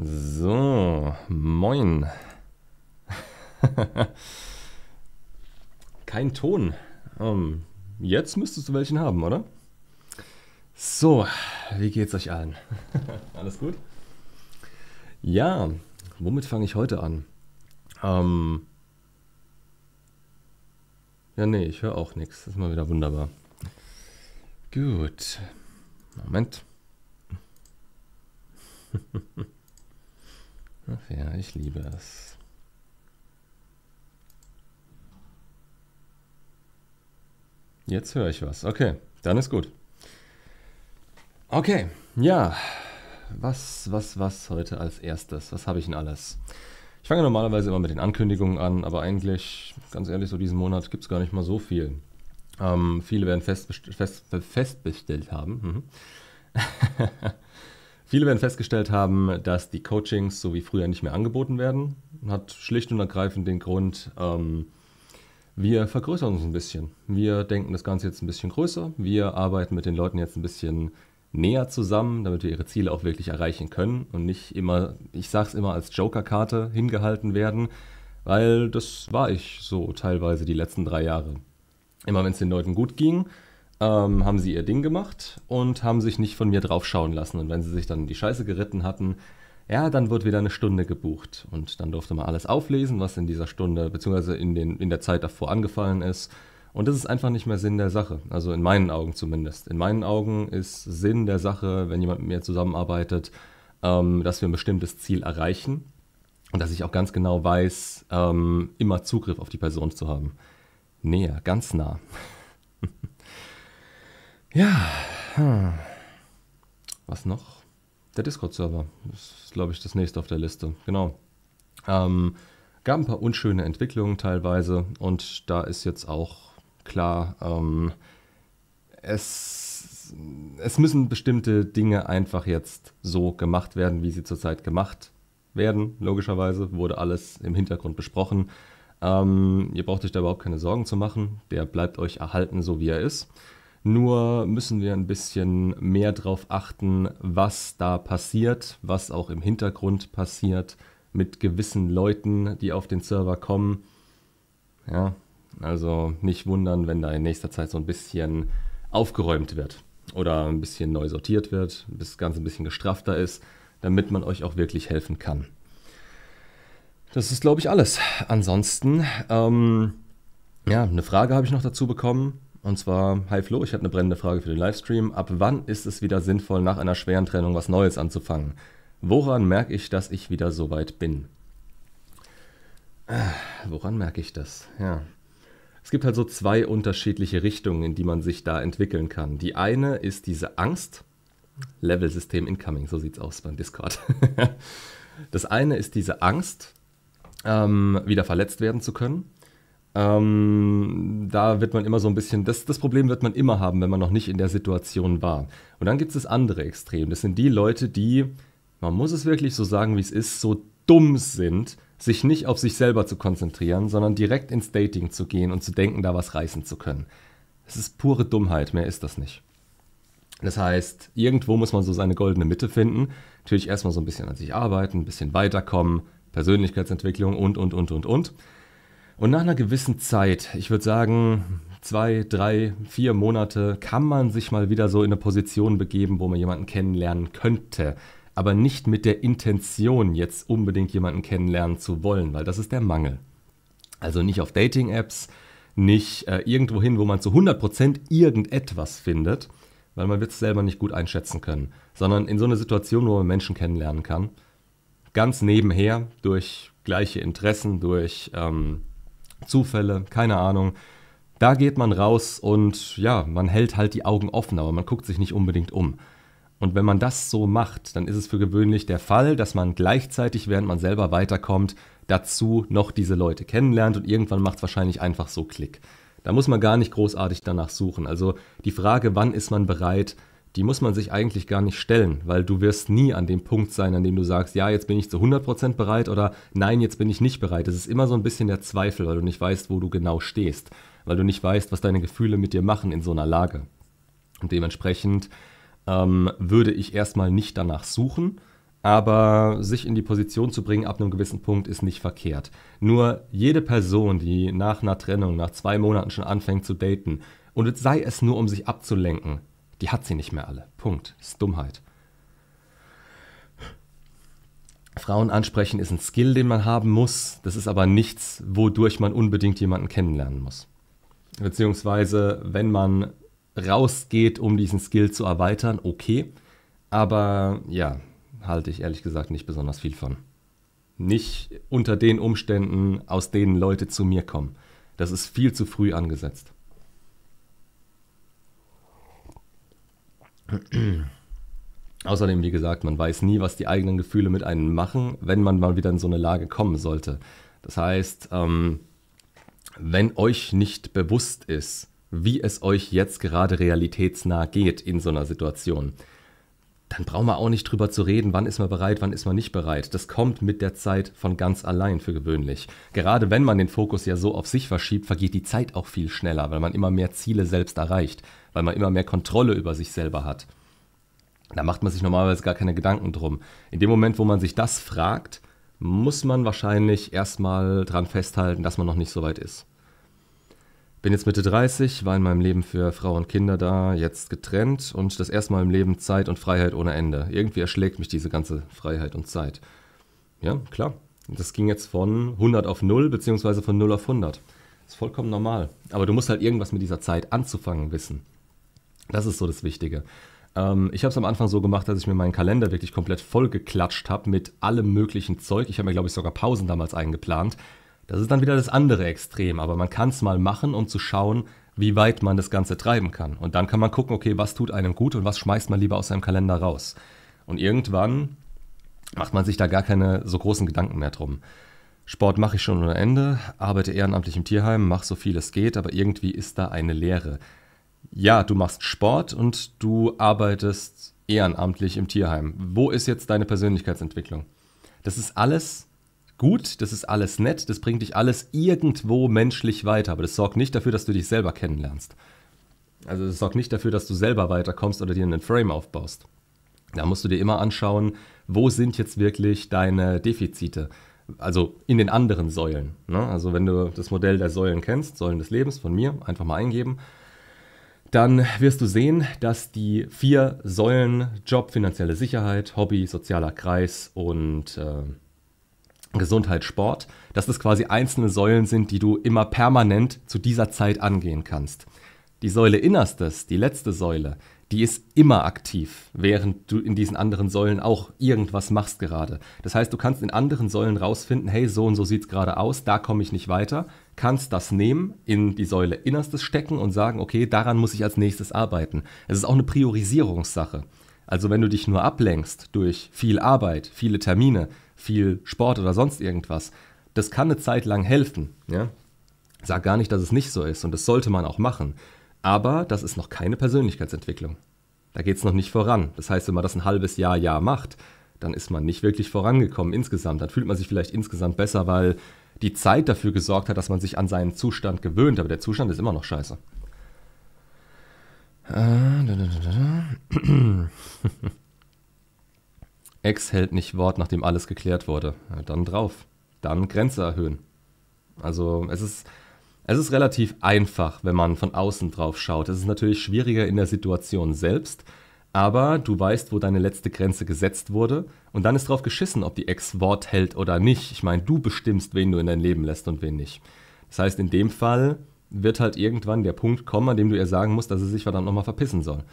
So, moin. Kein Ton. Um, ähm, jetzt müsstest du welchen haben, oder? So, wie geht's euch allen? Alles gut? Ja, womit fange ich heute an? Ähm ja, nee, ich höre auch nichts. Das ist mal wieder wunderbar. Gut. Moment. Ach ja, ich liebe es. Jetzt höre ich was. Okay, dann ist gut. Okay, ja. Was, was, was heute als erstes? Was habe ich denn alles? Ich fange normalerweise immer mit den Ankündigungen an, aber eigentlich, ganz ehrlich, so diesen Monat gibt es gar nicht mal so viel. Ähm, viele werden fest, fest, festbestellt haben. Mhm. Viele werden festgestellt haben, dass die Coachings so wie früher nicht mehr angeboten werden. Hat schlicht und ergreifend den Grund, ähm, wir vergrößern uns ein bisschen. Wir denken das Ganze jetzt ein bisschen größer. Wir arbeiten mit den Leuten jetzt ein bisschen näher zusammen, damit wir ihre Ziele auch wirklich erreichen können und nicht immer, ich sag's immer, als Joker-Karte hingehalten werden, weil das war ich so teilweise die letzten drei Jahre. Immer wenn es den Leuten gut ging, ähm, haben sie ihr Ding gemacht und haben sich nicht von mir draufschauen lassen. Und wenn sie sich dann in die Scheiße geritten hatten, ja, dann wird wieder eine Stunde gebucht. Und dann durfte man alles auflesen, was in dieser Stunde beziehungsweise in, den, in der Zeit davor angefallen ist. Und das ist einfach nicht mehr Sinn der Sache. Also in meinen Augen zumindest. In meinen Augen ist Sinn der Sache, wenn jemand mit mir zusammenarbeitet, ähm, dass wir ein bestimmtes Ziel erreichen und dass ich auch ganz genau weiß, ähm, immer Zugriff auf die Person zu haben. Näher, ganz nah. Ja. Hm. Was noch? Der Discord-Server ist, glaube ich, das nächste auf der Liste. Genau. Ähm, gab ein paar unschöne Entwicklungen teilweise und da ist jetzt auch klar, ähm, es, es müssen bestimmte Dinge einfach jetzt so gemacht werden, wie sie zurzeit gemacht werden. Logischerweise wurde alles im Hintergrund besprochen. Ähm, ihr braucht euch da überhaupt keine Sorgen zu machen. Der bleibt euch erhalten, so wie er ist. Nur müssen wir ein bisschen mehr darauf achten, was da passiert, was auch im Hintergrund passiert mit gewissen Leuten, die auf den Server kommen. Ja, also nicht wundern, wenn da in nächster Zeit so ein bisschen aufgeräumt wird oder ein bisschen neu sortiert wird, bis das Ganze ein bisschen gestrafter ist, damit man euch auch wirklich helfen kann. Das ist, glaube ich, alles. Ansonsten, ähm, ja, eine Frage habe ich noch dazu bekommen. Und zwar, hi Flo, ich habe eine brennende Frage für den Livestream. Ab wann ist es wieder sinnvoll, nach einer schweren Trennung was Neues anzufangen? Woran merke ich, dass ich wieder so weit bin? Ah, woran merke ich das? Ja. Es gibt halt so zwei unterschiedliche Richtungen, in die man sich da entwickeln kann. Die eine ist diese Angst. Level-System incoming, so sieht's aus beim Discord. das eine ist diese Angst, ähm, wieder verletzt werden zu können. Ähm, da wird man immer so ein bisschen, das, das Problem wird man immer haben, wenn man noch nicht in der Situation war. Und dann gibt es das andere Extrem. Das sind die Leute, die, man muss es wirklich so sagen, wie es ist, so dumm sind, sich nicht auf sich selber zu konzentrieren, sondern direkt ins Dating zu gehen und zu denken, da was reißen zu können. Es ist pure Dummheit, mehr ist das nicht. Das heißt, irgendwo muss man so seine goldene Mitte finden. Natürlich erstmal so ein bisschen an sich arbeiten, ein bisschen weiterkommen, Persönlichkeitsentwicklung und, und, und, und, und. Und nach einer gewissen Zeit, ich würde sagen zwei, drei, vier Monate, kann man sich mal wieder so in eine Position begeben, wo man jemanden kennenlernen könnte. Aber nicht mit der Intention, jetzt unbedingt jemanden kennenlernen zu wollen, weil das ist der Mangel. Also nicht auf Dating-Apps, nicht äh, irgendwo hin, wo man zu 100% irgendetwas findet, weil man wird es selber nicht gut einschätzen können, sondern in so eine Situation, wo man Menschen kennenlernen kann, ganz nebenher durch gleiche Interessen, durch ähm, Zufälle, keine Ahnung. Da geht man raus und ja, man hält halt die Augen offen, aber man guckt sich nicht unbedingt um. Und wenn man das so macht, dann ist es für gewöhnlich der Fall, dass man gleichzeitig, während man selber weiterkommt, dazu noch diese Leute kennenlernt und irgendwann macht es wahrscheinlich einfach so Klick. Da muss man gar nicht großartig danach suchen. Also die Frage, wann ist man bereit, die muss man sich eigentlich gar nicht stellen, weil du wirst nie an dem Punkt sein, an dem du sagst, ja, jetzt bin ich zu 100% bereit oder nein, jetzt bin ich nicht bereit. Es ist immer so ein bisschen der Zweifel, weil du nicht weißt, wo du genau stehst, weil du nicht weißt, was deine Gefühle mit dir machen in so einer Lage. Und dementsprechend ähm, würde ich erstmal nicht danach suchen, aber sich in die Position zu bringen ab einem gewissen Punkt ist nicht verkehrt. Nur jede Person, die nach einer Trennung, nach zwei Monaten schon anfängt zu daten, und sei es nur, um sich abzulenken, die hat sie nicht mehr alle. Punkt. ist Dummheit. Frauen ansprechen ist ein Skill, den man haben muss. Das ist aber nichts, wodurch man unbedingt jemanden kennenlernen muss. Beziehungsweise, wenn man rausgeht, um diesen Skill zu erweitern, okay. Aber ja, halte ich ehrlich gesagt nicht besonders viel von. Nicht unter den Umständen, aus denen Leute zu mir kommen. Das ist viel zu früh angesetzt. Außerdem, wie gesagt, man weiß nie, was die eigenen Gefühle mit einem machen, wenn man mal wieder in so eine Lage kommen sollte. Das heißt, ähm, wenn euch nicht bewusst ist, wie es euch jetzt gerade realitätsnah geht in so einer Situation, dann braucht man auch nicht drüber zu reden, wann ist man bereit, wann ist man nicht bereit. Das kommt mit der Zeit von ganz allein für gewöhnlich. Gerade wenn man den Fokus ja so auf sich verschiebt, vergeht die Zeit auch viel schneller, weil man immer mehr Ziele selbst erreicht weil man immer mehr Kontrolle über sich selber hat. Da macht man sich normalerweise gar keine Gedanken drum. In dem Moment, wo man sich das fragt, muss man wahrscheinlich erstmal dran festhalten, dass man noch nicht so weit ist. Bin jetzt Mitte 30, war in meinem Leben für Frau und Kinder da, jetzt getrennt und das erste Mal im Leben Zeit und Freiheit ohne Ende. Irgendwie erschlägt mich diese ganze Freiheit und Zeit. Ja, klar. Das ging jetzt von 100 auf 0 beziehungsweise von 0 auf 100. Ist vollkommen normal. Aber du musst halt irgendwas mit dieser Zeit anzufangen wissen. Das ist so das Wichtige. Ähm, ich habe es am Anfang so gemacht, dass ich mir meinen Kalender wirklich komplett vollgeklatscht habe mit allem möglichen Zeug. Ich habe mir, glaube ich, sogar Pausen damals eingeplant. Das ist dann wieder das andere Extrem, aber man kann es mal machen, um zu schauen, wie weit man das Ganze treiben kann. Und dann kann man gucken, okay, was tut einem gut und was schmeißt man lieber aus seinem Kalender raus. Und irgendwann macht man sich da gar keine so großen Gedanken mehr drum. Sport mache ich schon ohne Ende, arbeite ehrenamtlich im Tierheim, mache so viel es geht, aber irgendwie ist da eine Lehre ja, du machst Sport und du arbeitest ehrenamtlich im Tierheim. Wo ist jetzt deine Persönlichkeitsentwicklung? Das ist alles gut, das ist alles nett, das bringt dich alles irgendwo menschlich weiter, aber das sorgt nicht dafür, dass du dich selber kennenlernst. Also das sorgt nicht dafür, dass du selber weiterkommst oder dir einen Frame aufbaust. Da musst du dir immer anschauen, wo sind jetzt wirklich deine Defizite? Also in den anderen Säulen. Ne? Also wenn du das Modell der Säulen kennst, Säulen des Lebens von mir, einfach mal eingeben, dann wirst du sehen, dass die vier Säulen Job, finanzielle Sicherheit, Hobby, sozialer Kreis und äh, Gesundheit, Sport, dass das quasi einzelne Säulen sind, die du immer permanent zu dieser Zeit angehen kannst. Die Säule Innerstes, die letzte Säule, die ist immer aktiv, während du in diesen anderen Säulen auch irgendwas machst gerade. Das heißt, du kannst in anderen Säulen rausfinden, hey, so und so sieht es gerade aus, da komme ich nicht weiter kannst das nehmen, in die Säule Innerstes stecken und sagen, okay, daran muss ich als nächstes arbeiten. Es ist auch eine Priorisierungssache. Also wenn du dich nur ablenkst durch viel Arbeit, viele Termine, viel Sport oder sonst irgendwas, das kann eine Zeit lang helfen. Ja? Sag gar nicht, dass es nicht so ist und das sollte man auch machen. Aber das ist noch keine Persönlichkeitsentwicklung. Da geht es noch nicht voran. Das heißt, wenn man das ein halbes Jahr, Jahr macht, dann ist man nicht wirklich vorangekommen insgesamt. Dann fühlt man sich vielleicht insgesamt besser, weil die Zeit dafür gesorgt hat, dass man sich an seinen Zustand gewöhnt. Aber der Zustand ist immer noch scheiße. Äh, Ex hält nicht Wort, nachdem alles geklärt wurde. Dann drauf. Dann Grenze erhöhen. Also es ist, es ist relativ einfach, wenn man von außen drauf schaut. Es ist natürlich schwieriger in der Situation selbst, aber du weißt, wo deine letzte Grenze gesetzt wurde und dann ist drauf geschissen, ob die Ex Wort hält oder nicht. Ich meine, du bestimmst, wen du in dein Leben lässt und wen nicht. Das heißt, in dem Fall wird halt irgendwann der Punkt kommen, an dem du ihr sagen musst, dass sie sich verdammt nochmal verpissen soll.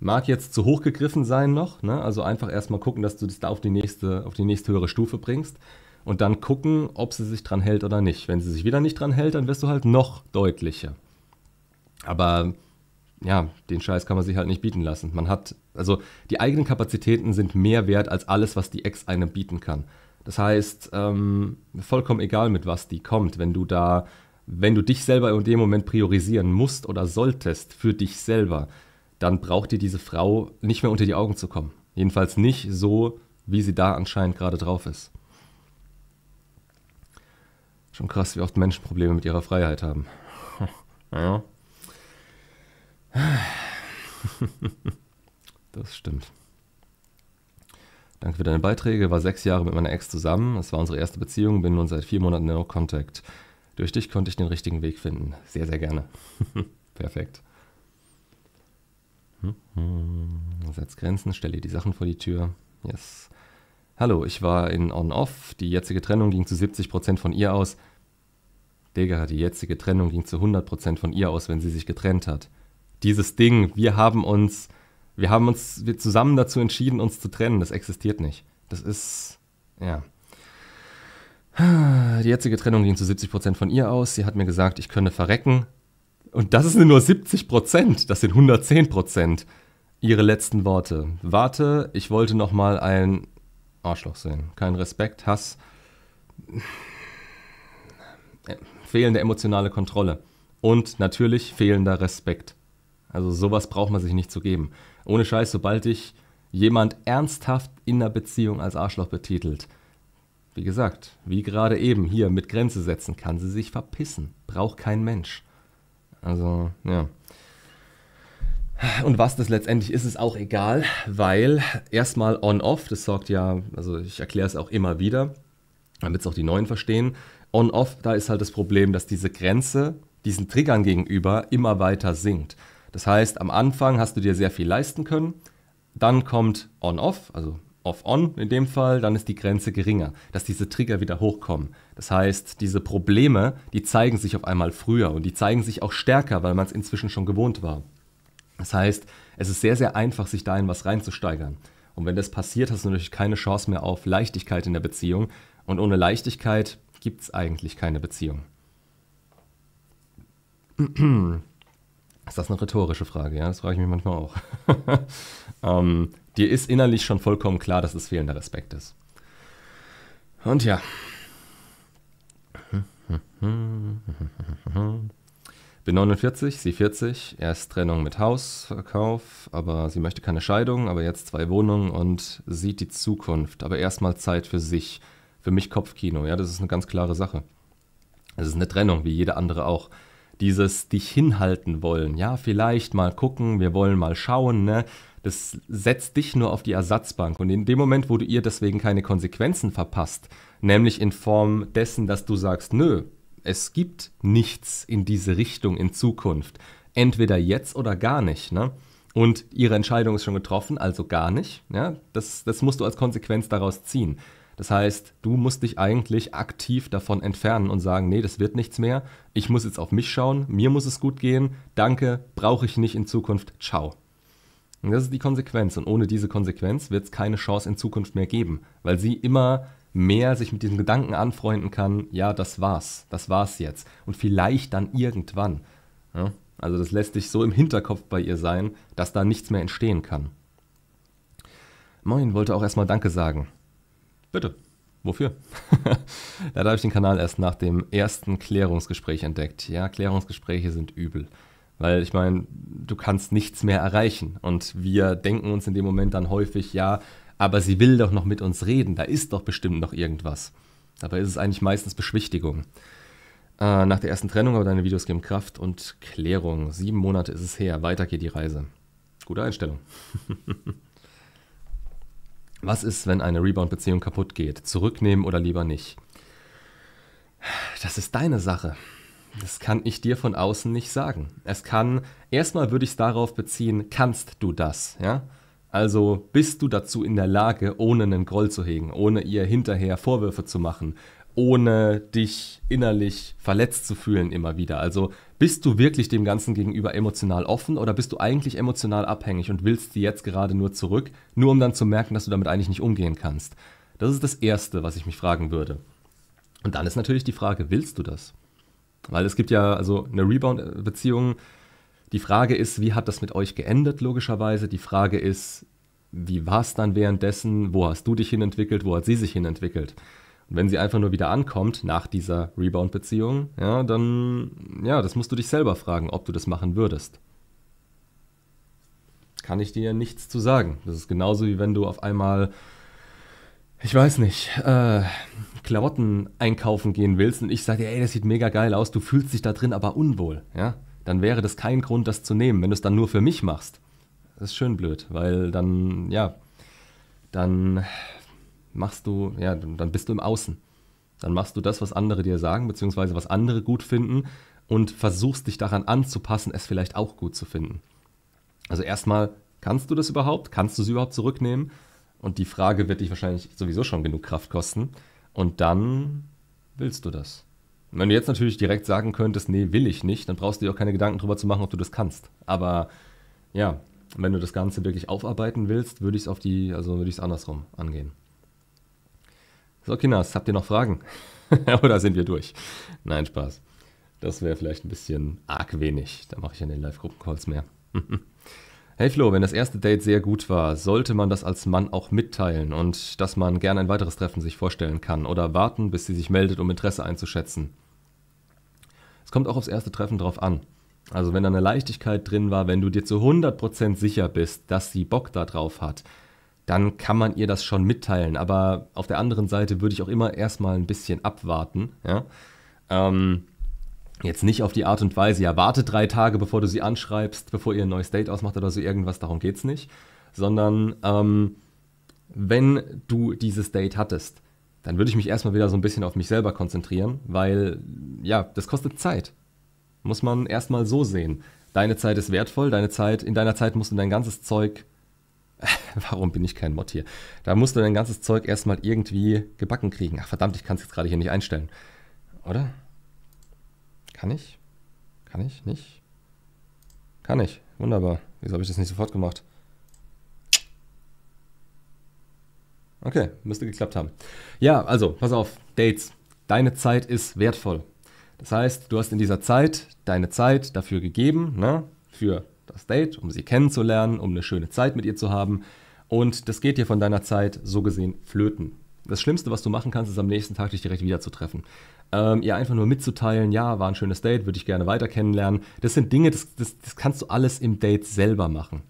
Mag jetzt zu hoch gegriffen sein noch, ne? also einfach erstmal gucken, dass du das da auf die nächste, auf die nächste höhere Stufe bringst und dann gucken, ob sie sich dran hält oder nicht. Wenn sie sich wieder nicht dran hält, dann wirst du halt noch deutlicher. Aber ja, den Scheiß kann man sich halt nicht bieten lassen. Man hat, also die eigenen Kapazitäten sind mehr wert als alles, was die Ex einem bieten kann. Das heißt, ähm, vollkommen egal, mit was die kommt, wenn du da, wenn du dich selber in dem Moment priorisieren musst oder solltest für dich selber, dann braucht dir diese Frau nicht mehr unter die Augen zu kommen. Jedenfalls nicht so, wie sie da anscheinend gerade drauf ist. Schon krass, wie oft Menschen Probleme mit ihrer Freiheit haben. Naja. Das stimmt. Danke für deine Beiträge. War sechs Jahre mit meiner Ex zusammen. Es war unsere erste Beziehung. Bin nun seit vier Monaten no contact. Durch dich konnte ich den richtigen Weg finden. Sehr, sehr gerne. Perfekt. Hm, hm. Setz Grenzen, stell dir die Sachen vor die Tür. Yes. Hallo, ich war in On-Off. Die jetzige Trennung ging zu 70% von ihr aus. Digga, die jetzige Trennung ging zu 100% von ihr aus, wenn sie sich getrennt hat dieses Ding, wir haben uns, wir haben uns wir zusammen dazu entschieden, uns zu trennen, das existiert nicht. Das ist, ja. Die jetzige Trennung ging zu 70% von ihr aus. Sie hat mir gesagt, ich könne verrecken. Und das sind nur 70%, das sind 110%. Ihre letzten Worte. Warte, ich wollte noch mal ein Arschloch sehen. Kein Respekt, Hass, äh, fehlende emotionale Kontrolle und natürlich fehlender Respekt. Also sowas braucht man sich nicht zu geben. Ohne Scheiß, sobald dich jemand ernsthaft in einer Beziehung als Arschloch betitelt, wie gesagt, wie gerade eben hier mit Grenze setzen, kann sie sich verpissen. Braucht kein Mensch. Also, ja. Und was das letztendlich ist, ist auch egal, weil erstmal on-off, das sorgt ja, also ich erkläre es auch immer wieder, damit es auch die Neuen verstehen. On-off, da ist halt das Problem, dass diese Grenze diesen Triggern gegenüber immer weiter sinkt. Das heißt, am Anfang hast du dir sehr viel leisten können, dann kommt On-Off, also Off-On in dem Fall, dann ist die Grenze geringer, dass diese Trigger wieder hochkommen. Das heißt, diese Probleme, die zeigen sich auf einmal früher und die zeigen sich auch stärker, weil man es inzwischen schon gewohnt war. Das heißt, es ist sehr, sehr einfach, sich da in was reinzusteigern. Und wenn das passiert, hast du natürlich keine Chance mehr auf Leichtigkeit in der Beziehung. Und ohne Leichtigkeit gibt es eigentlich keine Beziehung. Ist das eine rhetorische Frage? Ja, das frage ich mich manchmal auch. ähm, dir ist innerlich schon vollkommen klar, dass es fehlender Respekt ist. Und ja. Bin 49, sie 40, erst Trennung mit Hausverkauf, aber sie möchte keine Scheidung, aber jetzt zwei Wohnungen und sieht die Zukunft, aber erstmal Zeit für sich. Für mich Kopfkino, ja, das ist eine ganz klare Sache. Es ist eine Trennung, wie jede andere auch dieses dich hinhalten wollen, ja, vielleicht mal gucken, wir wollen mal schauen, ne? Das setzt dich nur auf die Ersatzbank. Und in dem Moment, wo du ihr deswegen keine Konsequenzen verpasst, nämlich in Form dessen, dass du sagst, nö, es gibt nichts in diese Richtung in Zukunft. Entweder jetzt oder gar nicht, ne? Und ihre Entscheidung ist schon getroffen, also gar nicht. Ja? Das, das musst du als Konsequenz daraus ziehen. Das heißt, du musst dich eigentlich aktiv davon entfernen und sagen, nee, das wird nichts mehr. Ich muss jetzt auf mich schauen, mir muss es gut gehen. Danke, brauche ich nicht in Zukunft. Ciao. Und das ist die Konsequenz. Und ohne diese Konsequenz wird es keine Chance in Zukunft mehr geben, weil sie immer mehr sich mit diesem Gedanken anfreunden kann, ja, das war's, das war's jetzt. Und vielleicht dann irgendwann. Ja? Also das lässt sich so im Hinterkopf bei ihr sein, dass da nichts mehr entstehen kann. Moin wollte auch erstmal Danke sagen. Bitte. Wofür? da habe ich den Kanal erst nach dem ersten Klärungsgespräch entdeckt. Ja, Klärungsgespräche sind übel. Weil ich meine, du kannst nichts mehr erreichen. Und wir denken uns in dem Moment dann häufig, ja, aber sie will doch noch mit uns reden, da ist doch bestimmt noch irgendwas. Dabei ist es eigentlich meistens Beschwichtigung. Äh, nach der ersten Trennung, aber deine Videos geben Kraft und Klärung. Sieben Monate ist es her, weiter geht die Reise. Gute Einstellung. Was ist, wenn eine Rebound-Beziehung kaputt geht? Zurücknehmen oder lieber nicht? Das ist deine Sache. Das kann ich dir von außen nicht sagen. Es kann, erstmal würde ich es darauf beziehen, kannst du das, ja? Also bist du dazu in der Lage, ohne einen Groll zu hegen, ohne ihr hinterher Vorwürfe zu machen, ohne dich innerlich verletzt zu fühlen immer wieder. Also bist du wirklich dem Ganzen gegenüber emotional offen oder bist du eigentlich emotional abhängig und willst die jetzt gerade nur zurück, nur um dann zu merken, dass du damit eigentlich nicht umgehen kannst? Das ist das Erste, was ich mich fragen würde. Und dann ist natürlich die Frage, willst du das? Weil es gibt ja also eine Rebound-Beziehung. Die Frage ist, wie hat das mit euch geendet, logischerweise. Die Frage ist, wie war es dann währenddessen? Wo hast du dich hinentwickelt? Wo hat sie sich hinentwickelt? entwickelt? wenn sie einfach nur wieder ankommt nach dieser Rebound-Beziehung, ja, dann, ja, das musst du dich selber fragen, ob du das machen würdest. Kann ich dir nichts zu sagen. Das ist genauso wie wenn du auf einmal, ich weiß nicht, äh, Klamotten einkaufen gehen willst und ich sage dir, ey, das sieht mega geil aus, du fühlst dich da drin aber unwohl, ja. Dann wäre das kein Grund, das zu nehmen, wenn du es dann nur für mich machst. Das ist schön blöd, weil dann, ja, dann machst du, ja, dann bist du im Außen. Dann machst du das, was andere dir sagen, beziehungsweise was andere gut finden und versuchst dich daran anzupassen, es vielleicht auch gut zu finden. Also erstmal, kannst du das überhaupt? Kannst du es überhaupt zurücknehmen? Und die Frage wird dich wahrscheinlich sowieso schon genug Kraft kosten. Und dann willst du das. wenn du jetzt natürlich direkt sagen könntest, nee, will ich nicht, dann brauchst du dir auch keine Gedanken darüber zu machen, ob du das kannst. Aber ja, wenn du das Ganze wirklich aufarbeiten willst, würde ich es auf die, also würde ich es andersrum angehen. So, Kinders, habt ihr noch Fragen? Oder sind wir durch? Nein, Spaß. Das wäre vielleicht ein bisschen arg wenig. Da mache ich in den Live-Gruppen-Calls mehr. hey Flo, wenn das erste Date sehr gut war, sollte man das als Mann auch mitteilen und dass man gerne ein weiteres Treffen sich vorstellen kann oder warten, bis sie sich meldet, um Interesse einzuschätzen. Es kommt auch aufs erste Treffen drauf an. Also wenn da eine Leichtigkeit drin war, wenn du dir zu 100% sicher bist, dass sie Bock darauf hat, dann kann man ihr das schon mitteilen. Aber auf der anderen Seite würde ich auch immer erstmal ein bisschen abwarten. Ja? Ähm, jetzt nicht auf die Art und Weise, ja, warte drei Tage, bevor du sie anschreibst, bevor ihr ein neues Date ausmacht oder so irgendwas, darum geht es nicht. Sondern ähm, wenn du dieses Date hattest, dann würde ich mich erstmal wieder so ein bisschen auf mich selber konzentrieren, weil ja, das kostet Zeit. Muss man erstmal so sehen. Deine Zeit ist wertvoll, deine Zeit, in deiner Zeit musst du dein ganzes Zeug Warum bin ich kein Mod hier? Da musst du dein ganzes Zeug erstmal irgendwie gebacken kriegen. Ach verdammt, ich kann es jetzt gerade hier nicht einstellen. Oder? Kann ich? Kann ich nicht? Kann ich. Wunderbar. Wieso habe ich das nicht sofort gemacht? Okay, müsste geklappt haben. Ja, also, pass auf. Dates. Deine Zeit ist wertvoll. Das heißt, du hast in dieser Zeit deine Zeit dafür gegeben, ne? für das Date, um sie kennenzulernen, um eine schöne Zeit mit ihr zu haben. Und das geht dir von deiner Zeit so gesehen flöten. Das Schlimmste, was du machen kannst, ist am nächsten Tag dich direkt wiederzutreffen. Ähm, ihr einfach nur mitzuteilen, ja, war ein schönes Date, würde ich gerne weiter kennenlernen. Das sind Dinge, das, das, das kannst du alles im Date selber machen.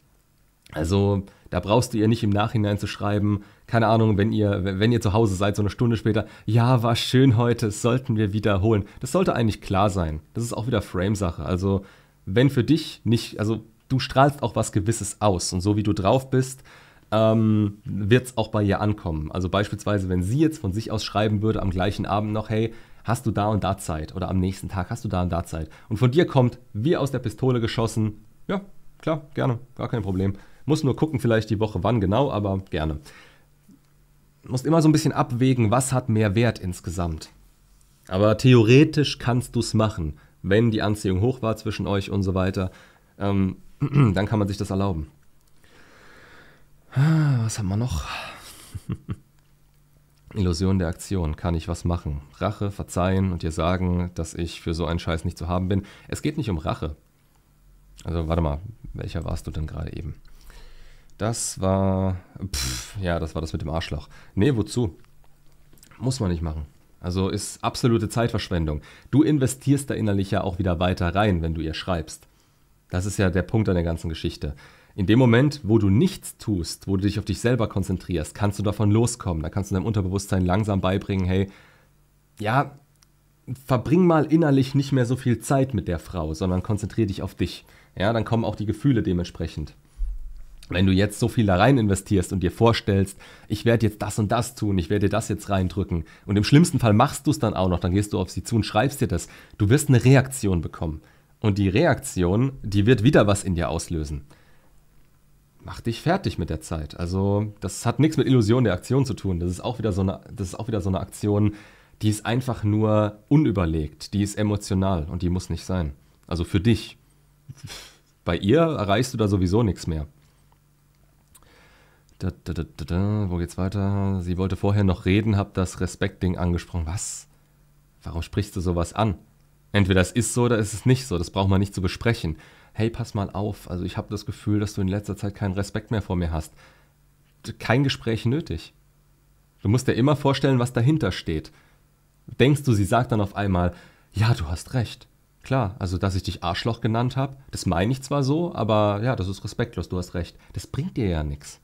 Also da brauchst du ihr nicht im Nachhinein zu schreiben, keine Ahnung, wenn ihr, wenn ihr zu Hause seid, so eine Stunde später, ja, war schön heute, sollten wir wiederholen. Das sollte eigentlich klar sein. Das ist auch wieder Frame-Sache. Also wenn für dich nicht, also du strahlst auch was Gewisses aus und so wie du drauf bist, ähm, wird es auch bei ihr ankommen. Also beispielsweise, wenn sie jetzt von sich aus schreiben würde am gleichen Abend noch, hey, hast du da und da Zeit oder am nächsten Tag hast du da und da Zeit und von dir kommt, wie aus der Pistole geschossen, ja, klar, gerne, gar kein Problem. Muss nur gucken, vielleicht die Woche wann genau, aber gerne. Musst immer so ein bisschen abwägen, was hat mehr Wert insgesamt. Aber theoretisch kannst du es machen wenn die Anziehung hoch war zwischen euch und so weiter, ähm, dann kann man sich das erlauben. Ah, was haben wir noch? Illusion der Aktion. Kann ich was machen? Rache, verzeihen und dir sagen, dass ich für so einen Scheiß nicht zu haben bin. Es geht nicht um Rache. Also warte mal, welcher warst du denn gerade eben? Das war... Pff, ja, das war das mit dem Arschloch. Nee, wozu? Muss man nicht machen. Also ist absolute Zeitverschwendung. Du investierst da innerlich ja auch wieder weiter rein, wenn du ihr schreibst. Das ist ja der Punkt an der ganzen Geschichte. In dem Moment, wo du nichts tust, wo du dich auf dich selber konzentrierst, kannst du davon loskommen. Da kannst du deinem Unterbewusstsein langsam beibringen, hey, ja, verbring mal innerlich nicht mehr so viel Zeit mit der Frau, sondern konzentriere dich auf dich. Ja, dann kommen auch die Gefühle dementsprechend wenn du jetzt so viel da rein investierst und dir vorstellst, ich werde jetzt das und das tun, ich werde dir das jetzt reindrücken und im schlimmsten Fall machst du es dann auch noch, dann gehst du auf sie zu und schreibst dir das, du wirst eine Reaktion bekommen. Und die Reaktion, die wird wieder was in dir auslösen. Mach dich fertig mit der Zeit. Also, das hat nichts mit Illusion der Aktion zu tun. Das ist auch wieder so eine, das ist auch wieder so eine Aktion, die ist einfach nur unüberlegt, die ist emotional und die muss nicht sein. Also für dich. Bei ihr erreichst du da sowieso nichts mehr. Da, da, da, Wo geht's weiter? Sie wollte vorher noch reden, hab das Respektding angesprochen. Was? Warum sprichst du sowas an? Entweder es ist so oder ist es nicht so. Das braucht man nicht zu besprechen. Hey, pass mal auf. Also ich habe das Gefühl, dass du in letzter Zeit keinen Respekt mehr vor mir hast. Kein Gespräch nötig. Du musst dir immer vorstellen, was dahinter steht. Denkst du, sie sagt dann auf einmal, ja, du hast recht. Klar, also dass ich dich Arschloch genannt habe, das meine ich zwar so, aber ja, das ist respektlos, du hast recht. Das bringt dir ja nichts.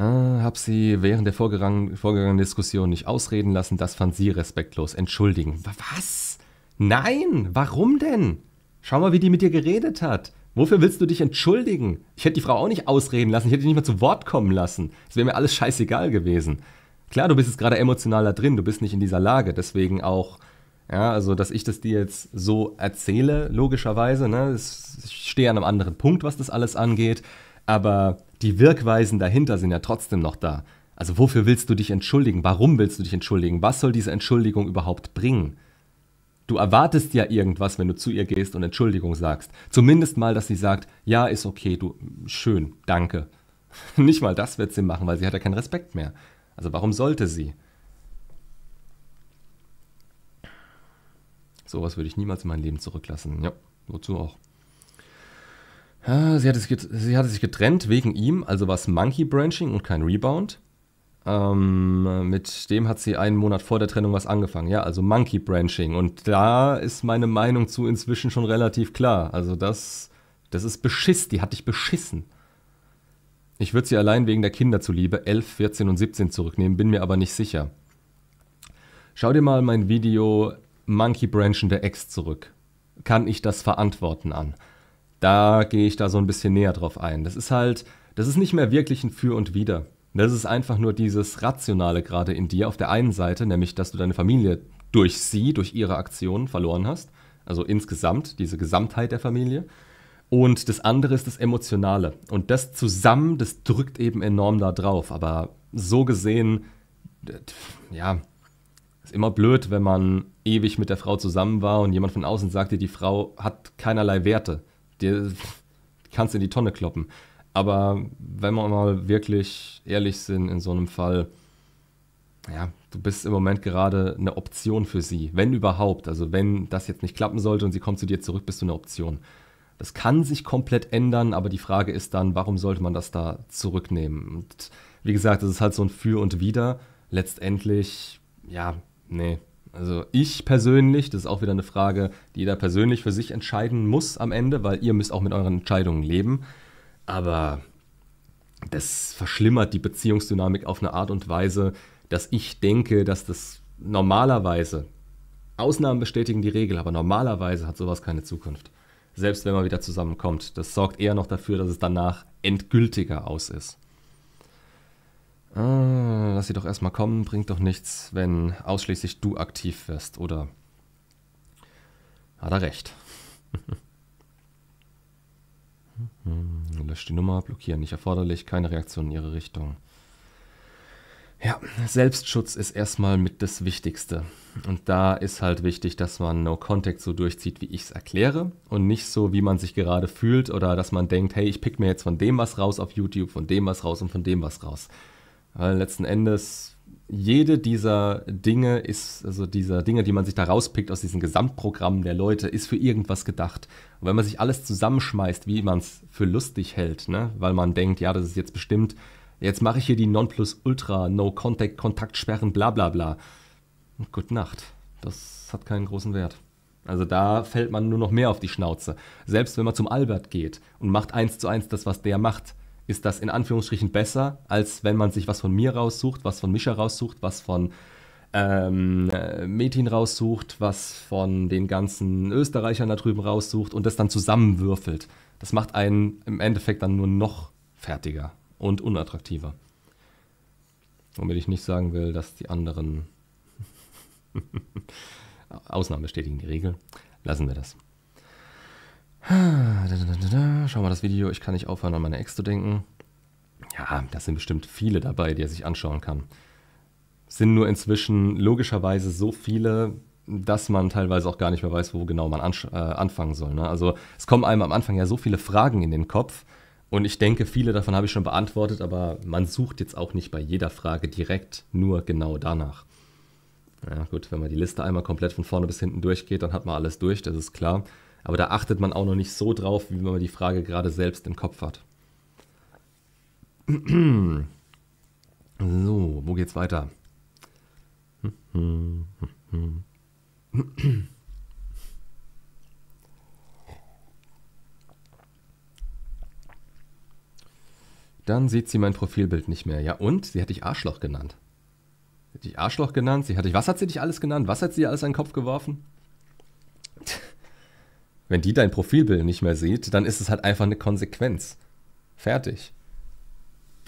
Äh, hab sie während der vorgegangenen Diskussion nicht ausreden lassen, das fand sie respektlos. Entschuldigen. Was? Nein, warum denn? Schau mal, wie die mit dir geredet hat. Wofür willst du dich entschuldigen? Ich hätte die Frau auch nicht ausreden lassen, ich hätte dich nicht mal zu Wort kommen lassen. Es wäre mir alles scheißegal gewesen. Klar, du bist jetzt gerade emotional da drin, du bist nicht in dieser Lage, deswegen auch, ja, also dass ich das dir jetzt so erzähle, logischerweise, ne? Ich stehe an einem anderen Punkt, was das alles angeht aber die Wirkweisen dahinter sind ja trotzdem noch da. Also wofür willst du dich entschuldigen? Warum willst du dich entschuldigen? Was soll diese Entschuldigung überhaupt bringen? Du erwartest ja irgendwas, wenn du zu ihr gehst und Entschuldigung sagst. Zumindest mal, dass sie sagt, ja, ist okay, du, schön, danke. Nicht mal das wird sie machen, weil sie hat ja keinen Respekt mehr. Also warum sollte sie? Sowas würde ich niemals in mein Leben zurücklassen. Ja, wozu auch. Sie hatte, sich, sie hatte sich getrennt wegen ihm, also war es Monkey Branching und kein Rebound. Ähm, mit dem hat sie einen Monat vor der Trennung was angefangen, ja, also Monkey Branching. Und da ist meine Meinung zu inzwischen schon relativ klar. Also das, das ist Beschiss, die hat dich beschissen. Ich würde sie allein wegen der Kinder zuliebe 11, 14 und 17 zurücknehmen, bin mir aber nicht sicher. Schau dir mal mein Video Monkey Branching der Ex zurück. Kann ich das verantworten an? da gehe ich da so ein bisschen näher drauf ein. Das ist halt, das ist nicht mehr wirklich ein Für und Wider. Das ist einfach nur dieses Rationale gerade in dir auf der einen Seite, nämlich dass du deine Familie durch sie, durch ihre Aktionen verloren hast. Also insgesamt, diese Gesamtheit der Familie. Und das andere ist das Emotionale. Und das zusammen, das drückt eben enorm da drauf. Aber so gesehen, ja, ist immer blöd, wenn man ewig mit der Frau zusammen war und jemand von außen sagt dir, die Frau hat keinerlei Werte dir kannst in die Tonne kloppen. Aber wenn wir mal wirklich ehrlich sind in so einem Fall, ja, du bist im Moment gerade eine Option für sie, wenn überhaupt. Also wenn das jetzt nicht klappen sollte und sie kommt zu dir zurück, bist du eine Option. Das kann sich komplett ändern, aber die Frage ist dann, warum sollte man das da zurücknehmen? Und wie gesagt, das ist halt so ein Für und Wider. Letztendlich, ja, nee, also ich persönlich, das ist auch wieder eine Frage, die jeder persönlich für sich entscheiden muss am Ende, weil ihr müsst auch mit euren Entscheidungen leben. Aber das verschlimmert die Beziehungsdynamik auf eine Art und Weise, dass ich denke, dass das normalerweise, Ausnahmen bestätigen die Regel, aber normalerweise hat sowas keine Zukunft. Selbst wenn man wieder zusammenkommt. Das sorgt eher noch dafür, dass es danach endgültiger aus ist. Ah, lass sie doch erstmal kommen, bringt doch nichts, wenn ausschließlich du aktiv wirst, oder? Hat er recht. Lösch die Nummer, blockieren nicht erforderlich, keine Reaktion in ihre Richtung. Ja, Selbstschutz ist erstmal mit das Wichtigste. Und da ist halt wichtig, dass man No Contact so durchzieht, wie ich es erkläre und nicht so, wie man sich gerade fühlt oder dass man denkt, hey, ich pick mir jetzt von dem was raus auf YouTube, von dem was raus und von dem was raus. Weil letzten Endes jede dieser Dinge ist, also dieser Dinge, die man sich da rauspickt aus diesen Gesamtprogrammen der Leute, ist für irgendwas gedacht. Und wenn man sich alles zusammenschmeißt, wie man es für lustig hält, ne? weil man denkt, ja, das ist jetzt bestimmt, jetzt mache ich hier die Nonplusultra, No-Contact, Kontaktsperren, bla bla bla. Und gute Nacht. Das hat keinen großen Wert. Also da fällt man nur noch mehr auf die Schnauze. Selbst wenn man zum Albert geht und macht eins zu eins das, was der macht, ist das in Anführungsstrichen besser, als wenn man sich was von mir raussucht, was von Mischa raussucht, was von ähm, Metin raussucht, was von den ganzen Österreichern da drüben raussucht und das dann zusammenwürfelt. Das macht einen im Endeffekt dann nur noch fertiger und unattraktiver. Womit ich nicht sagen will, dass die anderen Ausnahmen bestätigen die Regel. Lassen wir das. Schau mal das Video, ich kann nicht aufhören, an meine Ex zu denken. Ja, das sind bestimmt viele dabei, die er sich anschauen kann. Sind nur inzwischen logischerweise so viele, dass man teilweise auch gar nicht mehr weiß, wo genau man äh, anfangen soll. Ne? Also es kommen einem am Anfang ja so viele Fragen in den Kopf und ich denke, viele davon habe ich schon beantwortet, aber man sucht jetzt auch nicht bei jeder Frage direkt nur genau danach. Ja gut, wenn man die Liste einmal komplett von vorne bis hinten durchgeht, dann hat man alles durch, das ist klar. Aber da achtet man auch noch nicht so drauf, wie man die Frage gerade selbst im Kopf hat. So, wo geht's weiter? Dann sieht sie mein Profilbild nicht mehr. Ja und? Sie hat dich Arschloch genannt. Sie hat dich Arschloch genannt. Sie hat dich, was hat sie dich alles genannt? Was hat sie dir alles an den Kopf geworfen? Wenn die dein Profilbild nicht mehr sieht, dann ist es halt einfach eine Konsequenz. Fertig.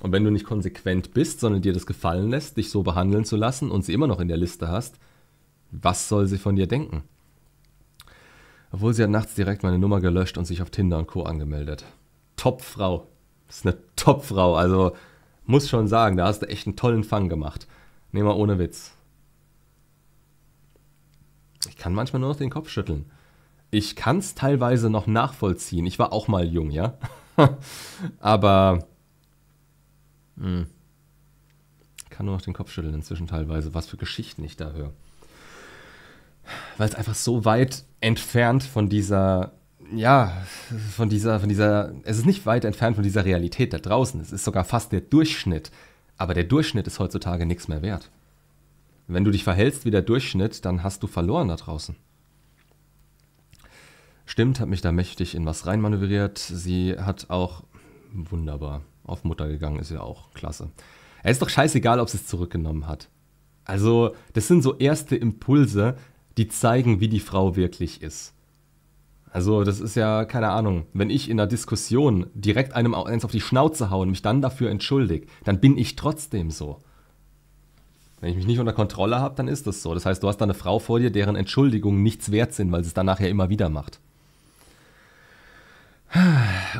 Und wenn du nicht konsequent bist, sondern dir das gefallen lässt, dich so behandeln zu lassen und sie immer noch in der Liste hast, was soll sie von dir denken? Obwohl sie hat nachts direkt meine Nummer gelöscht und sich auf Tinder und Co. angemeldet. Topfrau. Das ist eine Topfrau. Also muss schon sagen, da hast du echt einen tollen Fang gemacht. Nehmen wir ohne Witz. Ich kann manchmal nur noch den Kopf schütteln ich kann es teilweise noch nachvollziehen. Ich war auch mal jung, ja. Aber mh, hm. kann nur noch den Kopf schütteln inzwischen teilweise, was für Geschichten ich da höre. Weil es einfach so weit entfernt von dieser, ja, von dieser, von dieser, es ist nicht weit entfernt von dieser Realität da draußen. Es ist sogar fast der Durchschnitt. Aber der Durchschnitt ist heutzutage nichts mehr wert. Wenn du dich verhältst wie der Durchschnitt, dann hast du verloren da draußen. Stimmt, hat mich da mächtig in was reinmanövriert. Sie hat auch wunderbar auf Mutter gegangen, ist ja auch klasse. Er ist doch scheißegal, ob sie es zurückgenommen hat. Also, das sind so erste Impulse, die zeigen, wie die Frau wirklich ist. Also, das ist ja, keine Ahnung, wenn ich in einer Diskussion direkt einem eins auf die Schnauze haue und mich dann dafür entschuldige, dann bin ich trotzdem so. Wenn ich mich nicht unter Kontrolle habe, dann ist das so. Das heißt, du hast da eine Frau vor dir, deren Entschuldigungen nichts wert sind, weil sie es dann nachher ja immer wieder macht.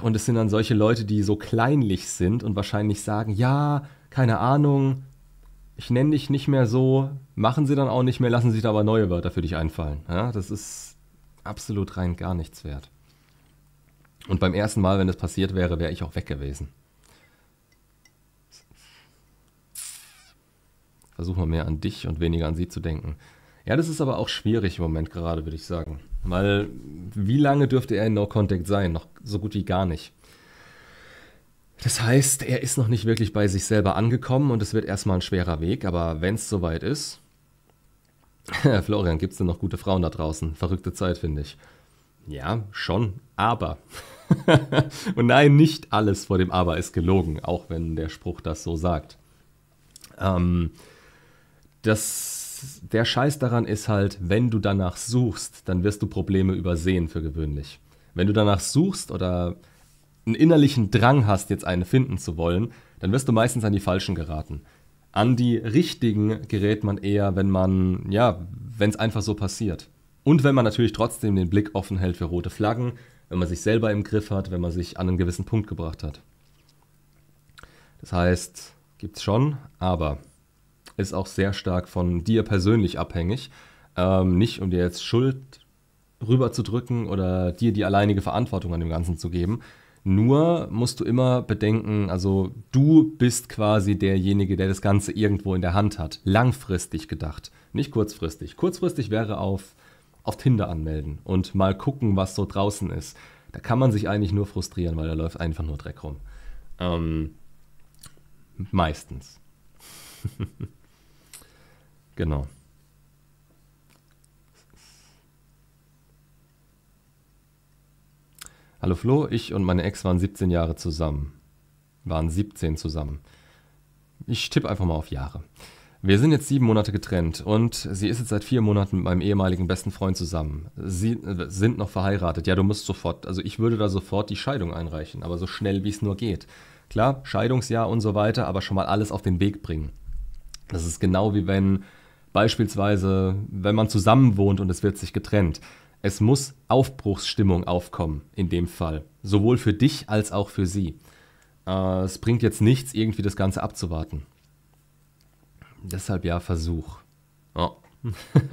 Und es sind dann solche Leute, die so kleinlich sind und wahrscheinlich sagen, ja, keine Ahnung, ich nenne dich nicht mehr so, machen sie dann auch nicht mehr, lassen sich da aber neue Wörter für dich einfallen. Ja, das ist absolut rein gar nichts wert. Und beim ersten Mal, wenn das passiert wäre, wäre ich auch weg gewesen. Versuch mal mehr an dich und weniger an sie zu denken. Ja, das ist aber auch schwierig im Moment gerade, würde ich sagen. Weil wie lange dürfte er in No Contact sein? Noch so gut wie gar nicht. Das heißt, er ist noch nicht wirklich bei sich selber angekommen und es wird erstmal ein schwerer Weg, aber wenn es soweit ist. Florian, gibt es denn noch gute Frauen da draußen? Verrückte Zeit, finde ich. Ja, schon, aber. und nein, nicht alles vor dem Aber ist gelogen, auch wenn der Spruch das so sagt. Ähm, das der Scheiß daran ist halt, wenn du danach suchst, dann wirst du Probleme übersehen für gewöhnlich. Wenn du danach suchst oder einen innerlichen Drang hast, jetzt eine finden zu wollen, dann wirst du meistens an die falschen geraten. An die richtigen gerät man eher, wenn man, ja, wenn es einfach so passiert. Und wenn man natürlich trotzdem den Blick offen hält für rote Flaggen, wenn man sich selber im Griff hat, wenn man sich an einen gewissen Punkt gebracht hat. Das heißt, gibt's schon, aber ist auch sehr stark von dir persönlich abhängig. Ähm, nicht um dir jetzt Schuld rüberzudrücken oder dir die alleinige Verantwortung an dem Ganzen zu geben. Nur musst du immer bedenken, also du bist quasi derjenige, der das Ganze irgendwo in der Hand hat. Langfristig gedacht, nicht kurzfristig. Kurzfristig wäre auf, auf Tinder anmelden und mal gucken, was so draußen ist. Da kann man sich eigentlich nur frustrieren, weil da läuft einfach nur Dreck rum. Ähm, meistens. Genau. Hallo Flo, ich und meine Ex waren 17 Jahre zusammen. Waren 17 zusammen. Ich tippe einfach mal auf Jahre. Wir sind jetzt sieben Monate getrennt und sie ist jetzt seit vier Monaten mit meinem ehemaligen besten Freund zusammen. Sie äh, sind noch verheiratet. Ja, du musst sofort, also ich würde da sofort die Scheidung einreichen, aber so schnell wie es nur geht. Klar, Scheidungsjahr und so weiter, aber schon mal alles auf den Weg bringen. Das ist genau wie wenn Beispielsweise, wenn man zusammen wohnt und es wird sich getrennt. Es muss Aufbruchsstimmung aufkommen, in dem Fall. Sowohl für dich als auch für sie. Äh, es bringt jetzt nichts, irgendwie das Ganze abzuwarten. Deshalb ja, Versuch. Oh.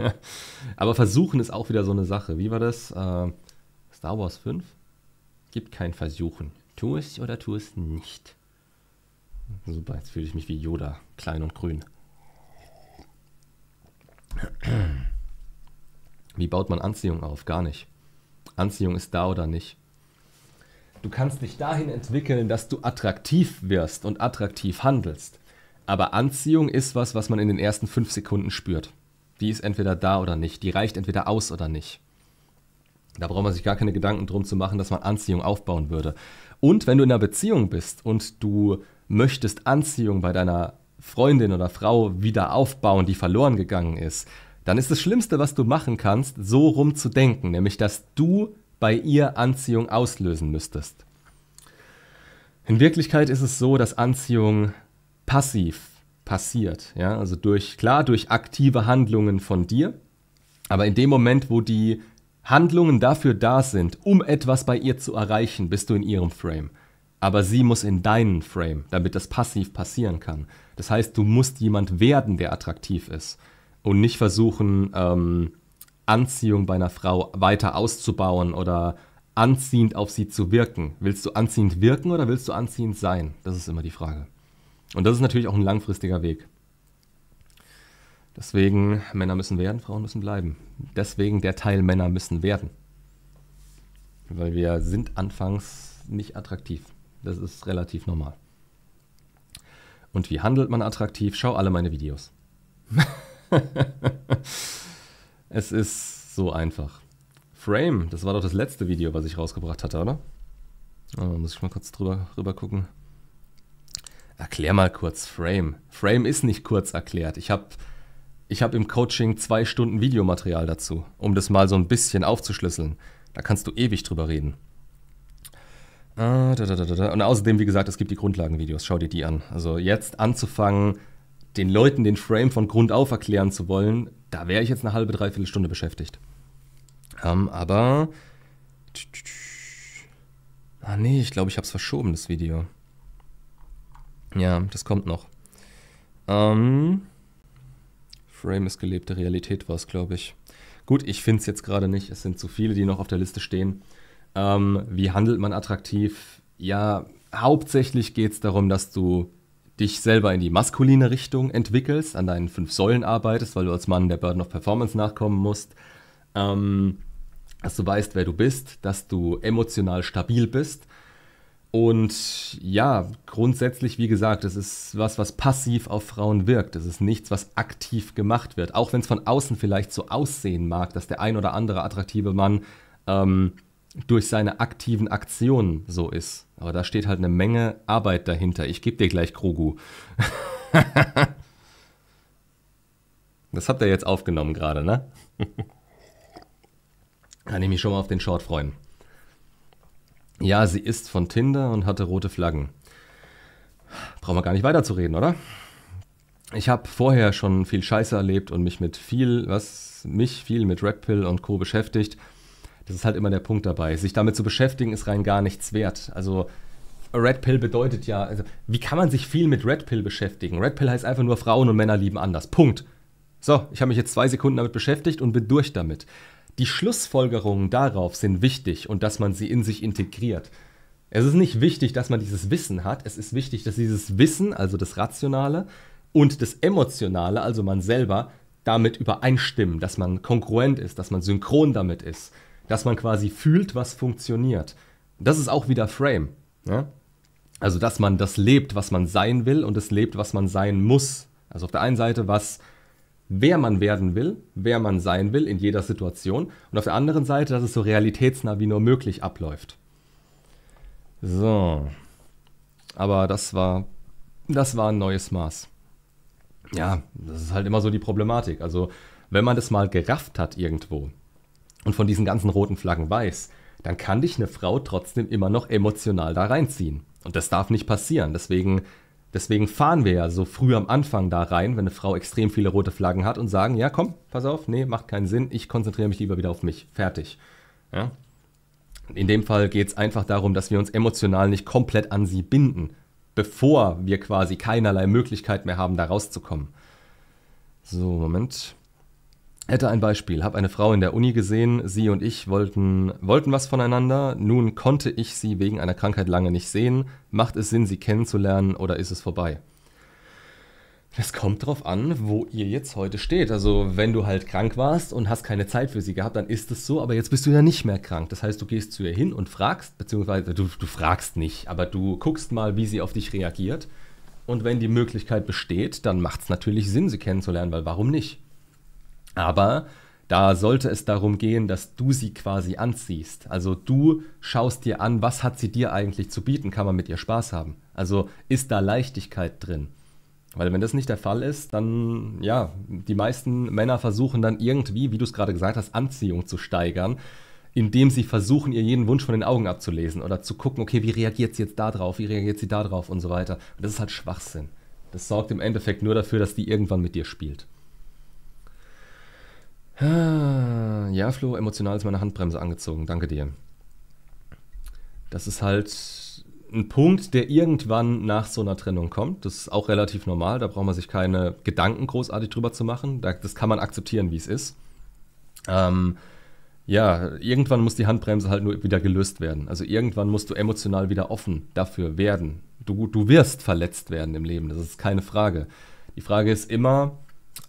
Aber versuchen ist auch wieder so eine Sache. Wie war das? Äh, Star Wars 5? Gibt kein Versuchen. Tu es oder tu es nicht. Super, jetzt fühle ich mich wie Yoda, klein und grün. Wie baut man Anziehung auf? Gar nicht. Anziehung ist da oder nicht. Du kannst dich dahin entwickeln, dass du attraktiv wirst und attraktiv handelst. Aber Anziehung ist was, was man in den ersten fünf Sekunden spürt. Die ist entweder da oder nicht. Die reicht entweder aus oder nicht. Da braucht man sich gar keine Gedanken drum zu machen, dass man Anziehung aufbauen würde. Und wenn du in einer Beziehung bist und du möchtest Anziehung bei deiner Freundin oder Frau wieder aufbauen, die verloren gegangen ist, dann ist das Schlimmste, was du machen kannst, so rumzudenken, nämlich dass du bei ihr Anziehung auslösen müsstest. In Wirklichkeit ist es so, dass Anziehung passiv passiert, ja, also durch klar durch aktive Handlungen von dir, aber in dem Moment, wo die Handlungen dafür da sind, um etwas bei ihr zu erreichen, bist du in ihrem Frame, aber sie muss in deinen Frame, damit das passiv passieren kann. Das heißt, du musst jemand werden, der attraktiv ist und nicht versuchen, ähm, Anziehung bei einer Frau weiter auszubauen oder anziehend auf sie zu wirken. Willst du anziehend wirken oder willst du anziehend sein? Das ist immer die Frage. Und das ist natürlich auch ein langfristiger Weg. Deswegen, Männer müssen werden, Frauen müssen bleiben. Deswegen der Teil Männer müssen werden. Weil wir sind anfangs nicht attraktiv. Das ist relativ normal. Und wie handelt man attraktiv? Schau alle meine Videos. es ist so einfach. Frame, das war doch das letzte Video, was ich rausgebracht hatte, oder? Oh, muss ich mal kurz drüber, drüber gucken. Erklär mal kurz Frame. Frame ist nicht kurz erklärt. Ich habe ich hab im Coaching zwei Stunden Videomaterial dazu, um das mal so ein bisschen aufzuschlüsseln. Da kannst du ewig drüber reden. Ah, Und außerdem, wie gesagt, es gibt die Grundlagenvideos. Schau dir die an. Also jetzt anzufangen, den Leuten den Frame von Grund auf erklären zu wollen, da wäre ich jetzt eine halbe, dreiviertel Stunde beschäftigt. Um, ähm, aber. Ah, nee, ich glaube, ich habe es verschoben, das Video. Ja, das kommt noch. Ähm, Frame ist gelebte Realität, war es, glaube ich. Gut, ich finde es jetzt gerade nicht. Es sind zu viele, die noch auf der Liste stehen. Ähm, wie handelt man attraktiv? Ja, hauptsächlich geht es darum, dass du dich selber in die maskuline Richtung entwickelst, an deinen fünf Säulen arbeitest, weil du als Mann der Burden of Performance nachkommen musst. Ähm, dass du weißt, wer du bist, dass du emotional stabil bist. Und ja, grundsätzlich, wie gesagt, es ist was, was passiv auf Frauen wirkt. Es ist nichts, was aktiv gemacht wird. Auch wenn es von außen vielleicht so aussehen mag, dass der ein oder andere attraktive Mann ähm, durch seine aktiven Aktionen so ist. Aber da steht halt eine Menge Arbeit dahinter. Ich gebe dir gleich Krogu. das habt ihr jetzt aufgenommen gerade, ne? Kann ich mich schon mal auf den Short freuen. Ja, sie ist von Tinder und hatte rote Flaggen. Brauchen wir gar nicht weiterzureden, oder? Ich habe vorher schon viel Scheiße erlebt und mich mit viel, was mich viel mit Red Pill und Co beschäftigt. Das ist halt immer der Punkt dabei. Sich damit zu beschäftigen, ist rein gar nichts wert. Also Red Pill bedeutet ja, also wie kann man sich viel mit Red Pill beschäftigen? Red Pill heißt einfach nur Frauen und Männer lieben anders. Punkt. So, ich habe mich jetzt zwei Sekunden damit beschäftigt und bin durch damit. Die Schlussfolgerungen darauf sind wichtig und dass man sie in sich integriert. Es ist nicht wichtig, dass man dieses Wissen hat, es ist wichtig, dass dieses Wissen, also das Rationale und das Emotionale, also man selber, damit übereinstimmen, dass man kongruent ist, dass man synchron damit ist dass man quasi fühlt, was funktioniert. Das ist auch wieder Frame. Ne? Also, dass man das lebt, was man sein will und es lebt, was man sein muss. Also auf der einen Seite, was wer man werden will, wer man sein will in jeder Situation und auf der anderen Seite, dass es so realitätsnah wie nur möglich abläuft. So. Aber das war das war ein neues Maß. Ja, das ist halt immer so die Problematik. Also, wenn man das mal gerafft hat irgendwo, und von diesen ganzen roten Flaggen weiß, dann kann dich eine Frau trotzdem immer noch emotional da reinziehen. Und das darf nicht passieren. Deswegen, deswegen fahren wir ja so früh am Anfang da rein, wenn eine Frau extrem viele rote Flaggen hat und sagen, ja komm, pass auf, nee, macht keinen Sinn, ich konzentriere mich lieber wieder auf mich. Fertig. Ja? In dem Fall geht es einfach darum, dass wir uns emotional nicht komplett an sie binden, bevor wir quasi keinerlei Möglichkeit mehr haben, da rauszukommen. So, Moment. Hätte ein Beispiel. Habe eine Frau in der Uni gesehen, sie und ich wollten, wollten was voneinander. Nun konnte ich sie wegen einer Krankheit lange nicht sehen. Macht es Sinn, sie kennenzulernen oder ist es vorbei? Es kommt darauf an, wo ihr jetzt heute steht. Also, wenn du halt krank warst und hast keine Zeit für sie gehabt, dann ist es so, aber jetzt bist du ja nicht mehr krank. Das heißt, du gehst zu ihr hin und fragst, beziehungsweise du, du fragst nicht, aber du guckst mal, wie sie auf dich reagiert. Und wenn die Möglichkeit besteht, dann macht es natürlich Sinn, sie kennenzulernen, weil warum nicht? Aber da sollte es darum gehen, dass du sie quasi anziehst. Also du schaust dir an, was hat sie dir eigentlich zu bieten, kann man mit ihr Spaß haben. Also ist da Leichtigkeit drin. Weil wenn das nicht der Fall ist, dann ja, die meisten Männer versuchen dann irgendwie, wie du es gerade gesagt hast, Anziehung zu steigern, indem sie versuchen, ihr jeden Wunsch von den Augen abzulesen oder zu gucken, okay, wie reagiert sie jetzt da drauf, wie reagiert sie da drauf und so weiter. Und das ist halt Schwachsinn. Das sorgt im Endeffekt nur dafür, dass die irgendwann mit dir spielt. Ah, ja, Flo, emotional ist meine Handbremse angezogen. Danke dir. Das ist halt ein Punkt, der irgendwann nach so einer Trennung kommt. Das ist auch relativ normal. Da braucht man sich keine Gedanken großartig drüber zu machen. Das kann man akzeptieren, wie es ist. Ähm, ja, irgendwann muss die Handbremse halt nur wieder gelöst werden. Also irgendwann musst du emotional wieder offen dafür werden. Du, du wirst verletzt werden im Leben, das ist keine Frage. Die Frage ist immer,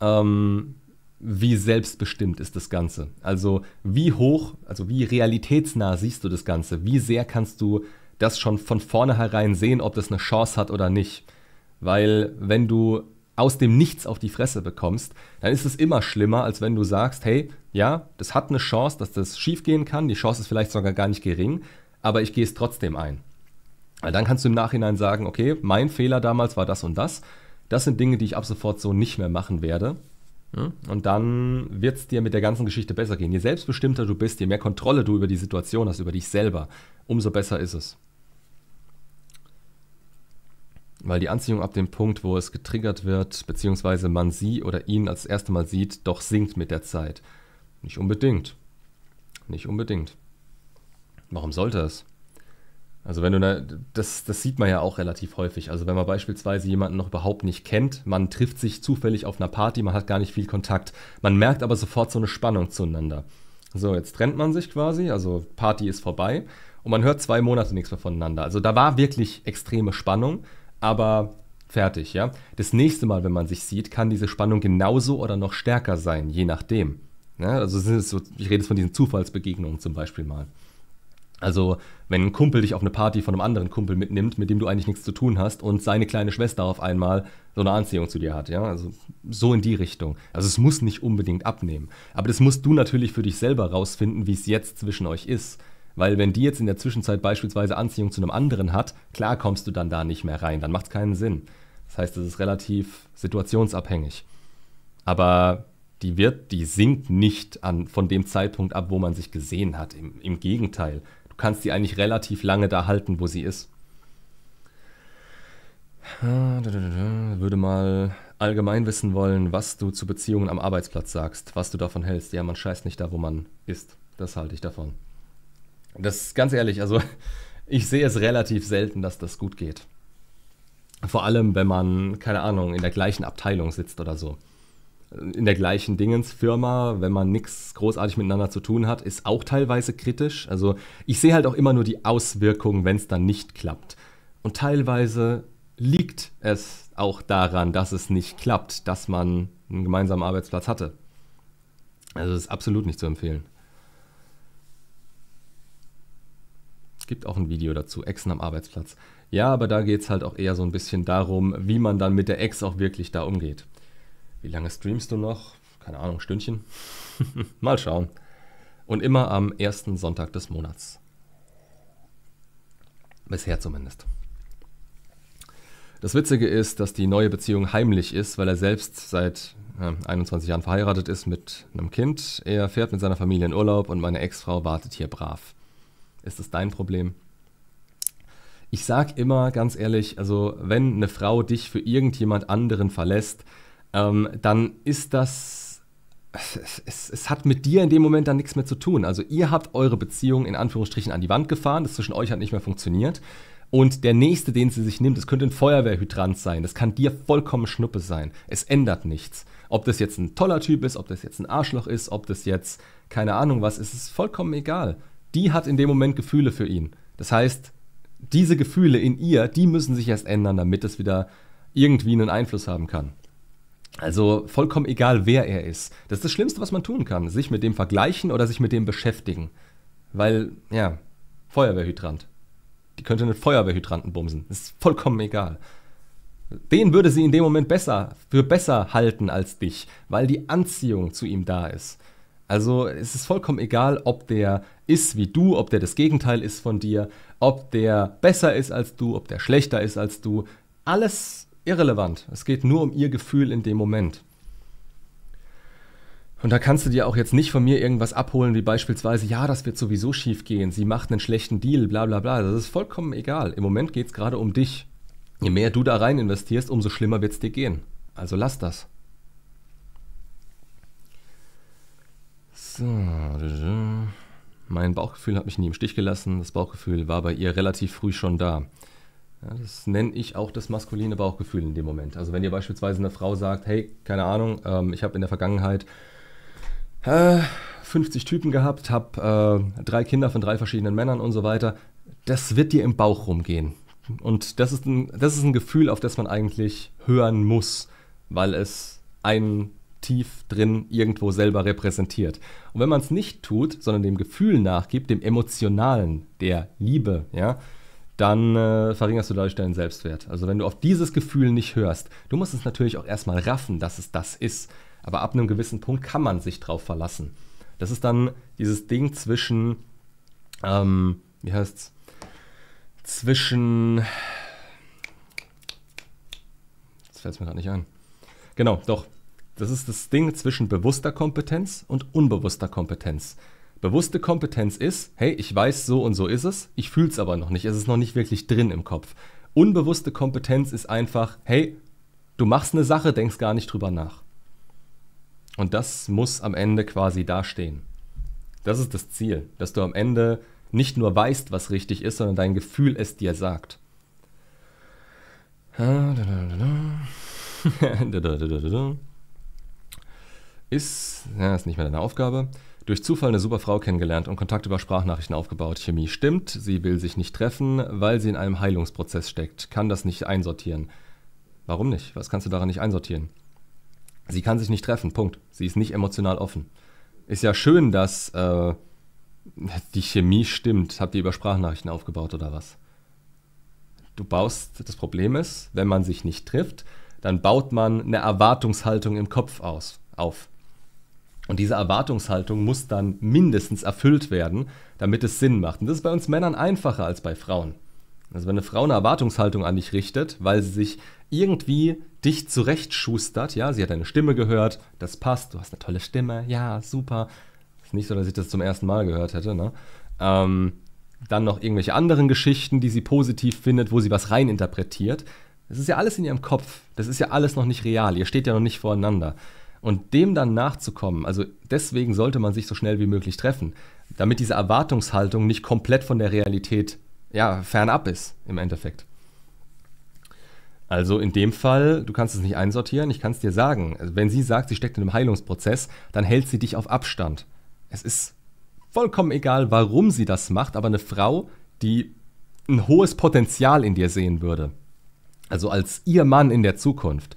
ähm, wie selbstbestimmt ist das Ganze? Also wie hoch, also wie realitätsnah siehst du das Ganze? Wie sehr kannst du das schon von vornherein sehen, ob das eine Chance hat oder nicht? Weil wenn du aus dem Nichts auf die Fresse bekommst, dann ist es immer schlimmer, als wenn du sagst, hey, ja, das hat eine Chance, dass das schiefgehen kann, die Chance ist vielleicht sogar gar nicht gering, aber ich gehe es trotzdem ein. Weil dann kannst du im Nachhinein sagen, okay, mein Fehler damals war das und das, das sind Dinge, die ich ab sofort so nicht mehr machen werde und dann wird es dir mit der ganzen Geschichte besser gehen. Je selbstbestimmter du bist, je mehr Kontrolle du über die Situation hast, über dich selber, umso besser ist es. Weil die Anziehung ab dem Punkt, wo es getriggert wird, beziehungsweise man sie oder ihn als erste Mal sieht, doch sinkt mit der Zeit. Nicht unbedingt. Nicht unbedingt. Warum sollte es? Also wenn du das, das sieht man ja auch relativ häufig. Also wenn man beispielsweise jemanden noch überhaupt nicht kennt, man trifft sich zufällig auf einer Party, man hat gar nicht viel Kontakt, man merkt aber sofort so eine Spannung zueinander. So, jetzt trennt man sich quasi, also Party ist vorbei und man hört zwei Monate nichts mehr voneinander. Also da war wirklich extreme Spannung, aber fertig, ja. Das nächste Mal, wenn man sich sieht, kann diese Spannung genauso oder noch stärker sein, je nachdem. Ja, also so, ich rede jetzt von diesen Zufallsbegegnungen zum Beispiel mal. Also, wenn ein Kumpel dich auf eine Party von einem anderen Kumpel mitnimmt, mit dem du eigentlich nichts zu tun hast und seine kleine Schwester auf einmal so eine Anziehung zu dir hat, ja, also so in die Richtung. Also es muss nicht unbedingt abnehmen, aber das musst du natürlich für dich selber rausfinden, wie es jetzt zwischen euch ist, weil wenn die jetzt in der Zwischenzeit beispielsweise Anziehung zu einem anderen hat, klar kommst du dann da nicht mehr rein, dann macht es keinen Sinn. Das heißt, es ist relativ situationsabhängig. Aber die wird, die sinkt nicht an, von dem Zeitpunkt ab, wo man sich gesehen hat. Im, im Gegenteil, kannst die eigentlich relativ lange da halten, wo sie ist. Ah, Würde mal allgemein wissen wollen, was du zu Beziehungen am Arbeitsplatz sagst, was du davon hältst. Ja, man scheißt nicht da, wo man ist. Das halte ich davon. Das ist ganz ehrlich, also ich sehe es relativ selten, dass das gut geht. Vor allem, wenn man, keine Ahnung, in der gleichen Abteilung sitzt oder so in der gleichen Dingensfirma, wenn man nichts großartig miteinander zu tun hat, ist auch teilweise kritisch. Also ich sehe halt auch immer nur die Auswirkungen, wenn es dann nicht klappt. Und teilweise liegt es auch daran, dass es nicht klappt, dass man einen gemeinsamen Arbeitsplatz hatte. Also das ist absolut nicht zu empfehlen. Es gibt auch ein Video dazu, Exen am Arbeitsplatz. Ja, aber da geht es halt auch eher so ein bisschen darum, wie man dann mit der Ex auch wirklich da umgeht. Wie lange streamst du noch? Keine Ahnung, Stündchen? Mal schauen. Und immer am ersten Sonntag des Monats. Bisher zumindest. Das Witzige ist, dass die neue Beziehung heimlich ist, weil er selbst seit äh, 21 Jahren verheiratet ist mit einem Kind. Er fährt mit seiner Familie in Urlaub und meine Ex-Frau wartet hier brav. Ist das dein Problem? Ich sag immer ganz ehrlich, also wenn eine Frau dich für irgendjemand anderen verlässt, ähm, dann ist das, es, es, hat mit dir in dem Moment dann nichts mehr zu tun. Also ihr habt eure Beziehung in Anführungsstrichen an die Wand gefahren, das zwischen euch hat nicht mehr funktioniert. Und der nächste, den sie sich nimmt, das könnte ein Feuerwehrhydrant sein, das kann dir vollkommen Schnuppe sein. Es ändert nichts. Ob das jetzt ein toller Typ ist, ob das jetzt ein Arschloch ist, ob das jetzt keine Ahnung was ist, ist vollkommen egal. Die hat in dem Moment Gefühle für ihn. Das heißt, diese Gefühle in ihr, die müssen sich erst ändern, damit es wieder irgendwie einen Einfluss haben kann. Also vollkommen egal, wer er ist. Das ist das Schlimmste, was man tun kann. Sich mit dem vergleichen oder sich mit dem beschäftigen. Weil, ja, Feuerwehrhydrant. Die könnte einen Feuerwehrhydranten bumsen. Das ist vollkommen egal. Den würde sie in dem Moment besser, für besser halten als dich, weil die Anziehung zu ihm da ist. Also es ist vollkommen egal, ob der ist wie du, ob der das Gegenteil ist von dir, ob der besser ist als du, ob der schlechter ist als du. Alles irrelevant. Es geht nur um ihr Gefühl in dem Moment. Und da kannst du dir auch jetzt nicht von mir irgendwas abholen, wie beispielsweise, ja, das wird sowieso schief gehen, sie macht einen schlechten Deal, bla bla bla. Das ist vollkommen egal. Im Moment geht es gerade um dich. Je mehr du da rein investierst, umso schlimmer wird es dir gehen. Also lass das. So. Mein Bauchgefühl hat mich nie im Stich gelassen. Das Bauchgefühl war bei ihr relativ früh schon da. Ja, das nenne ich auch das maskuline Bauchgefühl in dem Moment. Also wenn dir beispielsweise eine Frau sagt, hey, keine Ahnung, ähm, ich habe in der Vergangenheit äh, 50 Typen gehabt, habe äh, drei Kinder von drei verschiedenen Männern und so weiter, das wird dir im Bauch rumgehen. Und das ist, ein, das ist ein Gefühl, auf das man eigentlich hören muss, weil es einen tief drin irgendwo selber repräsentiert. Und wenn man es nicht tut, sondern dem Gefühl nachgibt, dem Emotionalen, der Liebe, ja, dann äh, verringerst du dadurch deinen Selbstwert. Also wenn du auf dieses Gefühl nicht hörst, du musst es natürlich auch erstmal raffen, dass es das ist. Aber ab einem gewissen Punkt kann man sich drauf verlassen. Das ist dann dieses Ding zwischen, ähm, wie heißt's, zwischen, das fällt mir gerade nicht ein. Genau, doch. Das ist das Ding zwischen bewusster Kompetenz und unbewusster Kompetenz. Bewusste Kompetenz ist, hey, ich weiß so und so ist es, ich fühle es aber noch nicht, es ist noch nicht wirklich drin im Kopf. Unbewusste Kompetenz ist einfach, hey, du machst eine Sache, denkst gar nicht drüber nach. Und das muss am Ende quasi dastehen. Das ist das Ziel, dass du am Ende nicht nur weißt, was richtig ist, sondern dein Gefühl es dir sagt. Ist, ja, ist nicht mehr deine Aufgabe. Durch Zufall eine super Frau kennengelernt und Kontakt über Sprachnachrichten aufgebaut. Chemie stimmt, sie will sich nicht treffen, weil sie in einem Heilungsprozess steckt, kann das nicht einsortieren. Warum nicht? Was kannst du daran nicht einsortieren? Sie kann sich nicht treffen, Punkt. Sie ist nicht emotional offen. Ist ja schön, dass äh, die Chemie stimmt. Habt ihr über Sprachnachrichten aufgebaut oder was? Du baust, das Problem ist, wenn man sich nicht trifft, dann baut man eine Erwartungshaltung im Kopf aus, auf. Und diese Erwartungshaltung muss dann mindestens erfüllt werden, damit es Sinn macht. Und das ist bei uns Männern einfacher als bei Frauen. Also wenn eine Frau eine Erwartungshaltung an dich richtet, weil sie sich irgendwie dich zurechtschustert, ja, sie hat deine Stimme gehört, das passt, du hast eine tolle Stimme, ja, super. Ist nicht so, dass ich das zum ersten Mal gehört hätte, ne? Ähm, dann noch irgendwelche anderen Geschichten, die sie positiv findet, wo sie was reininterpretiert. Das ist ja alles in ihrem Kopf. Das ist ja alles noch nicht real. Ihr steht ja noch nicht voreinander. Und dem dann nachzukommen, also deswegen sollte man sich so schnell wie möglich treffen, damit diese Erwartungshaltung nicht komplett von der Realität ja, fernab ist im Endeffekt. Also in dem Fall, du kannst es nicht einsortieren, ich kann es dir sagen. Also wenn sie sagt, sie steckt in einem Heilungsprozess, dann hält sie dich auf Abstand. Es ist vollkommen egal, warum sie das macht, aber eine Frau, die ein hohes Potenzial in dir sehen würde, also als ihr Mann in der Zukunft,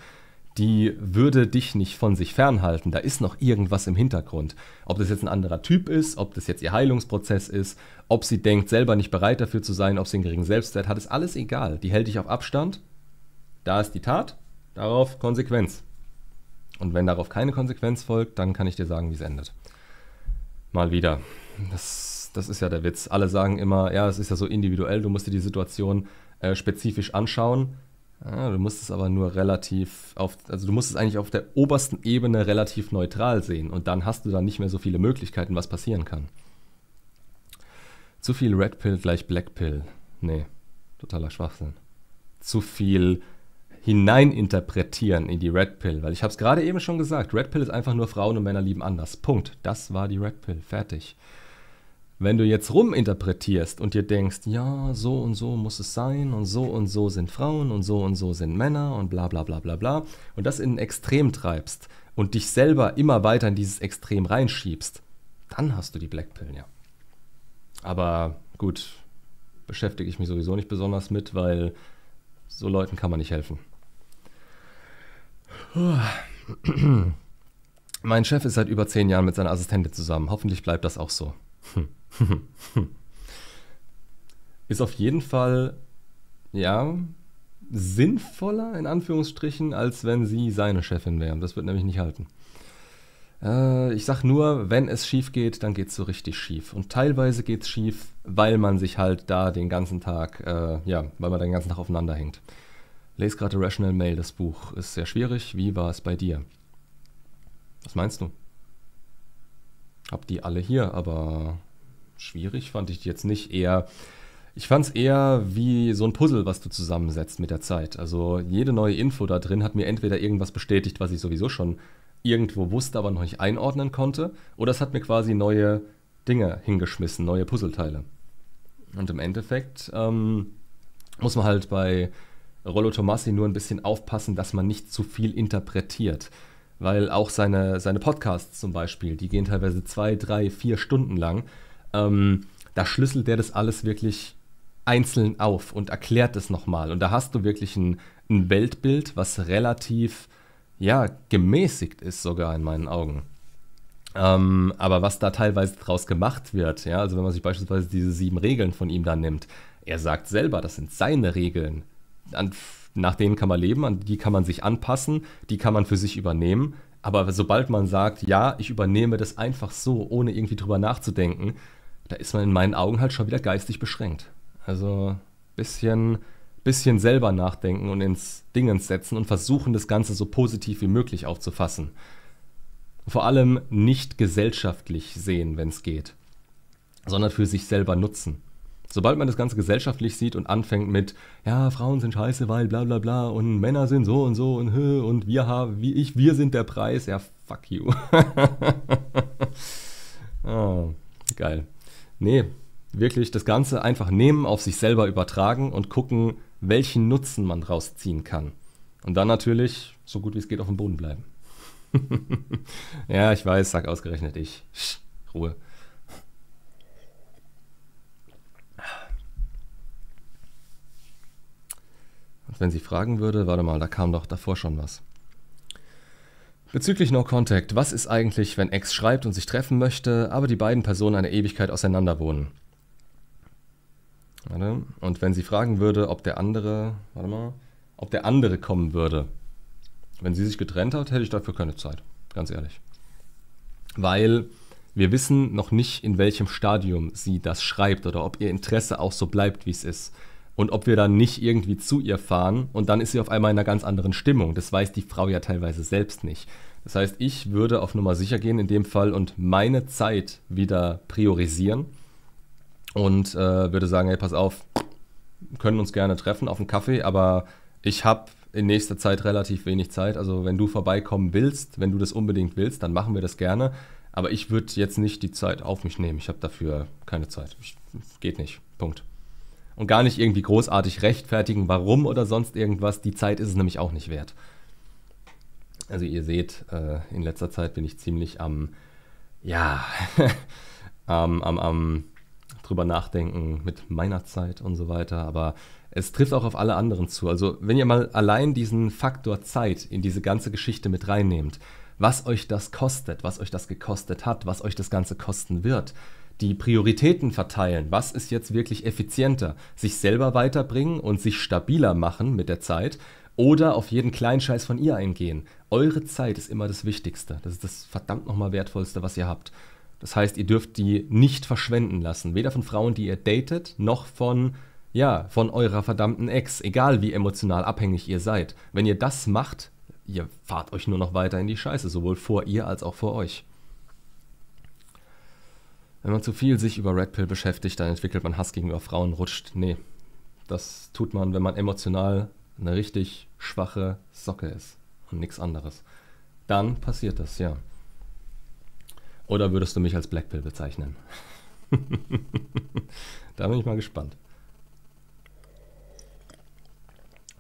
die würde dich nicht von sich fernhalten. Da ist noch irgendwas im Hintergrund. Ob das jetzt ein anderer Typ ist, ob das jetzt ihr Heilungsprozess ist, ob sie denkt, selber nicht bereit dafür zu sein, ob sie einen geringen Selbstwert hat, ist alles egal. Die hält dich auf Abstand. Da ist die Tat, darauf Konsequenz. Und wenn darauf keine Konsequenz folgt, dann kann ich dir sagen, wie es endet. Mal wieder. Das, das ist ja der Witz. Alle sagen immer, ja, es ist ja so individuell, du musst dir die Situation äh, spezifisch anschauen. Ah, du musst es aber nur relativ auf, also du musst es eigentlich auf der obersten Ebene relativ neutral sehen und dann hast du dann nicht mehr so viele Möglichkeiten, was passieren kann. Zu viel Red Pill gleich Black Pill. Nee, totaler Schwachsinn. Zu viel hineininterpretieren in die Red Pill, weil ich habe es gerade eben schon gesagt, Red Pill ist einfach nur Frauen und Männer lieben anders. Punkt. Das war die Red Pill. Fertig. Wenn du jetzt ruminterpretierst und dir denkst, ja, so und so muss es sein und so und so sind Frauen und so und so sind Männer und bla bla bla bla bla und das in ein Extrem treibst und dich selber immer weiter in dieses Extrem reinschiebst, dann hast du die Blackpillen, ja. Aber gut, beschäftige ich mich sowieso nicht besonders mit, weil so Leuten kann man nicht helfen. Mein Chef ist seit über zehn Jahren mit seiner Assistentin zusammen. Hoffentlich bleibt das auch so. Hm. ist auf jeden Fall, ja, sinnvoller in Anführungsstrichen, als wenn sie seine Chefin wäre. das wird nämlich nicht halten. Äh, ich sag nur, wenn es schief geht, dann geht es so richtig schief. Und teilweise geht es schief, weil man sich halt da den ganzen Tag, äh, ja, weil man den ganzen Tag aufeinander hängt. Lese gerade Rational Mail, das Buch. Ist sehr schwierig. Wie war es bei dir? Was meinst du? Hab die alle hier, aber schwierig fand ich jetzt nicht. Eher, ich fand es eher wie so ein Puzzle, was du zusammensetzt mit der Zeit. Also jede neue Info da drin hat mir entweder irgendwas bestätigt, was ich sowieso schon irgendwo wusste, aber noch nicht einordnen konnte, oder es hat mir quasi neue Dinge hingeschmissen, neue Puzzleteile. Und im Endeffekt ähm, muss man halt bei Rollo Tomassi nur ein bisschen aufpassen, dass man nicht zu viel interpretiert. Weil auch seine, seine Podcasts zum Beispiel, die gehen teilweise zwei, drei, vier Stunden lang ähm, da schlüsselt der das alles wirklich einzeln auf und erklärt es nochmal. Und da hast du wirklich ein, ein Weltbild, was relativ, ja, gemäßigt ist sogar in meinen Augen. Ähm, aber was da teilweise draus gemacht wird, ja, also wenn man sich beispielsweise diese sieben Regeln von ihm da nimmt, er sagt selber, das sind seine Regeln. An, nach denen kann man leben, an die kann man sich anpassen, die kann man für sich übernehmen. Aber sobald man sagt, ja, ich übernehme das einfach so, ohne irgendwie drüber nachzudenken, da ist man in meinen Augen halt schon wieder geistig beschränkt. Also bisschen, bisschen selber nachdenken und ins Dingens setzen und versuchen, das Ganze so positiv wie möglich aufzufassen. Vor allem nicht gesellschaftlich sehen, wenn es geht, sondern für sich selber nutzen. Sobald man das Ganze gesellschaftlich sieht und anfängt mit, ja, Frauen sind scheiße, weil bla bla bla und Männer sind so und so und und wir haben, wie ich, wir sind der Preis, ja, fuck you. oh, geil. Nee, wirklich das Ganze einfach nehmen, auf sich selber übertragen und gucken, welchen Nutzen man draus ziehen kann. Und dann natürlich so gut wie es geht auf dem Boden bleiben. ja, ich weiß, sag ausgerechnet ich. Ruhe. Und wenn sie fragen würde, warte mal, da kam doch davor schon was. Bezüglich No Contact, was ist eigentlich, wenn Ex schreibt und sich treffen möchte, aber die beiden Personen eine Ewigkeit auseinander wohnen? Warte. Und wenn sie fragen würde, ob der andere, warte mal, ob der andere kommen würde. Wenn sie sich getrennt hat, hätte ich dafür keine Zeit, ganz ehrlich. Weil wir wissen noch nicht, in welchem Stadium sie das schreibt oder ob ihr Interesse auch so bleibt, wie es ist und ob wir dann nicht irgendwie zu ihr fahren und dann ist sie auf einmal in einer ganz anderen Stimmung. Das weiß die Frau ja teilweise selbst nicht. Das heißt, ich würde auf Nummer sicher gehen in dem Fall und meine Zeit wieder priorisieren und äh, würde sagen, hey, pass auf, können uns gerne treffen auf einen Kaffee, aber ich habe in nächster Zeit relativ wenig Zeit. Also wenn du vorbeikommen willst, wenn du das unbedingt willst, dann machen wir das gerne. Aber ich würde jetzt nicht die Zeit auf mich nehmen. Ich habe dafür keine Zeit. Ich, geht nicht. Punkt und gar nicht irgendwie großartig rechtfertigen, warum oder sonst irgendwas. Die Zeit ist es nämlich auch nicht wert. Also ihr seht, äh, in letzter Zeit bin ich ziemlich am, ja, am, am, am drüber nachdenken mit meiner Zeit und so weiter, aber es trifft auch auf alle anderen zu. Also wenn ihr mal allein diesen Faktor Zeit in diese ganze Geschichte mit reinnehmt, was euch das kostet, was euch das gekostet hat, was euch das Ganze kosten wird, die Prioritäten verteilen. Was ist jetzt wirklich effizienter? Sich selber weiterbringen und sich stabiler machen mit der Zeit oder auf jeden kleinen Scheiß von ihr eingehen. Eure Zeit ist immer das Wichtigste. Das ist das verdammt nochmal wertvollste, was ihr habt. Das heißt, ihr dürft die nicht verschwenden lassen. Weder von Frauen, die ihr datet, noch von, ja, von eurer verdammten Ex. Egal wie emotional abhängig ihr seid. Wenn ihr das macht, ihr fahrt euch nur noch weiter in die Scheiße, sowohl vor ihr als auch vor euch wenn man zu viel sich über Red Pill beschäftigt, dann entwickelt man Hass gegenüber Frauen, rutscht. Nee, das tut man, wenn man emotional eine richtig schwache Socke ist und nichts anderes. Dann passiert das, ja. Oder würdest du mich als Black Pill bezeichnen? da bin ich mal gespannt.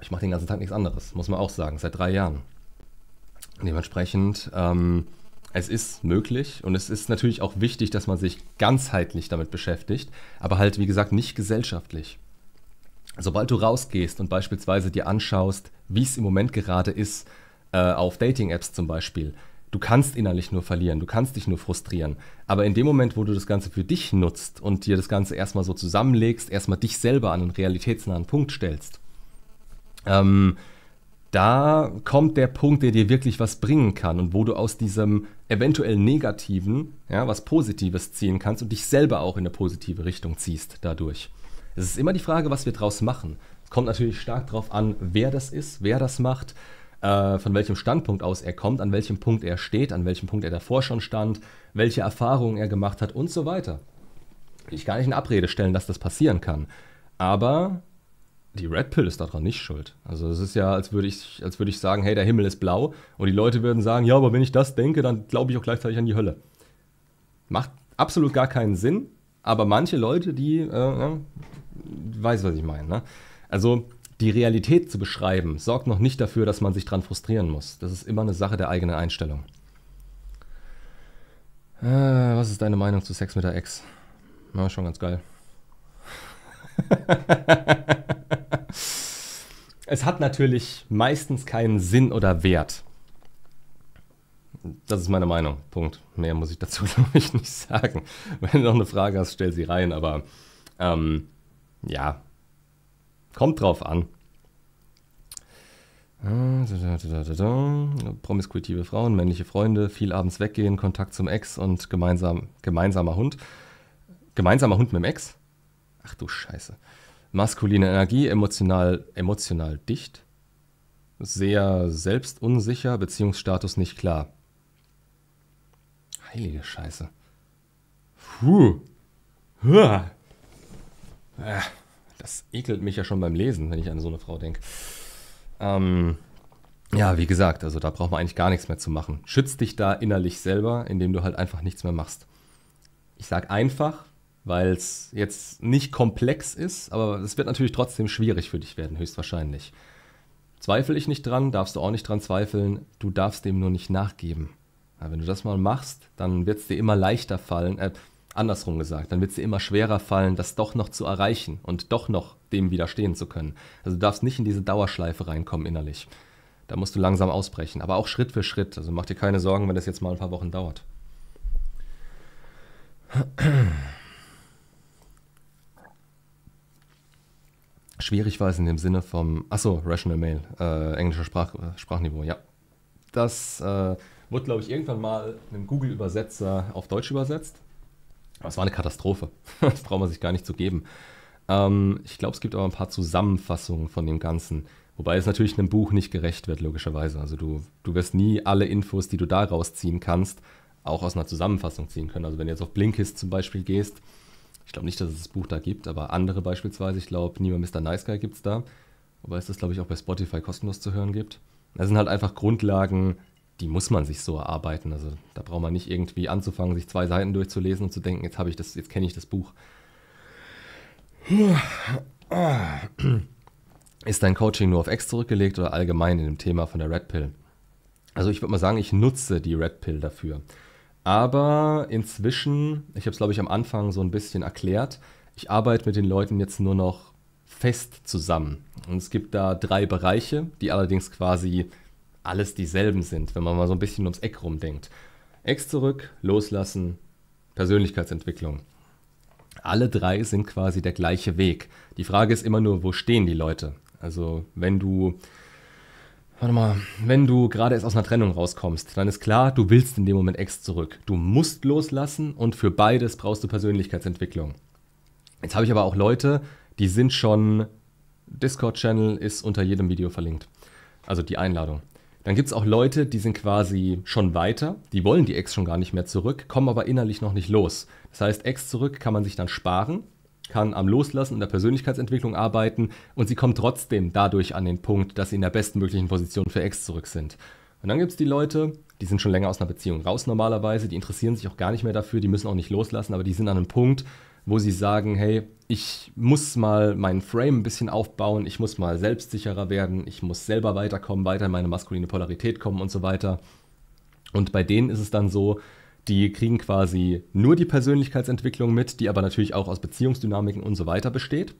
Ich mache den ganzen Tag nichts anderes, muss man auch sagen, seit drei Jahren. Dementsprechend, ähm, es ist möglich und es ist natürlich auch wichtig, dass man sich ganzheitlich damit beschäftigt, aber halt, wie gesagt, nicht gesellschaftlich. Sobald du rausgehst und beispielsweise dir anschaust, wie es im Moment gerade ist, äh, auf Dating-Apps zum Beispiel, du kannst innerlich nur verlieren, du kannst dich nur frustrieren. Aber in dem Moment, wo du das Ganze für dich nutzt und dir das Ganze erstmal so zusammenlegst, erstmal dich selber an einen realitätsnahen Punkt stellst, ähm, da kommt der Punkt, der dir wirklich was bringen kann und wo du aus diesem eventuell Negativen ja, was Positives ziehen kannst und dich selber auch in eine positive Richtung ziehst dadurch. Es ist immer die Frage, was wir draus machen. Es kommt natürlich stark darauf an, wer das ist, wer das macht, äh, von welchem Standpunkt aus er kommt, an welchem Punkt er steht, an welchem Punkt er davor schon stand, welche Erfahrungen er gemacht hat und so weiter. Ich kann nicht in Abrede stellen, dass das passieren kann. Aber die Red Pill ist daran nicht schuld. Also es ist ja, als würde ich, als würde ich sagen, hey, der Himmel ist blau. Und die Leute würden sagen, ja, aber wenn ich das denke, dann glaube ich auch gleichzeitig an die Hölle. Macht absolut gar keinen Sinn, aber manche Leute, die, äh, ja, äh, weiß, was ich meine. Ne? Also die Realität zu beschreiben, sorgt noch nicht dafür, dass man sich dran frustrieren muss. Das ist immer eine Sache der eigenen Einstellung. Äh, was ist deine Meinung zu Sex mit der Ex? Na, schon ganz geil es hat natürlich meistens keinen Sinn oder Wert. Das ist meine Meinung. Punkt. Mehr muss ich dazu, glaube ich, nicht sagen. Wenn du noch eine Frage hast, stell sie rein, aber ähm, ja. Kommt drauf an. Promiskuitive Frauen, männliche Freunde, viel abends weggehen, Kontakt zum Ex und gemeinsam, gemeinsamer Hund. Gemeinsamer Hund mit dem Ex? Ach du Scheiße. Maskuline Energie, emotional, emotional dicht, sehr selbstunsicher, Beziehungsstatus nicht klar. Heilige Scheiße. Puh. Ah, das ekelt mich ja schon beim Lesen, wenn ich an so eine Frau denke. Ähm, ja, wie gesagt, also da braucht man eigentlich gar nichts mehr zu machen. Schütz dich da innerlich selber, indem du halt einfach nichts mehr machst. Ich sag einfach, weil es jetzt nicht komplex ist, aber es wird natürlich trotzdem schwierig für dich werden, höchstwahrscheinlich. Zweifle ich nicht dran, darfst du auch nicht dran zweifeln, du darfst dem nur nicht nachgeben. Ja, wenn du das mal machst, dann wird es dir immer leichter fallen, äh, andersrum gesagt, dann wird es dir immer schwerer fallen, das doch noch zu erreichen und doch noch dem widerstehen zu können. Also du darfst nicht in diese Dauerschleife reinkommen innerlich. Da musst du langsam ausbrechen, aber auch Schritt für Schritt. Also mach dir keine Sorgen, wenn das jetzt mal ein paar Wochen dauert. schwierig war es in dem Sinne vom, achso, Rational Mail, äh, englischer Sprach, äh, Sprachniveau, ja. Das äh, wurde, glaube ich, irgendwann mal einem Google-Übersetzer auf Deutsch übersetzt. Das war eine Katastrophe. das braucht man sich gar nicht zu geben. Ähm, ich glaube, es gibt aber ein paar Zusammenfassungen von dem Ganzen. Wobei es natürlich einem Buch nicht gerecht wird, logischerweise. Also du, du wirst nie alle Infos, die du da rausziehen kannst, auch aus einer Zusammenfassung ziehen können. Also wenn du jetzt auf Blinkist zum Beispiel gehst, ich glaube nicht, dass es das Buch da gibt, aber andere beispielsweise. Ich glaube, niemand Mr. Nice Guy gibt es da. Wobei es das, glaube ich, auch bei Spotify kostenlos zu hören gibt. Das sind halt einfach Grundlagen, die muss man sich so erarbeiten. Also da braucht man nicht irgendwie anzufangen, sich zwei Seiten durchzulesen und zu denken, jetzt habe ich das, jetzt kenne ich das Buch. Ist dein Coaching nur auf Ex zurückgelegt oder allgemein in dem Thema von der Red Pill? Also ich würde mal sagen, ich nutze die Red Pill dafür. Aber inzwischen, ich habe es glaube ich am Anfang so ein bisschen erklärt, ich arbeite mit den Leuten jetzt nur noch fest zusammen. Und es gibt da drei Bereiche, die allerdings quasi alles dieselben sind, wenn man mal so ein bisschen ums Eck rumdenkt. Ex zurück, loslassen, Persönlichkeitsentwicklung. Alle drei sind quasi der gleiche Weg. Die Frage ist immer nur, wo stehen die Leute? Also wenn du Warte mal, wenn du gerade erst aus einer Trennung rauskommst, dann ist klar, du willst in dem Moment Ex zurück. Du musst loslassen und für beides brauchst du Persönlichkeitsentwicklung. Jetzt habe ich aber auch Leute, die sind schon. Discord-Channel ist unter jedem Video verlinkt. Also die Einladung. Dann gibt es auch Leute, die sind quasi schon weiter, die wollen die Ex schon gar nicht mehr zurück, kommen aber innerlich noch nicht los. Das heißt, Ex zurück kann man sich dann sparen, kann am Loslassen und der Persönlichkeitsentwicklung arbeiten und sie kommen trotzdem dadurch an den Punkt, dass sie in der bestmöglichen Position für Ex zurück sind. Und dann gibt es die Leute, die sind schon länger aus einer Beziehung raus normalerweise, die interessieren sich auch gar nicht mehr dafür, die müssen auch nicht loslassen, aber die sind an einem Punkt, wo sie sagen, hey, ich muss mal meinen Frame ein bisschen aufbauen, ich muss mal selbstsicherer werden, ich muss selber weiterkommen, weiter in meine maskuline Polarität kommen und so weiter. Und bei denen ist es dann so, die kriegen quasi nur die Persönlichkeitsentwicklung mit, die aber natürlich auch aus Beziehungsdynamiken und so weiter besteht.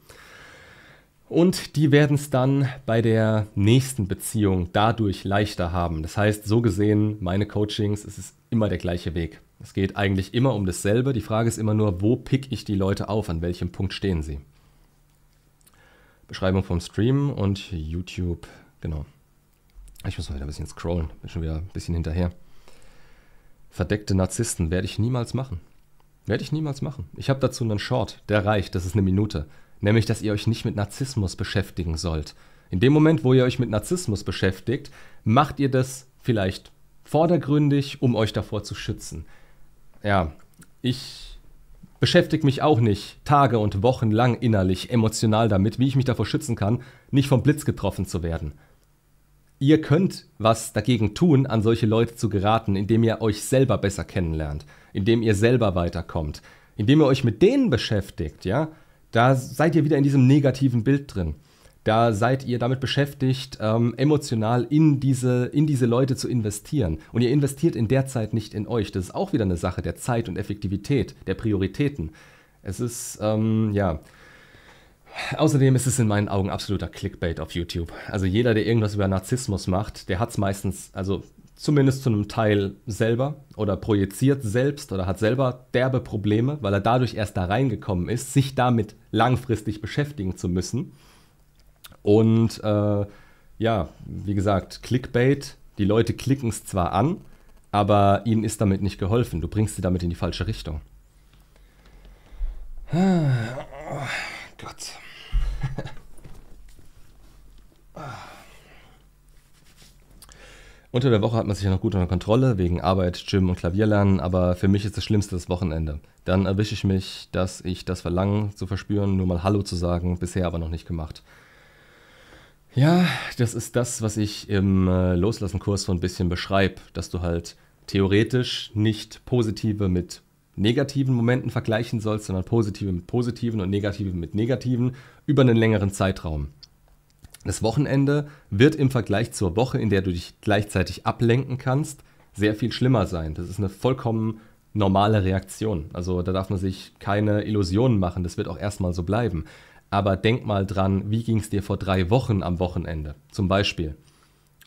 Und die werden es dann bei der nächsten Beziehung dadurch leichter haben. Das heißt, so gesehen, meine Coachings, es ist immer der gleiche Weg. Es geht eigentlich immer um dasselbe. Die Frage ist immer nur, wo pick ich die Leute auf, an welchem Punkt stehen sie. Beschreibung vom Stream und YouTube, genau. Ich muss mal wieder ein bisschen scrollen, bin schon wieder ein bisschen hinterher verdeckte Narzissten werde ich niemals machen. Werde ich niemals machen. Ich habe dazu einen Short, der reicht, das ist eine Minute. Nämlich, dass ihr euch nicht mit Narzissmus beschäftigen sollt. In dem Moment, wo ihr euch mit Narzissmus beschäftigt, macht ihr das vielleicht vordergründig, um euch davor zu schützen. Ja, ich beschäftige mich auch nicht Tage und Wochen lang innerlich emotional damit, wie ich mich davor schützen kann, nicht vom Blitz getroffen zu werden ihr könnt was dagegen tun, an solche Leute zu geraten, indem ihr euch selber besser kennenlernt, indem ihr selber weiterkommt, indem ihr euch mit denen beschäftigt, ja, da seid ihr wieder in diesem negativen Bild drin. Da seid ihr damit beschäftigt, ähm, emotional in diese, in diese Leute zu investieren. Und ihr investiert in der Zeit nicht in euch. Das ist auch wieder eine Sache der Zeit und Effektivität, der Prioritäten. Es ist, ähm, ja, Außerdem ist es in meinen Augen absoluter Clickbait auf YouTube. Also jeder, der irgendwas über Narzissmus macht, der hat es meistens, also zumindest zu einem Teil selber oder projiziert selbst oder hat selber derbe Probleme, weil er dadurch erst da reingekommen ist, sich damit langfristig beschäftigen zu müssen. Und äh, ja, wie gesagt, Clickbait, die Leute klicken es zwar an, aber ihnen ist damit nicht geholfen. Du bringst sie damit in die falsche Richtung. Ah, Gott. Unter der Woche hat man sich ja noch gut unter Kontrolle, wegen Arbeit, Gym und Klavierlernen, aber für mich ist das Schlimmste das Wochenende. Dann erwische ich mich, dass ich das Verlangen zu verspüren, nur mal Hallo zu sagen, bisher aber noch nicht gemacht. Ja, das ist das, was ich im äh, Loslassen-Kurs so ein bisschen beschreibe, dass du halt theoretisch nicht positive mit negativen Momenten vergleichen sollst, sondern positive mit positiven und negative mit negativen über einen längeren Zeitraum. Das Wochenende wird im Vergleich zur Woche, in der du dich gleichzeitig ablenken kannst, sehr viel schlimmer sein. Das ist eine vollkommen normale Reaktion. Also da darf man sich keine Illusionen machen, das wird auch erstmal so bleiben. Aber denk mal dran, wie ging es dir vor drei Wochen am Wochenende zum Beispiel.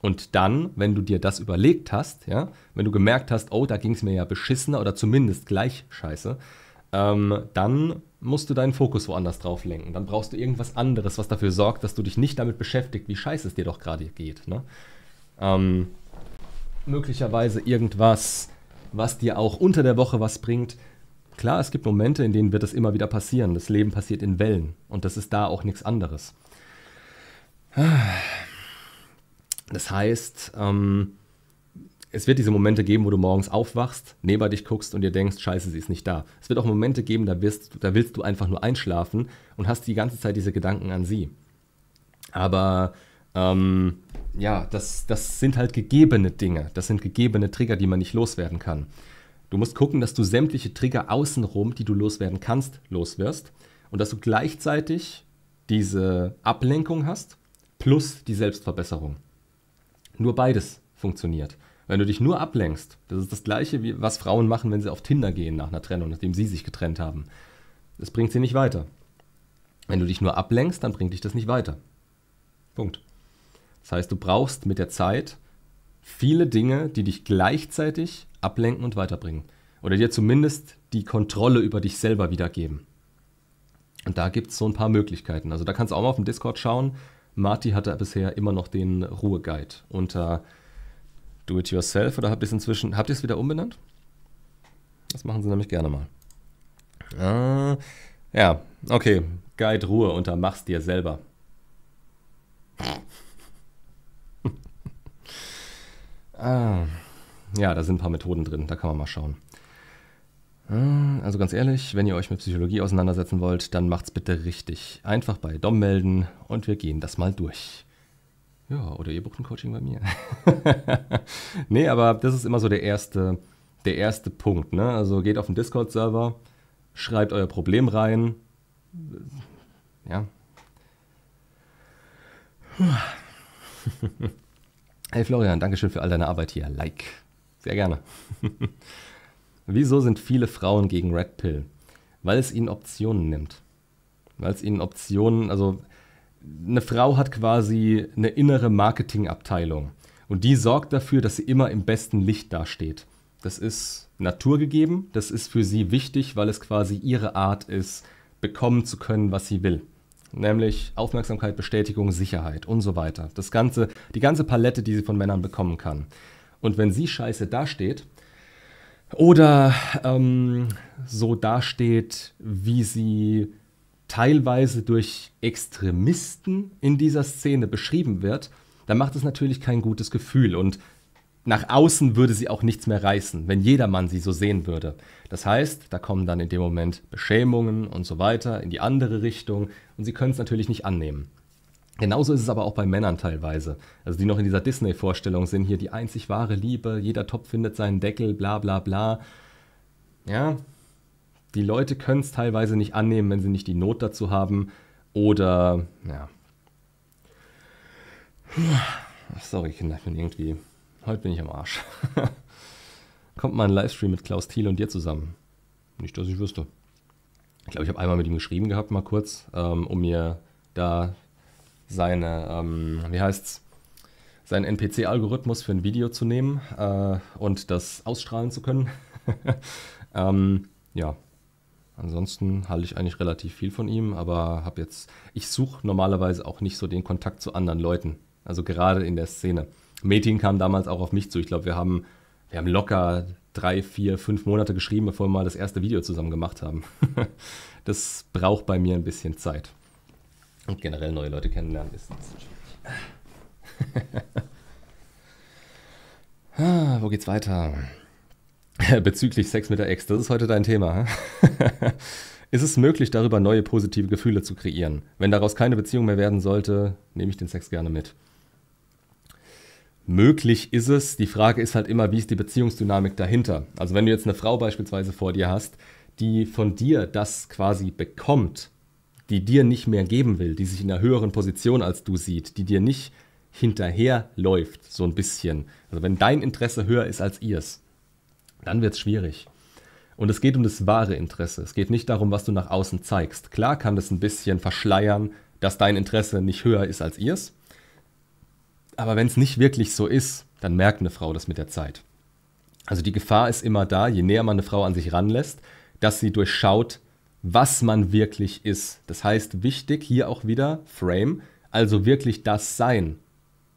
Und dann, wenn du dir das überlegt hast, ja, wenn du gemerkt hast, oh, da ging es mir ja beschissener oder zumindest gleich scheiße, ähm, dann musst du deinen Fokus woanders drauf lenken. Dann brauchst du irgendwas anderes, was dafür sorgt, dass du dich nicht damit beschäftigt, wie scheiße es dir doch gerade geht. Ne? Ähm, möglicherweise irgendwas, was dir auch unter der Woche was bringt. Klar, es gibt Momente, in denen wird das immer wieder passieren. Das Leben passiert in Wellen und das ist da auch nichts anderes. Ah. Das heißt, ähm, es wird diese Momente geben, wo du morgens aufwachst, neben dich guckst und dir denkst, scheiße, sie ist nicht da. Es wird auch Momente geben, da, wirst, da willst du einfach nur einschlafen und hast die ganze Zeit diese Gedanken an sie. Aber ähm, ja, das, das sind halt gegebene Dinge. Das sind gegebene Trigger, die man nicht loswerden kann. Du musst gucken, dass du sämtliche Trigger außenrum, die du loswerden kannst, loswirst und dass du gleichzeitig diese Ablenkung hast plus die Selbstverbesserung nur beides funktioniert. Wenn du dich nur ablenkst, das ist das Gleiche, wie was Frauen machen, wenn sie auf Tinder gehen nach einer Trennung, nachdem sie sich getrennt haben. Das bringt sie nicht weiter. Wenn du dich nur ablenkst, dann bringt dich das nicht weiter. Punkt. Das heißt, du brauchst mit der Zeit viele Dinge, die dich gleichzeitig ablenken und weiterbringen. Oder dir zumindest die Kontrolle über dich selber wiedergeben. Und da gibt es so ein paar Möglichkeiten. Also da kannst du auch mal auf dem Discord schauen. Marty hatte bisher immer noch den Ruheguide unter Do It Yourself oder habt ihr es inzwischen, habt ihr es wieder umbenannt? Das machen sie nämlich gerne mal. Ah, ja, okay. Guide Ruhe unter Mach's dir selber. ah, ja, da sind ein paar Methoden drin, da kann man mal schauen. Ah, also ganz ehrlich, wenn ihr euch mit Psychologie auseinandersetzen wollt, dann macht's bitte richtig. Einfach bei Dom melden und wir gehen das mal durch. Ja, oder ihr bucht ein Coaching bei mir. nee, aber das ist immer so der erste, der erste Punkt. Ne? Also geht auf den Discord-Server, schreibt euer Problem rein. Ja. Hey Florian, Dankeschön für all deine Arbeit hier. Like. Sehr gerne. Wieso sind viele Frauen gegen Red Pill? Weil es ihnen Optionen nimmt. Weil es ihnen Optionen, also eine Frau hat quasi eine innere Marketingabteilung und die sorgt dafür, dass sie immer im besten Licht dasteht. Das ist naturgegeben, das ist für sie wichtig, weil es quasi ihre Art ist, bekommen zu können, was sie will. Nämlich Aufmerksamkeit, Bestätigung, Sicherheit und so weiter. Das ganze, die ganze Palette, die sie von Männern bekommen kann. Und wenn sie scheiße dasteht, oder ähm, so dasteht, wie sie teilweise durch Extremisten in dieser Szene beschrieben wird, dann macht es natürlich kein gutes Gefühl und nach außen würde sie auch nichts mehr reißen, wenn jedermann sie so sehen würde. Das heißt, da kommen dann in dem Moment Beschämungen und so weiter in die andere Richtung und sie können es natürlich nicht annehmen. Genauso ist es aber auch bei Männern teilweise. Also die noch in dieser Disney-Vorstellung sind, hier die einzig wahre Liebe, jeder Topf findet seinen Deckel, bla bla bla. Ja, die Leute können es teilweise nicht annehmen, wenn sie nicht die Not dazu haben. Oder, ja. Sorry, Kinder, ich bin irgendwie. Heute bin ich am Arsch. Kommt mal ein Livestream mit Klaus Thiel und dir zusammen. Nicht, dass ich wüsste. Ich glaube, ich habe einmal mit ihm geschrieben gehabt, mal kurz, ähm, um mir da seine, ähm, wie heißt's, seinen NPC-Algorithmus für ein Video zu nehmen äh, und das ausstrahlen zu können. ähm, ja, Ansonsten halte ich eigentlich relativ viel von ihm, aber habe jetzt, ich suche normalerweise auch nicht so den Kontakt zu anderen Leuten. Also gerade in der Szene. Metin kam damals auch auf mich zu. Ich glaube, wir haben, wir haben locker drei, vier, fünf Monate geschrieben, bevor wir mal das erste Video zusammen gemacht haben. das braucht bei mir ein bisschen Zeit. Und generell neue Leute kennenlernen ist schwierig. ah, wo geht's weiter? Bezüglich Sex mit der Ex, das ist heute dein Thema. ist es möglich, darüber neue positive Gefühle zu kreieren? Wenn daraus keine Beziehung mehr werden sollte, nehme ich den Sex gerne mit. Möglich ist es. Die Frage ist halt immer, wie ist die Beziehungsdynamik dahinter? Also wenn du jetzt eine Frau beispielsweise vor dir hast, die von dir das quasi bekommt, die dir nicht mehr geben will, die sich in einer höheren Position als du sieht, die dir nicht hinterherläuft, so ein bisschen. Also wenn dein Interesse höher ist als ihrs, dann wird es schwierig. Und es geht um das wahre Interesse. Es geht nicht darum, was du nach außen zeigst. Klar kann das ein bisschen verschleiern, dass dein Interesse nicht höher ist als ihrs. Aber wenn es nicht wirklich so ist, dann merkt eine Frau das mit der Zeit. Also die Gefahr ist immer da, je näher man eine Frau an sich ranlässt, dass sie durchschaut, was man wirklich ist. Das heißt, wichtig hier auch wieder, Frame, also wirklich das sein,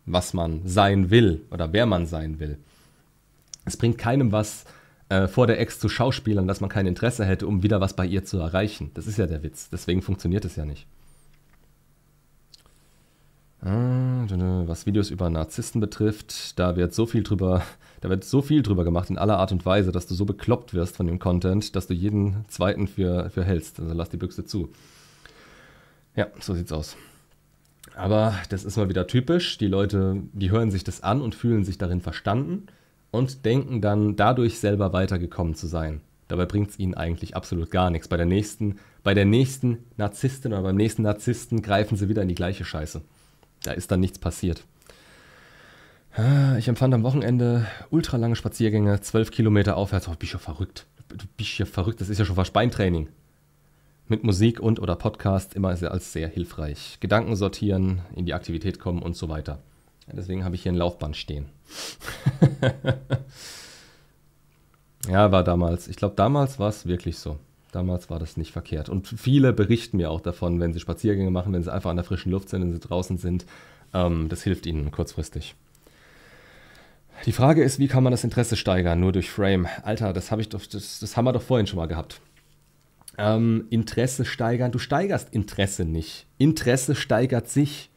was man sein will oder wer man sein will. Es bringt keinem was, äh, vor der Ex zu schauspielern, dass man kein Interesse hätte, um wieder was bei ihr zu erreichen. Das ist ja der Witz. Deswegen funktioniert es ja nicht. Ah, was Videos über Narzissten betrifft, da wird so viel drüber da wird so viel drüber gemacht in aller Art und Weise, dass du so bekloppt wirst von dem Content, dass du jeden zweiten für, für hältst. Also lass die Büchse zu. Ja, so sieht's aus. Aber das ist mal wieder typisch. Die Leute, die hören sich das an und fühlen sich darin verstanden und denken dann dadurch selber weitergekommen zu sein. Dabei bringt es ihnen eigentlich absolut gar nichts. Bei der nächsten, bei der nächsten Narzisstin oder beim nächsten Narzissten greifen sie wieder in die gleiche Scheiße. Da ist dann nichts passiert. Ah, ich empfand am Wochenende ultralange Spaziergänge, 12 Kilometer aufwärts. Oh, bist ja verrückt. Du bist ja verrückt. Das ist ja schon fast Beintraining. Mit Musik und oder Podcast immer als sehr hilfreich. Gedanken sortieren, in die Aktivität kommen und so weiter. Deswegen habe ich hier ein Laufband stehen. ja, war damals. Ich glaube, damals war es wirklich so. Damals war das nicht verkehrt. Und viele berichten mir auch davon, wenn sie Spaziergänge machen, wenn sie einfach an der frischen Luft sind, wenn sie draußen sind. Ähm, das hilft ihnen kurzfristig. Die Frage ist, wie kann man das Interesse steigern? Nur durch Frame. Alter, das, ich doch, das, das haben wir doch vorhin schon mal gehabt. Ähm, Interesse steigern. Du steigerst Interesse nicht. Interesse steigert sich.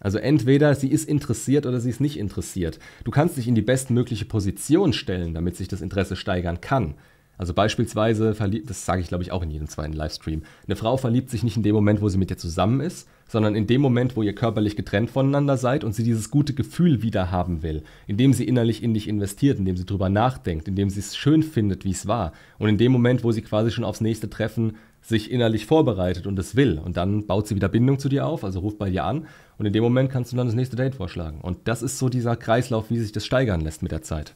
Also entweder sie ist interessiert oder sie ist nicht interessiert. Du kannst dich in die bestmögliche Position stellen, damit sich das Interesse steigern kann. Also beispielsweise verliebt, das sage ich glaube ich auch in jedem zweiten Livestream, eine Frau verliebt sich nicht in dem Moment, wo sie mit dir zusammen ist, sondern in dem Moment, wo ihr körperlich getrennt voneinander seid und sie dieses gute Gefühl wieder haben will, indem sie innerlich in dich investiert, indem sie drüber nachdenkt, indem sie es schön findet, wie es war und in dem Moment, wo sie quasi schon aufs nächste Treffen sich innerlich vorbereitet und es will und dann baut sie wieder Bindung zu dir auf, also ruft bei dir an und in dem Moment kannst du dann das nächste Date vorschlagen und das ist so dieser Kreislauf, wie sich das steigern lässt mit der Zeit.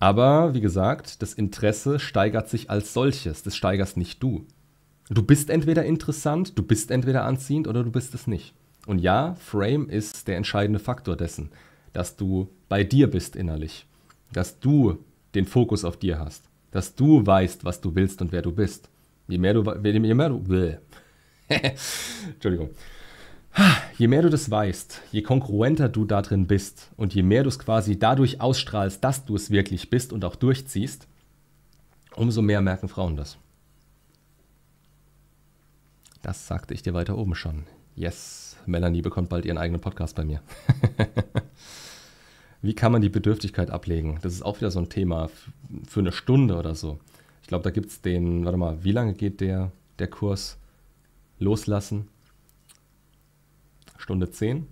Aber wie gesagt, das Interesse steigert sich als solches, das steigerst nicht du. Du bist entweder interessant, du bist entweder anziehend oder du bist es nicht. Und ja, Frame ist der entscheidende Faktor dessen, dass du bei dir bist innerlich, dass du den Fokus auf dir hast, dass du weißt, was du willst und wer du bist. Je mehr du, je mehr du, bläh. Entschuldigung. Je mehr du das weißt, je kongruenter du da drin bist und je mehr du es quasi dadurch ausstrahlst, dass du es wirklich bist und auch durchziehst, umso mehr merken Frauen das. Das sagte ich dir weiter oben schon. Yes, Melanie bekommt bald ihren eigenen Podcast bei mir. Wie kann man die Bedürftigkeit ablegen? Das ist auch wieder so ein Thema für eine Stunde oder so. Ich glaube, da gibt es den, warte mal, wie lange geht der, der Kurs? Loslassen. Stunde 10.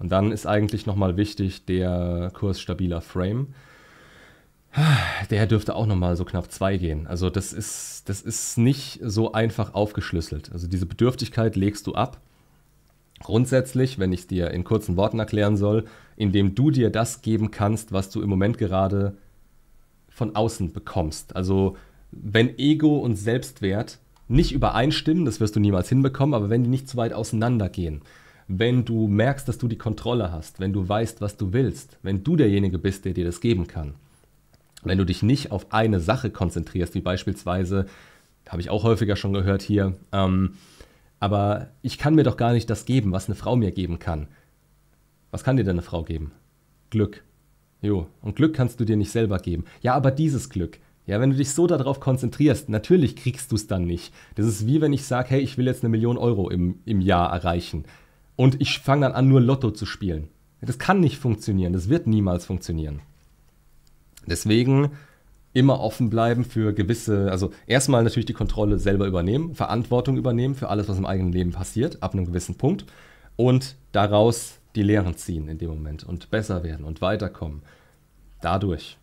Und dann ist eigentlich nochmal wichtig der Kurs stabiler Frame. Der dürfte auch nochmal so knapp zwei gehen. Also das ist, das ist nicht so einfach aufgeschlüsselt. Also diese Bedürftigkeit legst du ab. Grundsätzlich, wenn ich es dir in kurzen Worten erklären soll, indem du dir das geben kannst, was du im Moment gerade von außen bekommst. Also wenn Ego und Selbstwert nicht übereinstimmen, das wirst du niemals hinbekommen, aber wenn die nicht zu weit auseinandergehen, wenn du merkst, dass du die Kontrolle hast, wenn du weißt, was du willst, wenn du derjenige bist, der dir das geben kann, wenn du dich nicht auf eine Sache konzentrierst, wie beispielsweise, habe ich auch häufiger schon gehört hier, ähm, aber ich kann mir doch gar nicht das geben, was eine Frau mir geben kann. Was kann dir denn eine Frau geben? Glück. Jo, und Glück kannst du dir nicht selber geben. Ja, aber dieses Glück. Ja, wenn du dich so darauf konzentrierst, natürlich kriegst du es dann nicht. Das ist wie wenn ich sage, hey, ich will jetzt eine Million Euro im, im Jahr erreichen. Und ich fange dann an, nur Lotto zu spielen. Das kann nicht funktionieren, das wird niemals funktionieren. Deswegen immer offen bleiben für gewisse, also erstmal natürlich die Kontrolle selber übernehmen, Verantwortung übernehmen für alles, was im eigenen Leben passiert, ab einem gewissen Punkt und daraus die Lehren ziehen in dem Moment und besser werden und weiterkommen. Dadurch.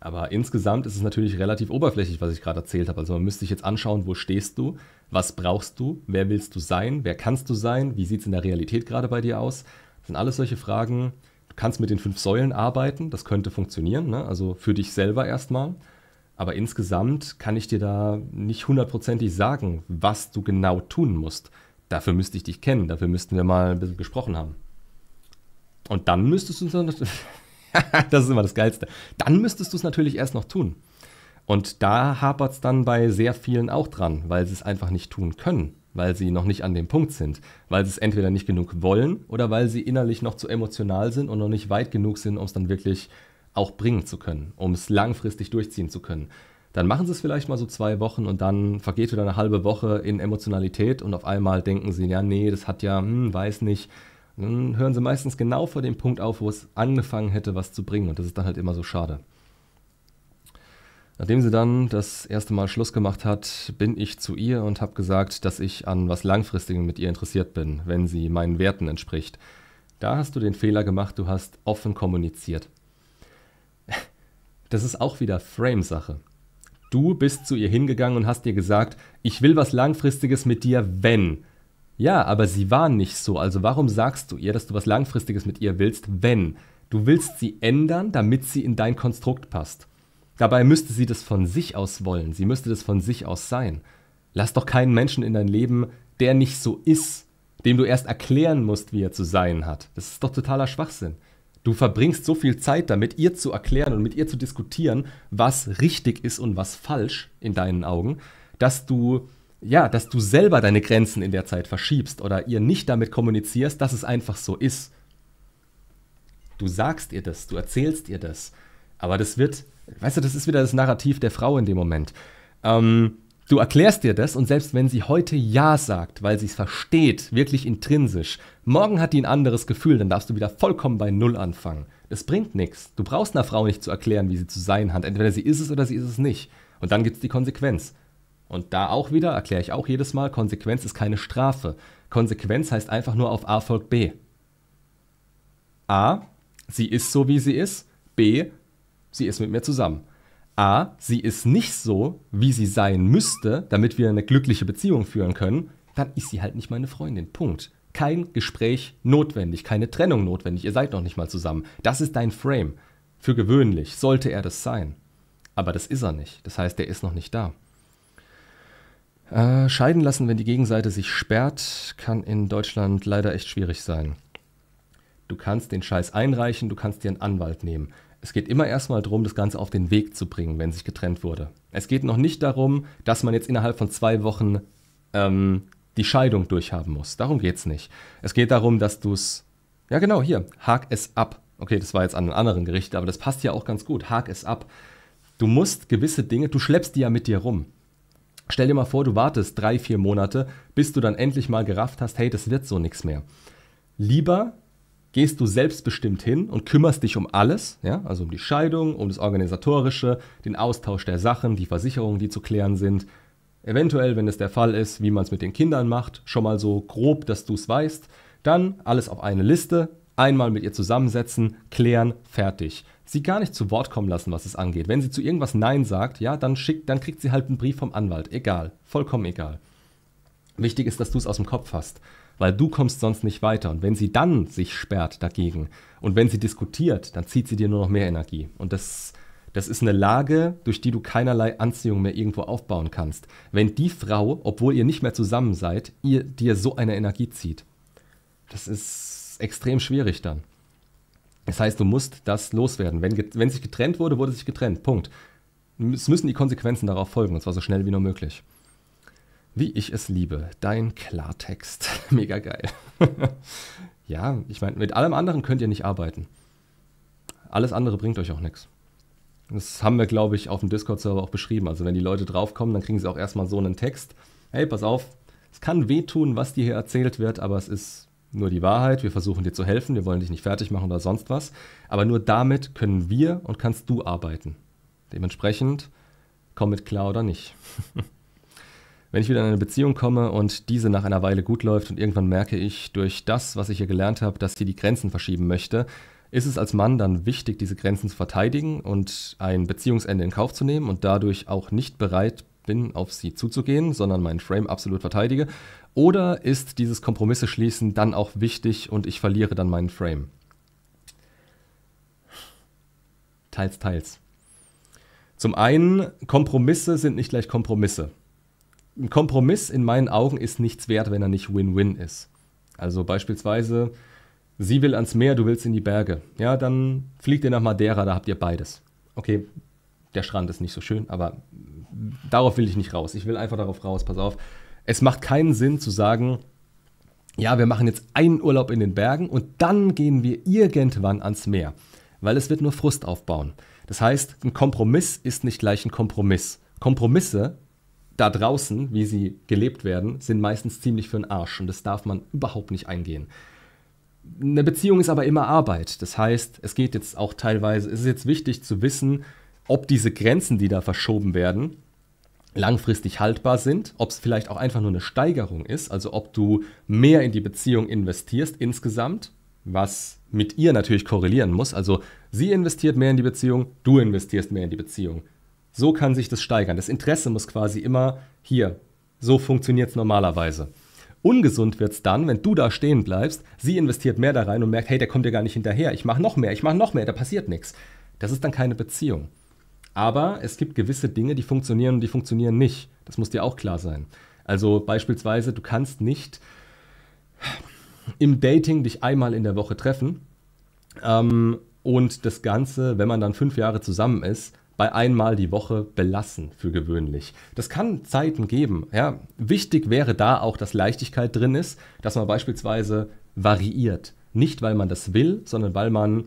Aber insgesamt ist es natürlich relativ oberflächlich, was ich gerade erzählt habe. Also man müsste sich jetzt anschauen, wo stehst du, was brauchst du, wer willst du sein, wer kannst du sein, wie sieht es in der Realität gerade bei dir aus. Das sind alles solche Fragen, Du kannst mit den fünf Säulen arbeiten, das könnte funktionieren, ne? also für dich selber erstmal. Aber insgesamt kann ich dir da nicht hundertprozentig sagen, was du genau tun musst. Dafür müsste ich dich kennen, dafür müssten wir mal ein bisschen gesprochen haben. Und dann müsstest du es das ist immer das Geilste. Dann müsstest du es natürlich erst noch tun. Und da hapert es dann bei sehr vielen auch dran, weil sie es einfach nicht tun können weil sie noch nicht an dem Punkt sind, weil sie es entweder nicht genug wollen oder weil sie innerlich noch zu emotional sind und noch nicht weit genug sind, um es dann wirklich auch bringen zu können, um es langfristig durchziehen zu können. Dann machen sie es vielleicht mal so zwei Wochen und dann vergeht wieder eine halbe Woche in Emotionalität und auf einmal denken sie, ja, nee, das hat ja, hm, weiß nicht. Dann hören sie meistens genau vor dem Punkt auf, wo es angefangen hätte, was zu bringen und das ist dann halt immer so schade. Nachdem sie dann das erste Mal Schluss gemacht hat, bin ich zu ihr und habe gesagt, dass ich an was Langfristigem mit ihr interessiert bin, wenn sie meinen Werten entspricht. Da hast du den Fehler gemacht, du hast offen kommuniziert. Das ist auch wieder Frame-Sache. Du bist zu ihr hingegangen und hast ihr gesagt, ich will was Langfristiges mit dir, wenn. Ja, aber sie war nicht so. Also warum sagst du ihr, dass du was Langfristiges mit ihr willst, wenn? Du willst sie ändern, damit sie in dein Konstrukt passt. Dabei müsste sie das von sich aus wollen, sie müsste das von sich aus sein. Lass doch keinen Menschen in dein Leben, der nicht so ist, dem du erst erklären musst, wie er zu sein hat. Das ist doch totaler Schwachsinn. Du verbringst so viel Zeit damit, ihr zu erklären und mit ihr zu diskutieren, was richtig ist und was falsch in deinen Augen, dass du ja, dass du selber deine Grenzen in der Zeit verschiebst oder ihr nicht damit kommunizierst, dass es einfach so ist. Du sagst ihr das, du erzählst ihr das, aber das wird Weißt du, das ist wieder das Narrativ der Frau in dem Moment. Ähm, du erklärst dir das und selbst wenn sie heute Ja sagt, weil sie es versteht, wirklich intrinsisch, morgen hat die ein anderes Gefühl, dann darfst du wieder vollkommen bei Null anfangen. Das bringt nichts. Du brauchst einer Frau nicht zu erklären, wie sie zu sein hat. Entweder sie ist es oder sie ist es nicht. Und dann gibt es die Konsequenz. Und da auch wieder, erkläre ich auch jedes Mal, Konsequenz ist keine Strafe. Konsequenz heißt einfach nur auf A folgt B. A, sie ist so, wie sie ist. B, sie ist mit mir zusammen. A, sie ist nicht so, wie sie sein müsste, damit wir eine glückliche Beziehung führen können, dann ist sie halt nicht meine Freundin. Punkt. Kein Gespräch notwendig, keine Trennung notwendig, ihr seid noch nicht mal zusammen. Das ist dein Frame. Für gewöhnlich sollte er das sein. Aber das ist er nicht. Das heißt, er ist noch nicht da. Äh, scheiden lassen, wenn die Gegenseite sich sperrt, kann in Deutschland leider echt schwierig sein. Du kannst den Scheiß einreichen, du kannst dir einen Anwalt nehmen. Es geht immer erstmal darum, das Ganze auf den Weg zu bringen, wenn sich getrennt wurde. Es geht noch nicht darum, dass man jetzt innerhalb von zwei Wochen ähm, die Scheidung durchhaben muss. Darum geht es nicht. Es geht darum, dass du es. Ja, genau, hier. Hak es ab. Okay, das war jetzt an einen anderen Gericht, aber das passt ja auch ganz gut. Hak es ab. Du musst gewisse Dinge, du schleppst die ja mit dir rum. Stell dir mal vor, du wartest drei, vier Monate, bis du dann endlich mal gerafft hast, hey, das wird so nichts mehr. Lieber gehst du selbstbestimmt hin und kümmerst dich um alles, ja, also um die Scheidung, um das Organisatorische, den Austausch der Sachen, die Versicherungen, die zu klären sind. Eventuell, wenn es der Fall ist, wie man es mit den Kindern macht, schon mal so grob, dass du es weißt. Dann alles auf eine Liste, einmal mit ihr zusammensetzen, klären, fertig. Sie gar nicht zu Wort kommen lassen, was es angeht. Wenn sie zu irgendwas Nein sagt, ja, dann schickt, dann kriegt sie halt einen Brief vom Anwalt. Egal, vollkommen egal. Wichtig ist, dass du es aus dem Kopf hast weil du kommst sonst nicht weiter. Und wenn sie dann sich sperrt dagegen und wenn sie diskutiert, dann zieht sie dir nur noch mehr Energie. Und das, das ist eine Lage, durch die du keinerlei Anziehung mehr irgendwo aufbauen kannst. Wenn die Frau, obwohl ihr nicht mehr zusammen seid, ihr dir so eine Energie zieht. Das ist extrem schwierig dann. Das heißt, du musst das loswerden. Wenn, wenn sich getrennt wurde, wurde sich getrennt. Punkt. Es müssen die Konsequenzen darauf folgen, und zwar so schnell wie nur möglich. Wie ich es liebe, dein Klartext. Mega geil. ja, ich meine, mit allem anderen könnt ihr nicht arbeiten. Alles andere bringt euch auch nichts. Das haben wir, glaube ich, auf dem Discord-Server auch beschrieben. Also wenn die Leute draufkommen, dann kriegen sie auch erstmal so einen Text. Hey, pass auf, es kann wehtun, was dir hier erzählt wird, aber es ist nur die Wahrheit. Wir versuchen dir zu helfen, wir wollen dich nicht fertig machen oder sonst was. Aber nur damit können wir und kannst du arbeiten. Dementsprechend, komm mit klar oder nicht. Wenn ich wieder in eine Beziehung komme und diese nach einer Weile gut läuft und irgendwann merke ich durch das, was ich hier gelernt habe, dass sie die Grenzen verschieben möchte, ist es als Mann dann wichtig, diese Grenzen zu verteidigen und ein Beziehungsende in Kauf zu nehmen und dadurch auch nicht bereit bin, auf sie zuzugehen, sondern meinen Frame absolut verteidige? Oder ist dieses Kompromisse schließen dann auch wichtig und ich verliere dann meinen Frame? Teils, teils. Zum einen, Kompromisse sind nicht gleich Kompromisse ein Kompromiss in meinen Augen ist nichts wert, wenn er nicht Win-Win ist. Also beispielsweise, sie will ans Meer, du willst in die Berge. Ja, dann fliegt ihr nach Madeira, da habt ihr beides. Okay, der Strand ist nicht so schön, aber darauf will ich nicht raus. Ich will einfach darauf raus, pass auf. Es macht keinen Sinn zu sagen, ja, wir machen jetzt einen Urlaub in den Bergen und dann gehen wir irgendwann ans Meer, weil es wird nur Frust aufbauen. Das heißt, ein Kompromiss ist nicht gleich ein Kompromiss. Kompromisse da draußen, wie sie gelebt werden, sind meistens ziemlich für den Arsch und das darf man überhaupt nicht eingehen. Eine Beziehung ist aber immer Arbeit. Das heißt, es geht jetzt auch teilweise, es ist jetzt wichtig zu wissen, ob diese Grenzen, die da verschoben werden, langfristig haltbar sind, ob es vielleicht auch einfach nur eine Steigerung ist, also ob du mehr in die Beziehung investierst insgesamt, was mit ihr natürlich korrelieren muss. Also sie investiert mehr in die Beziehung, du investierst mehr in die Beziehung. So kann sich das steigern. Das Interesse muss quasi immer hier. So funktioniert es normalerweise. Ungesund wird es dann, wenn du da stehen bleibst, sie investiert mehr da rein und merkt, hey, der kommt dir gar nicht hinterher, ich mache noch mehr, ich mache noch mehr, da passiert nichts. Das ist dann keine Beziehung. Aber es gibt gewisse Dinge, die funktionieren und die funktionieren nicht. Das muss dir auch klar sein. Also beispielsweise, du kannst nicht im Dating dich einmal in der Woche treffen ähm, und das Ganze, wenn man dann fünf Jahre zusammen ist, bei einmal die Woche belassen für gewöhnlich. Das kann Zeiten geben. Ja. Wichtig wäre da auch, dass Leichtigkeit drin ist, dass man beispielsweise variiert. Nicht, weil man das will, sondern weil man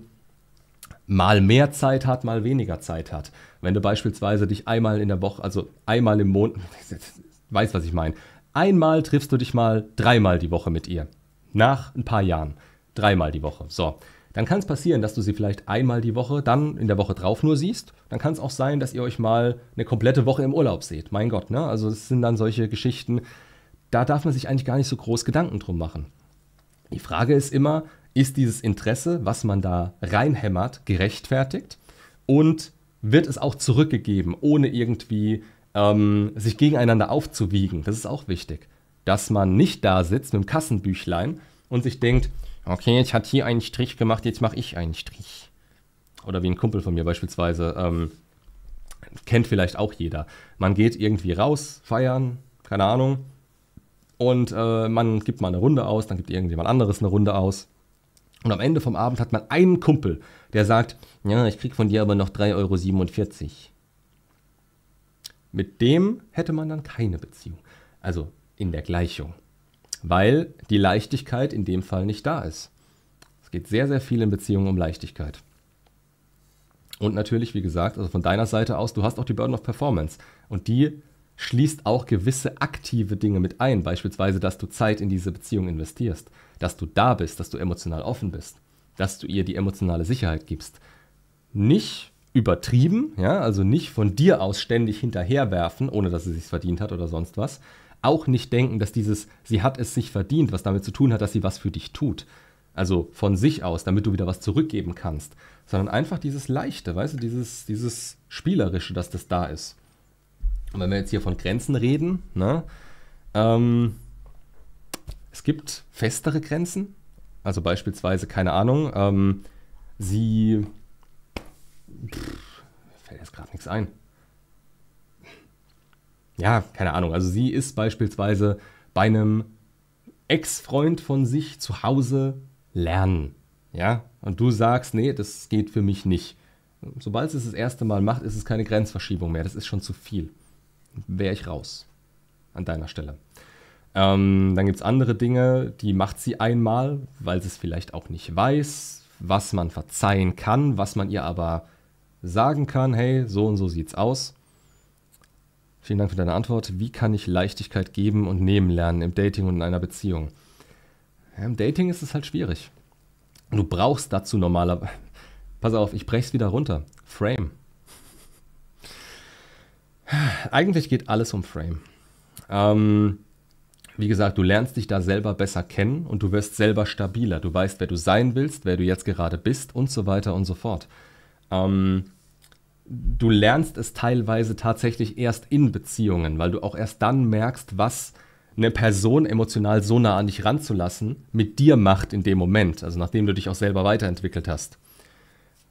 mal mehr Zeit hat, mal weniger Zeit hat. Wenn du beispielsweise dich einmal in der Woche, also einmal im Monat, weiß, was ich meine, einmal triffst du dich mal dreimal die Woche mit ihr. Nach ein paar Jahren. Dreimal die Woche. So dann kann es passieren, dass du sie vielleicht einmal die Woche, dann in der Woche drauf nur siehst. Dann kann es auch sein, dass ihr euch mal eine komplette Woche im Urlaub seht. Mein Gott, ne? Also es sind dann solche Geschichten, da darf man sich eigentlich gar nicht so groß Gedanken drum machen. Die Frage ist immer, ist dieses Interesse, was man da reinhämmert, gerechtfertigt? Und wird es auch zurückgegeben, ohne irgendwie ähm, sich gegeneinander aufzuwiegen? Das ist auch wichtig, dass man nicht da sitzt mit dem Kassenbüchlein und sich denkt, okay, ich hatte hier einen Strich gemacht, jetzt mache ich einen Strich. Oder wie ein Kumpel von mir beispielsweise, ähm, kennt vielleicht auch jeder. Man geht irgendwie raus, feiern, keine Ahnung, und äh, man gibt mal eine Runde aus, dann gibt irgendjemand anderes eine Runde aus. Und am Ende vom Abend hat man einen Kumpel, der sagt, ja, ich krieg von dir aber noch 3,47 Euro. Mit dem hätte man dann keine Beziehung. Also in der Gleichung weil die Leichtigkeit in dem Fall nicht da ist. Es geht sehr, sehr viel in Beziehungen um Leichtigkeit. Und natürlich, wie gesagt, also von deiner Seite aus, du hast auch die Burden of Performance. Und die schließt auch gewisse aktive Dinge mit ein, beispielsweise, dass du Zeit in diese Beziehung investierst, dass du da bist, dass du emotional offen bist, dass du ihr die emotionale Sicherheit gibst. Nicht übertrieben, ja, also nicht von dir aus ständig hinterherwerfen, ohne dass sie sich verdient hat oder sonst was. Auch nicht denken, dass dieses sie hat es sich verdient, was damit zu tun hat, dass sie was für dich tut. Also von sich aus, damit du wieder was zurückgeben kannst, sondern einfach dieses leichte, weißt du, dieses dieses spielerische, dass das da ist. Und wenn wir jetzt hier von Grenzen reden, ne? Ähm, es gibt festere Grenzen, also beispielsweise keine Ahnung, ähm, sie Pff, fällt jetzt gerade nichts ein. Ja, keine Ahnung. Also sie ist beispielsweise bei einem Ex-Freund von sich zu Hause lernen. Ja? Und du sagst, nee, das geht für mich nicht. Sobald sie es das erste Mal macht, ist es keine Grenzverschiebung mehr. Das ist schon zu viel. Wäre ich raus. An deiner Stelle. Ähm, dann gibt es andere Dinge, die macht sie einmal, weil sie es vielleicht auch nicht weiß, was man verzeihen kann, was man ihr aber sagen kann, hey, so und so sieht's aus. Vielen Dank für deine Antwort. Wie kann ich Leichtigkeit geben und nehmen lernen im Dating und in einer Beziehung? Ja, Im Dating ist es halt schwierig. Du brauchst dazu normalerweise. Pass auf, ich brech's wieder runter. Frame. Eigentlich geht alles um Frame. Ähm, wie gesagt, du lernst dich da selber besser kennen und du wirst selber stabiler. Du weißt, wer du sein willst, wer du jetzt gerade bist und so weiter und so fort. Ähm, du lernst es teilweise tatsächlich erst in Beziehungen, weil du auch erst dann merkst, was eine Person emotional so nah an dich ranzulassen mit dir macht in dem Moment, also nachdem du dich auch selber weiterentwickelt hast.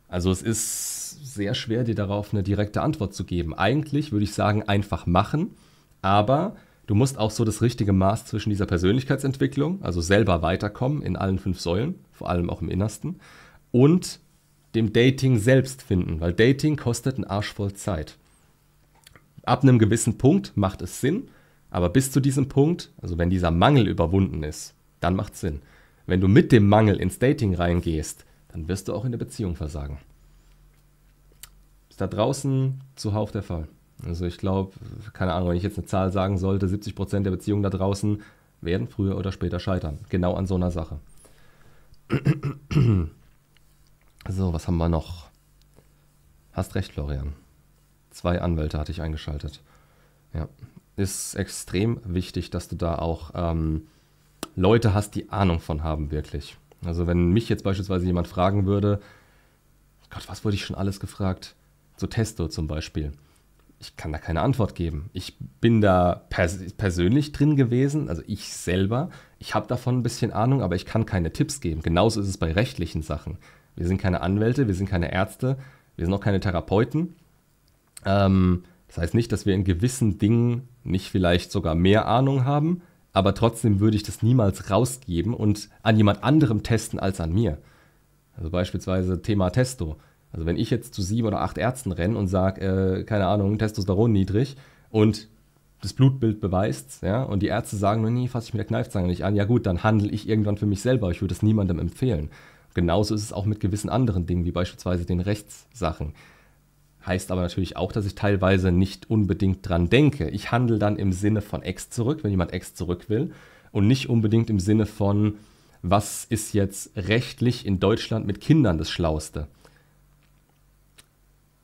Also es ist sehr schwer, dir darauf eine direkte Antwort zu geben. Eigentlich würde ich sagen, einfach machen, aber du musst auch so das richtige Maß zwischen dieser Persönlichkeitsentwicklung, also selber weiterkommen in allen fünf Säulen, vor allem auch im Innersten, und dem Dating selbst finden, weil Dating kostet einen Arsch voll Zeit. Ab einem gewissen Punkt macht es Sinn, aber bis zu diesem Punkt, also wenn dieser Mangel überwunden ist, dann macht es Sinn. Wenn du mit dem Mangel ins Dating reingehst, dann wirst du auch in der Beziehung versagen. Ist da draußen zuhauf der Fall. Also ich glaube, keine Ahnung, wenn ich jetzt eine Zahl sagen sollte, 70% der Beziehungen da draußen werden früher oder später scheitern. Genau an so einer Sache. So, was haben wir noch? Hast recht, Florian. Zwei Anwälte hatte ich eingeschaltet. Ja. Ist extrem wichtig, dass du da auch ähm, Leute hast, die Ahnung von haben, wirklich. Also, wenn mich jetzt beispielsweise jemand fragen würde, Gott, was wurde ich schon alles gefragt? Zu Testo zum Beispiel. Ich kann da keine Antwort geben. Ich bin da pers persönlich drin gewesen, also ich selber. Ich habe davon ein bisschen Ahnung, aber ich kann keine Tipps geben. Genauso ist es bei rechtlichen Sachen. Wir sind keine Anwälte, wir sind keine Ärzte, wir sind auch keine Therapeuten. Ähm, das heißt nicht, dass wir in gewissen Dingen nicht vielleicht sogar mehr Ahnung haben, aber trotzdem würde ich das niemals rausgeben und an jemand anderem testen als an mir. Also beispielsweise Thema Testo. Also wenn ich jetzt zu sieben oder acht Ärzten renne und sage, äh, keine Ahnung, Testosteron niedrig und das Blutbild beweist, ja, und die Ärzte sagen, nee, fasse ich mit der Kneifzange nicht an, ja gut, dann handle ich irgendwann für mich selber, ich würde es niemandem empfehlen. Genauso ist es auch mit gewissen anderen Dingen, wie beispielsweise den Rechtssachen. Heißt aber natürlich auch, dass ich teilweise nicht unbedingt dran denke. Ich handle dann im Sinne von Ex zurück, wenn jemand Ex zurück will, und nicht unbedingt im Sinne von, was ist jetzt rechtlich in Deutschland mit Kindern das Schlauste.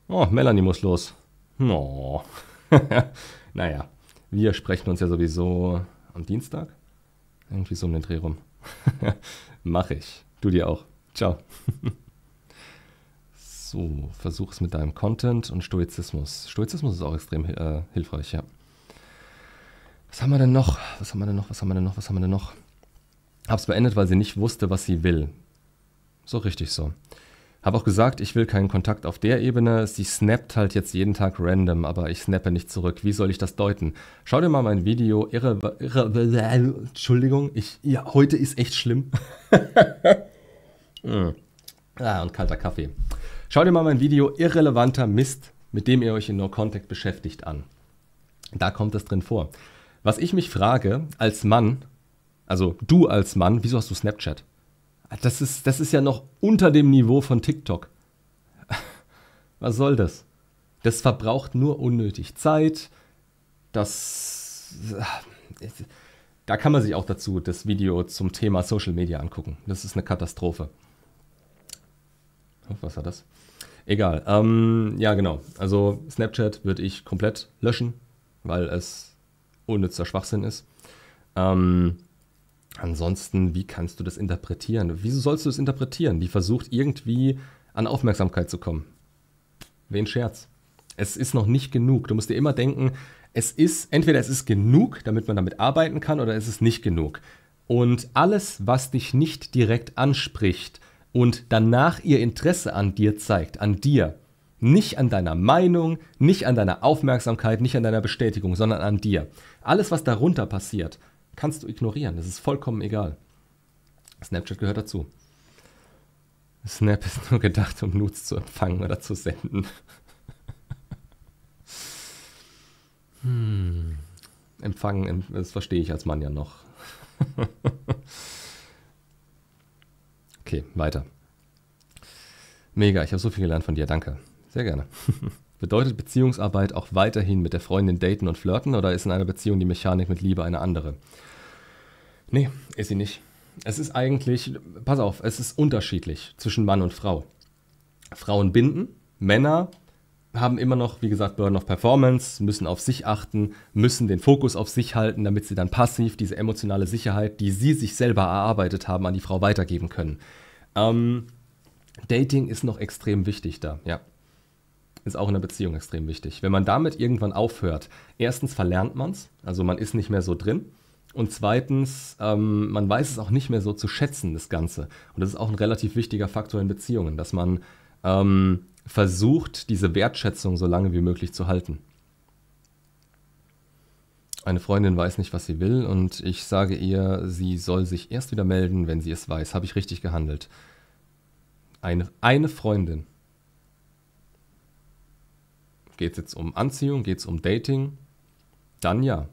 Oh, Melanie muss los. No. Oh. naja, wir sprechen uns ja sowieso am Dienstag. Irgendwie so um den Dreh rum. Mach ich. Du dir auch. Ciao. so, versuch es mit deinem Content und Stoizismus. Stoizismus ist auch extrem äh, hilfreich, ja. Was haben wir denn noch? Was haben wir denn noch? Was haben wir denn noch? Was haben wir denn noch? Hab's beendet, weil sie nicht wusste, was sie will. So richtig so. Hab auch gesagt, ich will keinen Kontakt auf der Ebene. Sie snappt halt jetzt jeden Tag random, aber ich snappe nicht zurück. Wie soll ich das deuten? Schau dir mal mein Video. Irre, irre, Entschuldigung, ich, ja, heute ist echt schlimm. Mmh. Ah, und kalter Kaffee. Schau dir mal mein Video Irrelevanter Mist, mit dem ihr euch in No Contact beschäftigt, an. Da kommt das drin vor. Was ich mich frage, als Mann, also du als Mann, wieso hast du Snapchat? Ah, das ist, das ist ja noch unter dem Niveau von TikTok. Was soll das? Das verbraucht nur unnötig Zeit. Das. Da kann man sich auch dazu das Video zum Thema Social Media angucken. Das ist eine Katastrophe. Oh, was war das? Egal. Ähm, ja, genau. Also Snapchat würde ich komplett löschen, weil es unnützer Schwachsinn ist. Ähm, ansonsten, wie kannst du das interpretieren? Wieso sollst du das interpretieren? Die versucht irgendwie an Aufmerksamkeit zu kommen. Wen Scherz? Es ist noch nicht genug. Du musst dir immer denken, es ist entweder es ist genug, damit man damit arbeiten kann, oder es ist nicht genug. Und alles, was dich nicht direkt anspricht, und danach ihr Interesse an dir zeigt, an dir. Nicht an deiner Meinung, nicht an deiner Aufmerksamkeit, nicht an deiner Bestätigung, sondern an dir. Alles, was darunter passiert, kannst du ignorieren. Das ist vollkommen egal. Snapchat gehört dazu. Snap ist nur gedacht, um Nudes zu empfangen oder zu senden. hm. Empfangen, das verstehe ich als Mann ja noch. Okay, weiter. Mega, ich habe so viel gelernt von dir, danke. Sehr gerne. Bedeutet Beziehungsarbeit auch weiterhin mit der Freundin daten und flirten oder ist in einer Beziehung die Mechanik mit Liebe eine andere? Nee, ist sie nicht. Es ist eigentlich, pass auf, es ist unterschiedlich zwischen Mann und Frau. Frauen binden, Männer haben immer noch, wie gesagt, Burden of Performance, müssen auf sich achten, müssen den Fokus auf sich halten, damit sie dann passiv diese emotionale Sicherheit, die sie sich selber erarbeitet haben, an die Frau weitergeben können. Ähm, Dating ist noch extrem wichtig da, ja. Ist auch in der Beziehung extrem wichtig. Wenn man damit irgendwann aufhört, erstens verlernt man es, also man ist nicht mehr so drin. Und zweitens, ähm, man weiß es auch nicht mehr so zu schätzen, das Ganze. Und das ist auch ein relativ wichtiger Faktor in Beziehungen, dass man ähm, versucht, diese Wertschätzung so lange wie möglich zu halten. Eine Freundin weiß nicht, was sie will, und ich sage ihr, sie soll sich erst wieder melden, wenn sie es weiß. Habe ich richtig gehandelt? Eine, eine Freundin. Geht es jetzt um Anziehung? Geht es um Dating? Dann ja.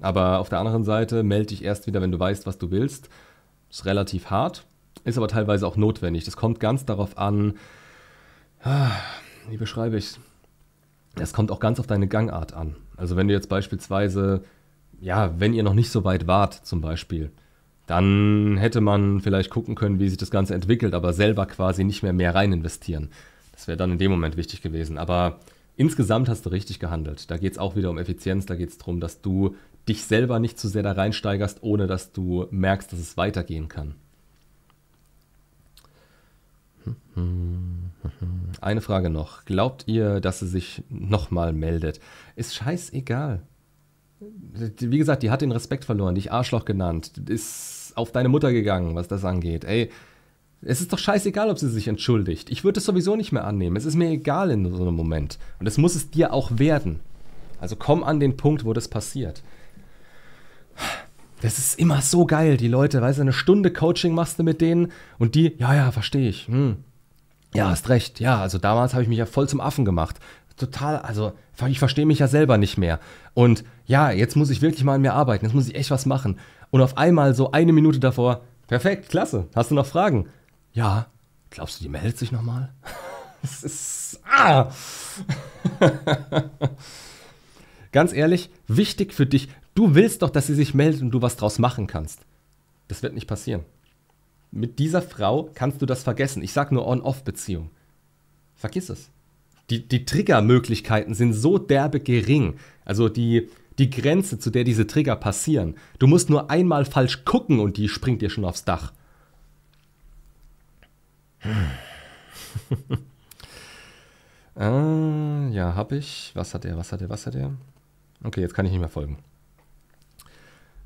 Aber auf der anderen Seite, melde dich erst wieder, wenn du weißt, was du willst. Ist relativ hart, ist aber teilweise auch notwendig. Das kommt ganz darauf an, Ah, wie beschreibe ich es? Das kommt auch ganz auf deine Gangart an. Also wenn du jetzt beispielsweise, ja, wenn ihr noch nicht so weit wart zum Beispiel, dann hätte man vielleicht gucken können, wie sich das Ganze entwickelt, aber selber quasi nicht mehr mehr rein investieren. Das wäre dann in dem Moment wichtig gewesen. Aber insgesamt hast du richtig gehandelt. Da geht es auch wieder um Effizienz, da geht es darum, dass du dich selber nicht zu sehr da reinsteigerst, ohne dass du merkst, dass es weitergehen kann. Eine Frage noch. Glaubt ihr, dass sie sich nochmal meldet? Ist scheißegal. Wie gesagt, die hat den Respekt verloren, dich Arschloch genannt, ist auf deine Mutter gegangen, was das angeht. Ey, es ist doch scheißegal, ob sie sich entschuldigt. Ich würde es sowieso nicht mehr annehmen. Es ist mir egal in so einem Moment. Und es muss es dir auch werden. Also komm an den Punkt, wo das passiert. Das ist immer so geil, die Leute, weißt du, eine Stunde Coaching machst du mit denen und die, ja, ja, verstehe ich. Hm. Ja, hast recht. Ja, also damals habe ich mich ja voll zum Affen gemacht. Total, also ich verstehe mich ja selber nicht mehr. Und ja, jetzt muss ich wirklich mal an mir arbeiten, jetzt muss ich echt was machen. Und auf einmal so eine Minute davor, perfekt, klasse, hast du noch Fragen? Ja, glaubst du, die meldet sich nochmal? das ist. Ah! Ganz ehrlich, wichtig für dich, Du willst doch, dass sie sich meldet und du was draus machen kannst. Das wird nicht passieren. Mit dieser Frau kannst du das vergessen. Ich sag nur On-Off-Beziehung. Vergiss es. Die, die Triggermöglichkeiten sind so derbe gering. Also die, die Grenze, zu der diese Trigger passieren. Du musst nur einmal falsch gucken und die springt dir schon aufs Dach. ah, ja, hab ich. Was hat er? Was hat er? Was hat er? Okay, jetzt kann ich nicht mehr folgen.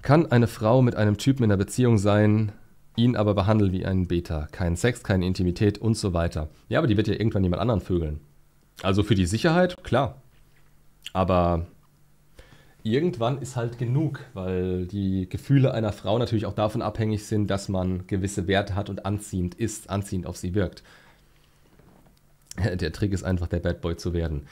Kann eine Frau mit einem Typen in einer Beziehung sein, ihn aber behandeln wie einen Beta? Kein Sex, keine Intimität und so weiter. Ja, aber die wird ja irgendwann jemand anderen vögeln. Also für die Sicherheit, klar. Aber irgendwann ist halt genug, weil die Gefühle einer Frau natürlich auch davon abhängig sind, dass man gewisse Werte hat und anziehend ist, anziehend auf sie wirkt. Der Trick ist einfach, der Bad Boy zu werden.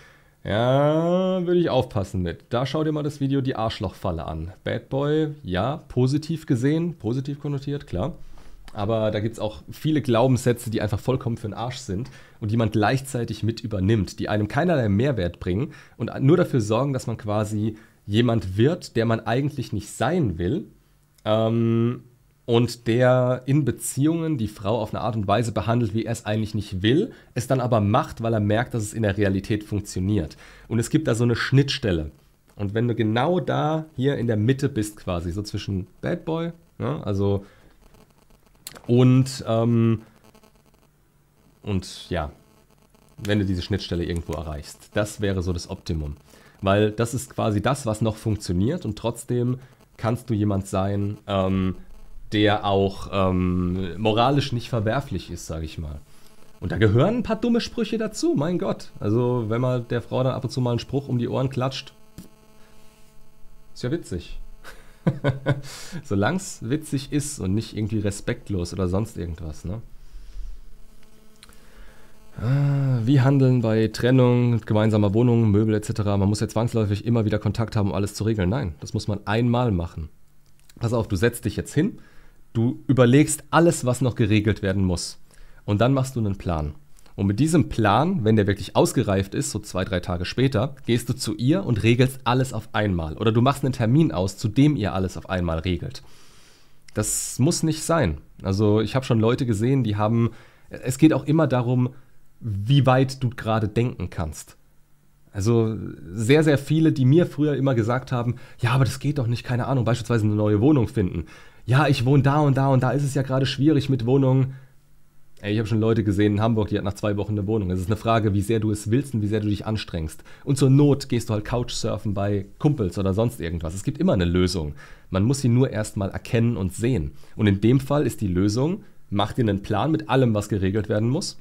Ja, würde ich aufpassen mit. Da schau dir mal das Video Die Arschlochfalle an. Bad Boy, ja, positiv gesehen, positiv konnotiert, klar. Aber da gibt es auch viele Glaubenssätze, die einfach vollkommen für den Arsch sind und die man gleichzeitig mit übernimmt, die einem keinerlei Mehrwert bringen und nur dafür sorgen, dass man quasi jemand wird, der man eigentlich nicht sein will. Ähm, und der in Beziehungen die Frau auf eine Art und Weise behandelt, wie er es eigentlich nicht will, es dann aber macht, weil er merkt, dass es in der Realität funktioniert. Und es gibt da so eine Schnittstelle. Und wenn du genau da hier in der Mitte bist, quasi, so zwischen Bad Boy, ja, also und, ähm, und ja, wenn du diese Schnittstelle irgendwo erreichst, das wäre so das Optimum. Weil das ist quasi das, was noch funktioniert und trotzdem kannst du jemand sein, ähm, der auch ähm, moralisch nicht verwerflich ist, sage ich mal. Und da gehören ein paar dumme Sprüche dazu, mein Gott. Also, wenn man der Frau dann ab und zu mal einen Spruch um die Ohren klatscht, ist ja witzig. Solange es witzig ist und nicht irgendwie respektlos oder sonst irgendwas, ne? Ah, wie handeln bei Trennung, gemeinsamer Wohnung, Möbel etc.? Man muss ja zwangsläufig immer wieder Kontakt haben, um alles zu regeln. Nein, das muss man einmal machen. Pass auf, du setzt dich jetzt hin, Du überlegst alles, was noch geregelt werden muss. Und dann machst du einen Plan. Und mit diesem Plan, wenn der wirklich ausgereift ist, so zwei, drei Tage später, gehst du zu ihr und regelst alles auf einmal. Oder du machst einen Termin aus, zu dem ihr alles auf einmal regelt. Das muss nicht sein. Also ich habe schon Leute gesehen, die haben... Es geht auch immer darum, wie weit du gerade denken kannst. Also sehr, sehr viele, die mir früher immer gesagt haben, ja, aber das geht doch nicht, keine Ahnung, beispielsweise eine neue Wohnung finden ja, ich wohne da und da und da ist es ja gerade schwierig mit Wohnungen. Ey, ich habe schon Leute gesehen in Hamburg, die hat nach zwei Wochen eine Wohnung. Es ist eine Frage, wie sehr du es willst und wie sehr du dich anstrengst. Und zur Not gehst du halt Couchsurfen bei Kumpels oder sonst irgendwas. Es gibt immer eine Lösung. Man muss sie nur erstmal erkennen und sehen. Und in dem Fall ist die Lösung, mach dir einen Plan mit allem, was geregelt werden muss.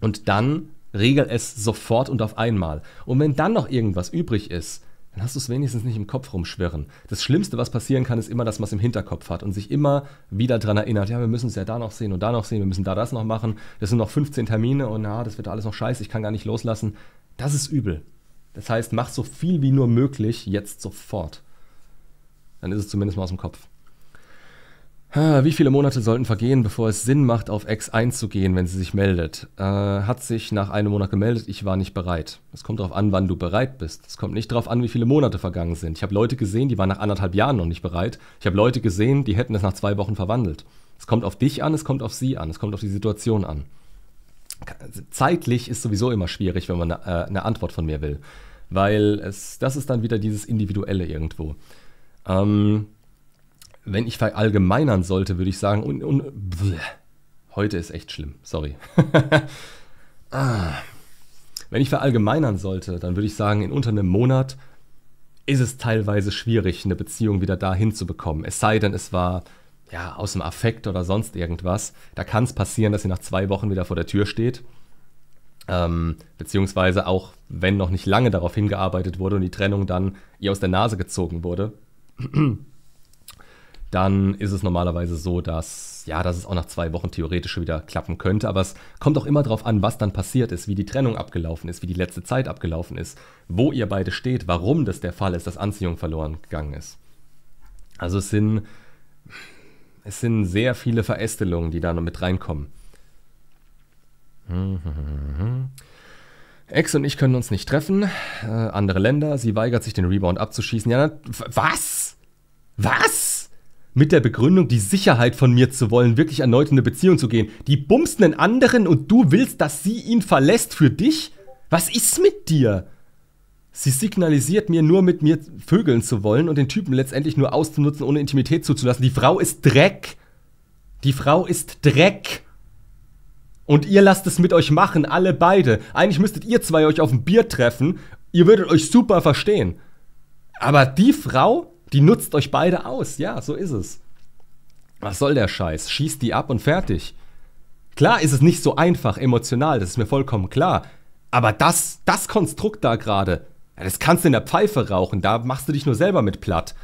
Und dann regel es sofort und auf einmal. Und wenn dann noch irgendwas übrig ist, dann hast du es wenigstens nicht im Kopf rumschwirren. Das Schlimmste, was passieren kann, ist immer, dass man es im Hinterkopf hat und sich immer wieder daran erinnert, ja, wir müssen es ja da noch sehen und da noch sehen, wir müssen da das noch machen, das sind noch 15 Termine und na, ja, das wird alles noch scheiße, ich kann gar nicht loslassen. Das ist übel. Das heißt, mach so viel wie nur möglich jetzt sofort. Dann ist es zumindest mal aus dem Kopf. Wie viele Monate sollten vergehen, bevor es Sinn macht, auf Ex einzugehen, wenn sie sich meldet? Äh, hat sich nach einem Monat gemeldet, ich war nicht bereit. Es kommt darauf an, wann du bereit bist. Es kommt nicht darauf an, wie viele Monate vergangen sind. Ich habe Leute gesehen, die waren nach anderthalb Jahren noch nicht bereit. Ich habe Leute gesehen, die hätten es nach zwei Wochen verwandelt. Es kommt auf dich an, es kommt auf sie an, es kommt auf die Situation an. Zeitlich ist sowieso immer schwierig, wenn man eine, äh, eine Antwort von mir will. Weil es, das ist dann wieder dieses Individuelle irgendwo. Ähm, wenn ich verallgemeinern sollte, würde ich sagen, und, und bleh, heute ist echt schlimm, sorry. ah. Wenn ich verallgemeinern sollte, dann würde ich sagen, in unter einem Monat ist es teilweise schwierig, eine Beziehung wieder dahin zu bekommen. Es sei denn, es war ja aus dem Affekt oder sonst irgendwas. Da kann es passieren, dass sie nach zwei Wochen wieder vor der Tür steht. Ähm, beziehungsweise auch wenn noch nicht lange darauf hingearbeitet wurde und die Trennung dann ihr aus der Nase gezogen wurde dann ist es normalerweise so, dass, ja, dass es auch nach zwei Wochen theoretisch wieder klappen könnte. Aber es kommt auch immer darauf an, was dann passiert ist, wie die Trennung abgelaufen ist, wie die letzte Zeit abgelaufen ist, wo ihr beide steht, warum das der Fall ist, dass Anziehung verloren gegangen ist. Also es sind, es sind sehr viele Verästelungen, die da noch mit reinkommen. Ex und ich können uns nicht treffen. Äh, andere Länder, sie weigert sich den Rebound abzuschießen. Ja, was? Was? mit der Begründung, die Sicherheit von mir zu wollen, wirklich erneut in eine Beziehung zu gehen. Die bumst einen anderen und du willst, dass sie ihn verlässt für dich? Was ist mit dir? Sie signalisiert mir nur, mit mir vögeln zu wollen und den Typen letztendlich nur auszunutzen, ohne Intimität zuzulassen. Die Frau ist Dreck. Die Frau ist Dreck. Und ihr lasst es mit euch machen, alle beide. Eigentlich müsstet ihr zwei euch auf ein Bier treffen. Ihr würdet euch super verstehen. Aber die Frau die nutzt euch beide aus. Ja, so ist es. Was soll der Scheiß? Schießt die ab und fertig. Klar ist es nicht so einfach emotional, das ist mir vollkommen klar. Aber das, das Konstrukt da gerade, das kannst du in der Pfeife rauchen, da machst du dich nur selber mit platt.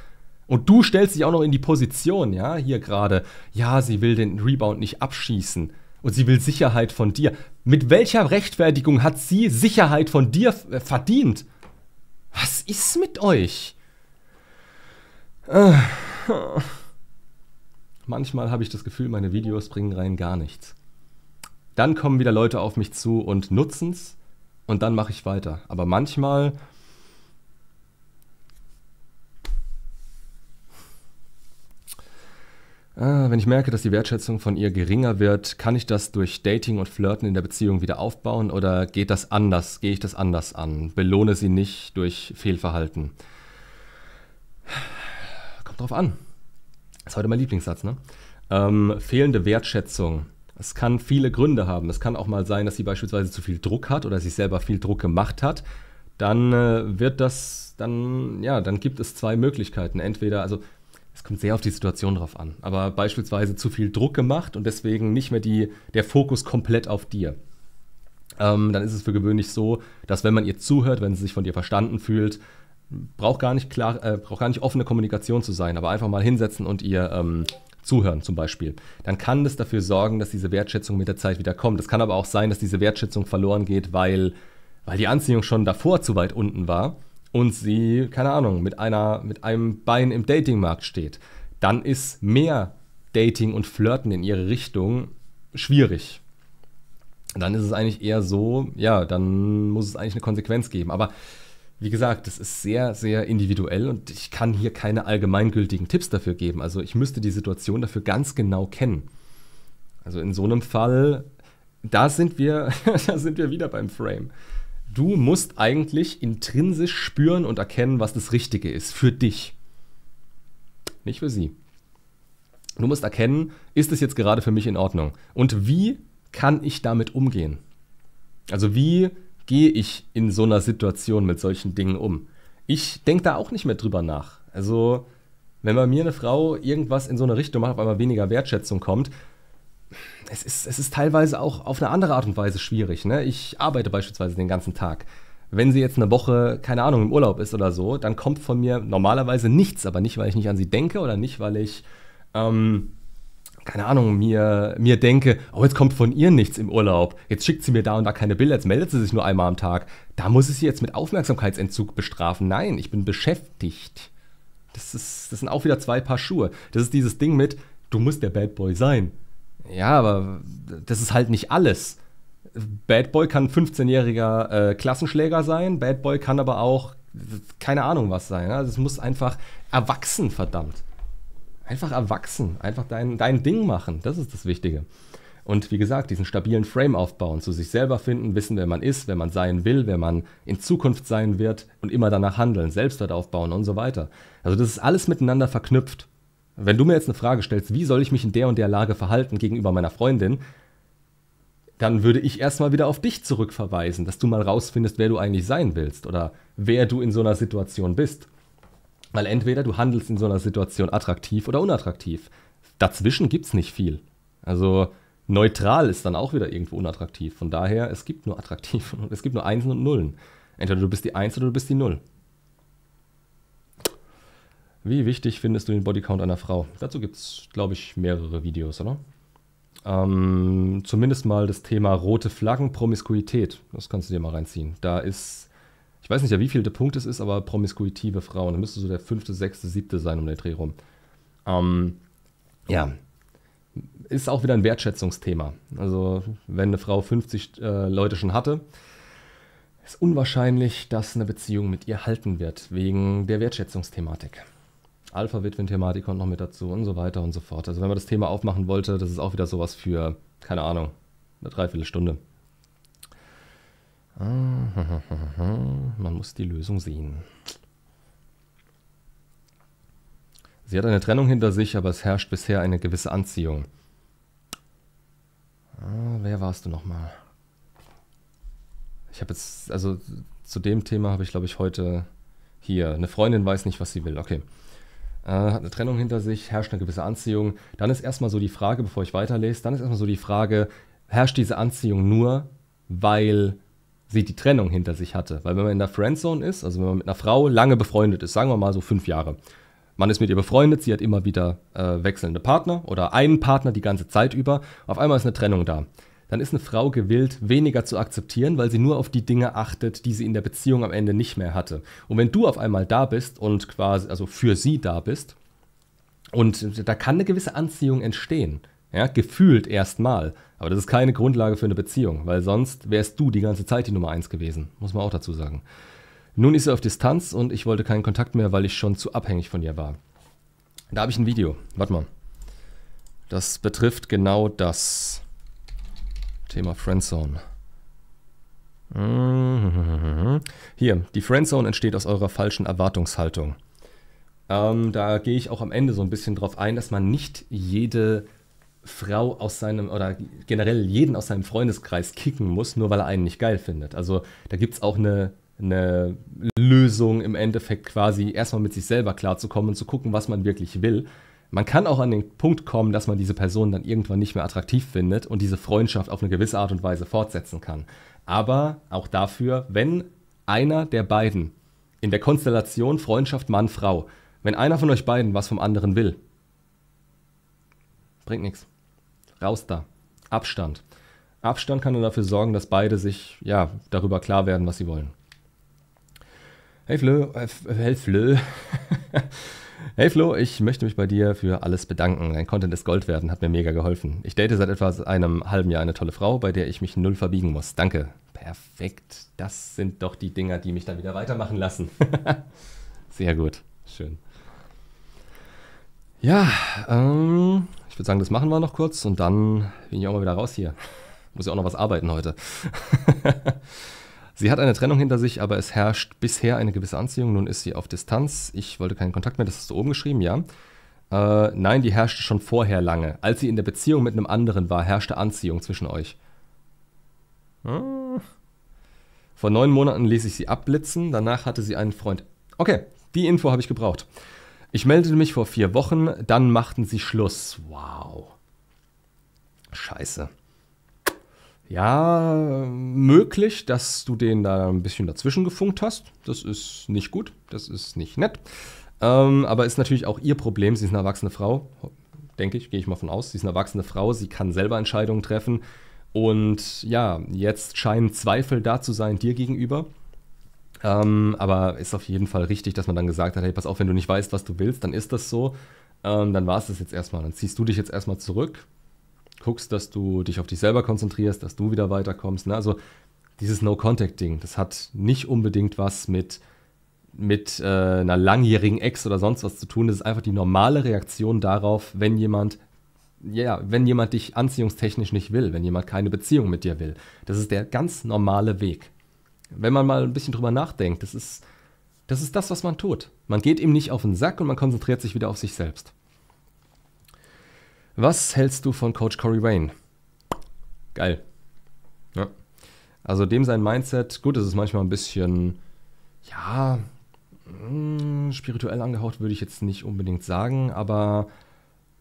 Und du stellst dich auch noch in die Position, ja, hier gerade. Ja, sie will den Rebound nicht abschießen. Und sie will Sicherheit von dir. Mit welcher Rechtfertigung hat sie Sicherheit von dir äh, verdient? Was ist mit euch? Äh. Manchmal habe ich das Gefühl, meine Videos bringen rein gar nichts. Dann kommen wieder Leute auf mich zu und nutzen es und dann mache ich weiter. Aber manchmal ah, Wenn ich merke, dass die Wertschätzung von ihr geringer wird, kann ich das durch Dating und Flirten in der Beziehung wieder aufbauen oder geht das anders? Gehe ich das anders an? Belohne sie nicht durch Fehlverhalten drauf an. Das ist heute mein Lieblingssatz, ne? Ähm, fehlende Wertschätzung. Es kann viele Gründe haben. Es kann auch mal sein, dass sie beispielsweise zu viel Druck hat oder sich selber viel Druck gemacht hat. Dann äh, wird das, dann, ja, dann gibt es zwei Möglichkeiten. Entweder, also es kommt sehr auf die Situation drauf an, aber beispielsweise zu viel Druck gemacht und deswegen nicht mehr die, der Fokus komplett auf dir. Ähm, dann ist es für gewöhnlich so, dass wenn man ihr zuhört, wenn sie sich von dir verstanden fühlt, braucht gar nicht klar, äh, braucht gar nicht offene Kommunikation zu sein, aber einfach mal hinsetzen und ihr ähm, zuhören zum Beispiel. Dann kann das dafür sorgen, dass diese Wertschätzung mit der Zeit wieder kommt. Es kann aber auch sein, dass diese Wertschätzung verloren geht, weil, weil die Anziehung schon davor zu weit unten war und sie, keine Ahnung, mit einer, mit einem Bein im Datingmarkt steht. Dann ist mehr Dating und Flirten in ihre Richtung schwierig dann ist es eigentlich eher so, ja, dann muss es eigentlich eine Konsequenz geben. Aber wie gesagt, das ist sehr, sehr individuell und ich kann hier keine allgemeingültigen Tipps dafür geben. Also ich müsste die Situation dafür ganz genau kennen. Also in so einem Fall, da sind wir, da sind wir wieder beim Frame. Du musst eigentlich intrinsisch spüren und erkennen, was das Richtige ist für dich. Nicht für sie. Du musst erkennen, ist es jetzt gerade für mich in Ordnung? Und wie kann ich damit umgehen? Also wie gehe ich in so einer Situation mit solchen Dingen um? Ich denke da auch nicht mehr drüber nach. Also, wenn bei mir eine Frau irgendwas in so eine Richtung macht, auf einmal weniger Wertschätzung kommt, es ist, es ist teilweise auch auf eine andere Art und Weise schwierig. Ne? Ich arbeite beispielsweise den ganzen Tag. Wenn sie jetzt eine Woche, keine Ahnung, im Urlaub ist oder so, dann kommt von mir normalerweise nichts, aber nicht, weil ich nicht an sie denke oder nicht, weil ich ähm, keine Ahnung, mir, mir denke, oh, jetzt kommt von ihr nichts im Urlaub, jetzt schickt sie mir da und da keine Bilder, jetzt meldet sie sich nur einmal am Tag. Da muss ich sie jetzt mit Aufmerksamkeitsentzug bestrafen. Nein, ich bin beschäftigt. Das, ist, das sind auch wieder zwei Paar Schuhe. Das ist dieses Ding mit, du musst der Bad Boy sein. Ja, aber das ist halt nicht alles. Bad Boy kann 15-jähriger äh, Klassenschläger sein, Bad Boy kann aber auch keine Ahnung was sein. Es ne? muss einfach erwachsen, verdammt. Einfach erwachsen, einfach dein, dein Ding machen, das ist das Wichtige. Und wie gesagt, diesen stabilen Frame aufbauen, zu sich selber finden, wissen, wer man ist, wer man sein will, wer man in Zukunft sein wird und immer danach handeln, Selbstwert aufbauen und so weiter. Also das ist alles miteinander verknüpft. Wenn du mir jetzt eine Frage stellst, wie soll ich mich in der und der Lage verhalten gegenüber meiner Freundin, dann würde ich erstmal wieder auf dich zurückverweisen, dass du mal rausfindest, wer du eigentlich sein willst oder wer du in so einer Situation bist. Weil entweder du handelst in so einer Situation attraktiv oder unattraktiv. Dazwischen gibt es nicht viel. Also neutral ist dann auch wieder irgendwo unattraktiv. Von daher, es gibt nur attraktiv und es gibt nur Einsen und Nullen. Entweder du bist die Eins oder du bist die Null. Wie wichtig findest du den Bodycount einer Frau? Dazu gibt es, glaube ich, mehrere Videos, oder? Ähm, zumindest mal das Thema rote Flaggen, Promiskuität. Das kannst du dir mal reinziehen. Da ist ich weiß nicht, ja, wie viel der Punkt es ist, aber promiskuitive Frauen. Da müsste so der fünfte, sechste, siebte sein um den Dreh rum. Ähm, ja, ist auch wieder ein Wertschätzungsthema. Also, wenn eine Frau 50 äh, Leute schon hatte, ist unwahrscheinlich, dass eine Beziehung mit ihr halten wird, wegen der Wertschätzungsthematik. Alpha-Witwen-Thematik kommt noch mit dazu und so weiter und so fort. Also, wenn man das Thema aufmachen wollte, das ist auch wieder sowas für, keine Ahnung, eine Dreiviertelstunde. Mhm. Man muss die Lösung sehen. Sie hat eine Trennung hinter sich, aber es herrscht bisher eine gewisse Anziehung. Ah, wer warst du nochmal? Ich habe jetzt, also zu dem Thema habe ich, glaube ich, heute hier. Eine Freundin weiß nicht, was sie will. Okay. Äh, hat eine Trennung hinter sich, herrscht eine gewisse Anziehung. Dann ist erstmal so die Frage, bevor ich weiterlese, dann ist erstmal so die Frage, herrscht diese Anziehung nur, weil sie die Trennung hinter sich hatte. Weil wenn man in der Friendzone ist, also wenn man mit einer Frau lange befreundet ist, sagen wir mal so fünf Jahre, man ist mit ihr befreundet, sie hat immer wieder äh, wechselnde Partner oder einen Partner die ganze Zeit über, auf einmal ist eine Trennung da. Dann ist eine Frau gewillt, weniger zu akzeptieren, weil sie nur auf die Dinge achtet, die sie in der Beziehung am Ende nicht mehr hatte. Und wenn du auf einmal da bist und quasi, also für sie da bist, und da kann eine gewisse Anziehung entstehen. Ja, gefühlt erstmal. Aber das ist keine Grundlage für eine Beziehung, weil sonst wärst du die ganze Zeit die Nummer eins gewesen, muss man auch dazu sagen. Nun ist er auf Distanz und ich wollte keinen Kontakt mehr, weil ich schon zu abhängig von ihr war. Da habe ich ein Video. Warte mal. Das betrifft genau das Thema Friendzone. Mhm. Hier, die Friendzone entsteht aus eurer falschen Erwartungshaltung. Ähm, da gehe ich auch am Ende so ein bisschen drauf ein, dass man nicht jede Frau aus seinem oder generell jeden aus seinem Freundeskreis kicken muss, nur weil er einen nicht geil findet. Also da gibt es auch eine, eine Lösung im Endeffekt quasi, erstmal mit sich selber klarzukommen und zu gucken, was man wirklich will. Man kann auch an den Punkt kommen, dass man diese Person dann irgendwann nicht mehr attraktiv findet und diese Freundschaft auf eine gewisse Art und Weise fortsetzen kann. Aber auch dafür, wenn einer der beiden in der Konstellation Freundschaft Mann-Frau, wenn einer von euch beiden was vom anderen will, bringt nichts. Raus da. Abstand. Abstand kann nur dafür sorgen, dass beide sich ja, darüber klar werden, was sie wollen. Hey Flö, äh, hey Flö. hey Flo, ich möchte mich bei dir für alles bedanken. Dein Content ist Gold werden, hat mir mega geholfen. Ich date seit etwa einem halben Jahr eine tolle Frau, bei der ich mich null verbiegen muss. Danke. Perfekt. Das sind doch die Dinger, die mich dann wieder weitermachen lassen. Sehr gut. Schön. Ja, ähm, ich würde sagen, das machen wir noch kurz und dann bin ich auch mal wieder raus hier. Muss ja auch noch was arbeiten heute. sie hat eine Trennung hinter sich, aber es herrscht bisher eine gewisse Anziehung. Nun ist sie auf Distanz. Ich wollte keinen Kontakt mehr, das hast du oben geschrieben, ja. Äh, nein, die herrschte schon vorher lange. Als sie in der Beziehung mit einem anderen war, herrschte Anziehung zwischen euch. Ah. Vor neun Monaten ließ ich sie abblitzen, danach hatte sie einen Freund. Okay, die Info habe ich gebraucht. Ich meldete mich vor vier Wochen, dann machten sie Schluss. Wow. Scheiße. Ja, möglich, dass du den da ein bisschen dazwischen gefunkt hast. Das ist nicht gut, das ist nicht nett. Ähm, aber ist natürlich auch ihr Problem. Sie ist eine erwachsene Frau, denke ich, gehe ich mal von aus. Sie ist eine erwachsene Frau, sie kann selber Entscheidungen treffen. Und ja, jetzt scheinen Zweifel da zu sein dir gegenüber. Ähm, aber ist auf jeden Fall richtig, dass man dann gesagt hat, hey, pass auf, wenn du nicht weißt, was du willst, dann ist das so. Ähm, dann war es das jetzt erstmal. Dann ziehst du dich jetzt erstmal zurück, guckst, dass du dich auf dich selber konzentrierst, dass du wieder weiterkommst. Ne? Also dieses No-Contact-Ding, das hat nicht unbedingt was mit, mit äh, einer langjährigen Ex oder sonst was zu tun. Das ist einfach die normale Reaktion darauf, wenn jemand ja, wenn jemand dich anziehungstechnisch nicht will, wenn jemand keine Beziehung mit dir will. Das ist der ganz normale Weg. Wenn man mal ein bisschen drüber nachdenkt, das ist, das ist das, was man tut. Man geht ihm nicht auf den Sack und man konzentriert sich wieder auf sich selbst. Was hältst du von Coach Corey Wayne? Geil. Ja. Also dem sein Mindset, gut, es ist manchmal ein bisschen, ja, hm, spirituell angehaucht würde ich jetzt nicht unbedingt sagen, aber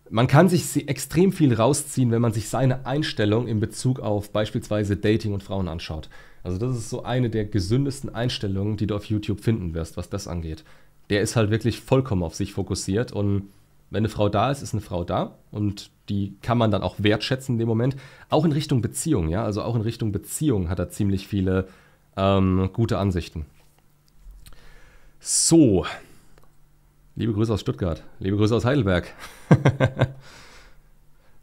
man kann sich extrem viel rausziehen, wenn man sich seine Einstellung in Bezug auf beispielsweise Dating und Frauen anschaut. Also das ist so eine der gesündesten Einstellungen, die du auf YouTube finden wirst, was das angeht. Der ist halt wirklich vollkommen auf sich fokussiert und wenn eine Frau da ist, ist eine Frau da und die kann man dann auch wertschätzen in dem Moment. Auch in Richtung Beziehung, ja, also auch in Richtung Beziehung hat er ziemlich viele ähm, gute Ansichten. So, liebe Grüße aus Stuttgart, liebe Grüße aus Heidelberg.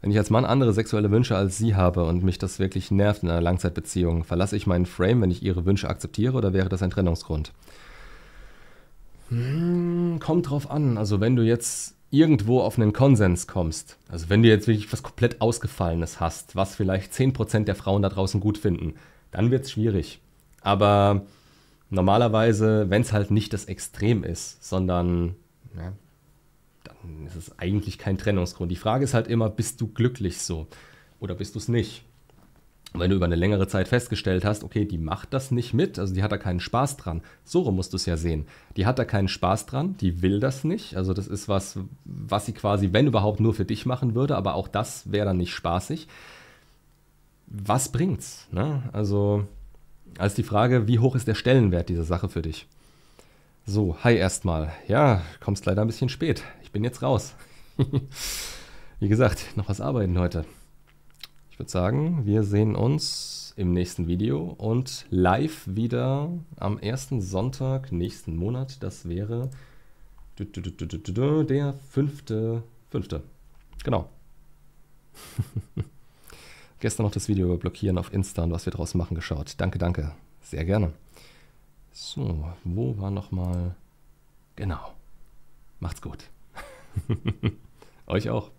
Wenn ich als Mann andere sexuelle Wünsche als sie habe und mich das wirklich nervt in einer Langzeitbeziehung, verlasse ich meinen Frame, wenn ich ihre Wünsche akzeptiere oder wäre das ein Trennungsgrund? Hm, kommt drauf an. Also wenn du jetzt irgendwo auf einen Konsens kommst, also wenn du jetzt wirklich was komplett Ausgefallenes hast, was vielleicht 10% der Frauen da draußen gut finden, dann wird es schwierig. Aber normalerweise, wenn es halt nicht das Extrem ist, sondern ja, hm, es ist eigentlich kein Trennungsgrund. Die Frage ist halt immer, bist du glücklich so oder bist du es nicht? Und wenn du über eine längere Zeit festgestellt hast, okay, die macht das nicht mit, also die hat da keinen Spaß dran. So rum musst du es ja sehen. Die hat da keinen Spaß dran, die will das nicht. Also das ist was, was sie quasi, wenn überhaupt, nur für dich machen würde, aber auch das wäre dann nicht spaßig. Was bringt's? Ne? Also als die Frage, wie hoch ist der Stellenwert dieser Sache für dich? So, hi erstmal. Ja, kommst leider ein bisschen spät bin jetzt raus. Wie gesagt, noch was arbeiten heute. Ich würde sagen, wir sehen uns im nächsten Video und live wieder am ersten Sonntag nächsten Monat. Das wäre der fünfte, fünfte. Genau. Gestern noch das Video über Blockieren auf Insta und was wir daraus machen geschaut. Danke, danke. Sehr gerne. So, wo war nochmal... Genau. Macht's gut. Euch auch.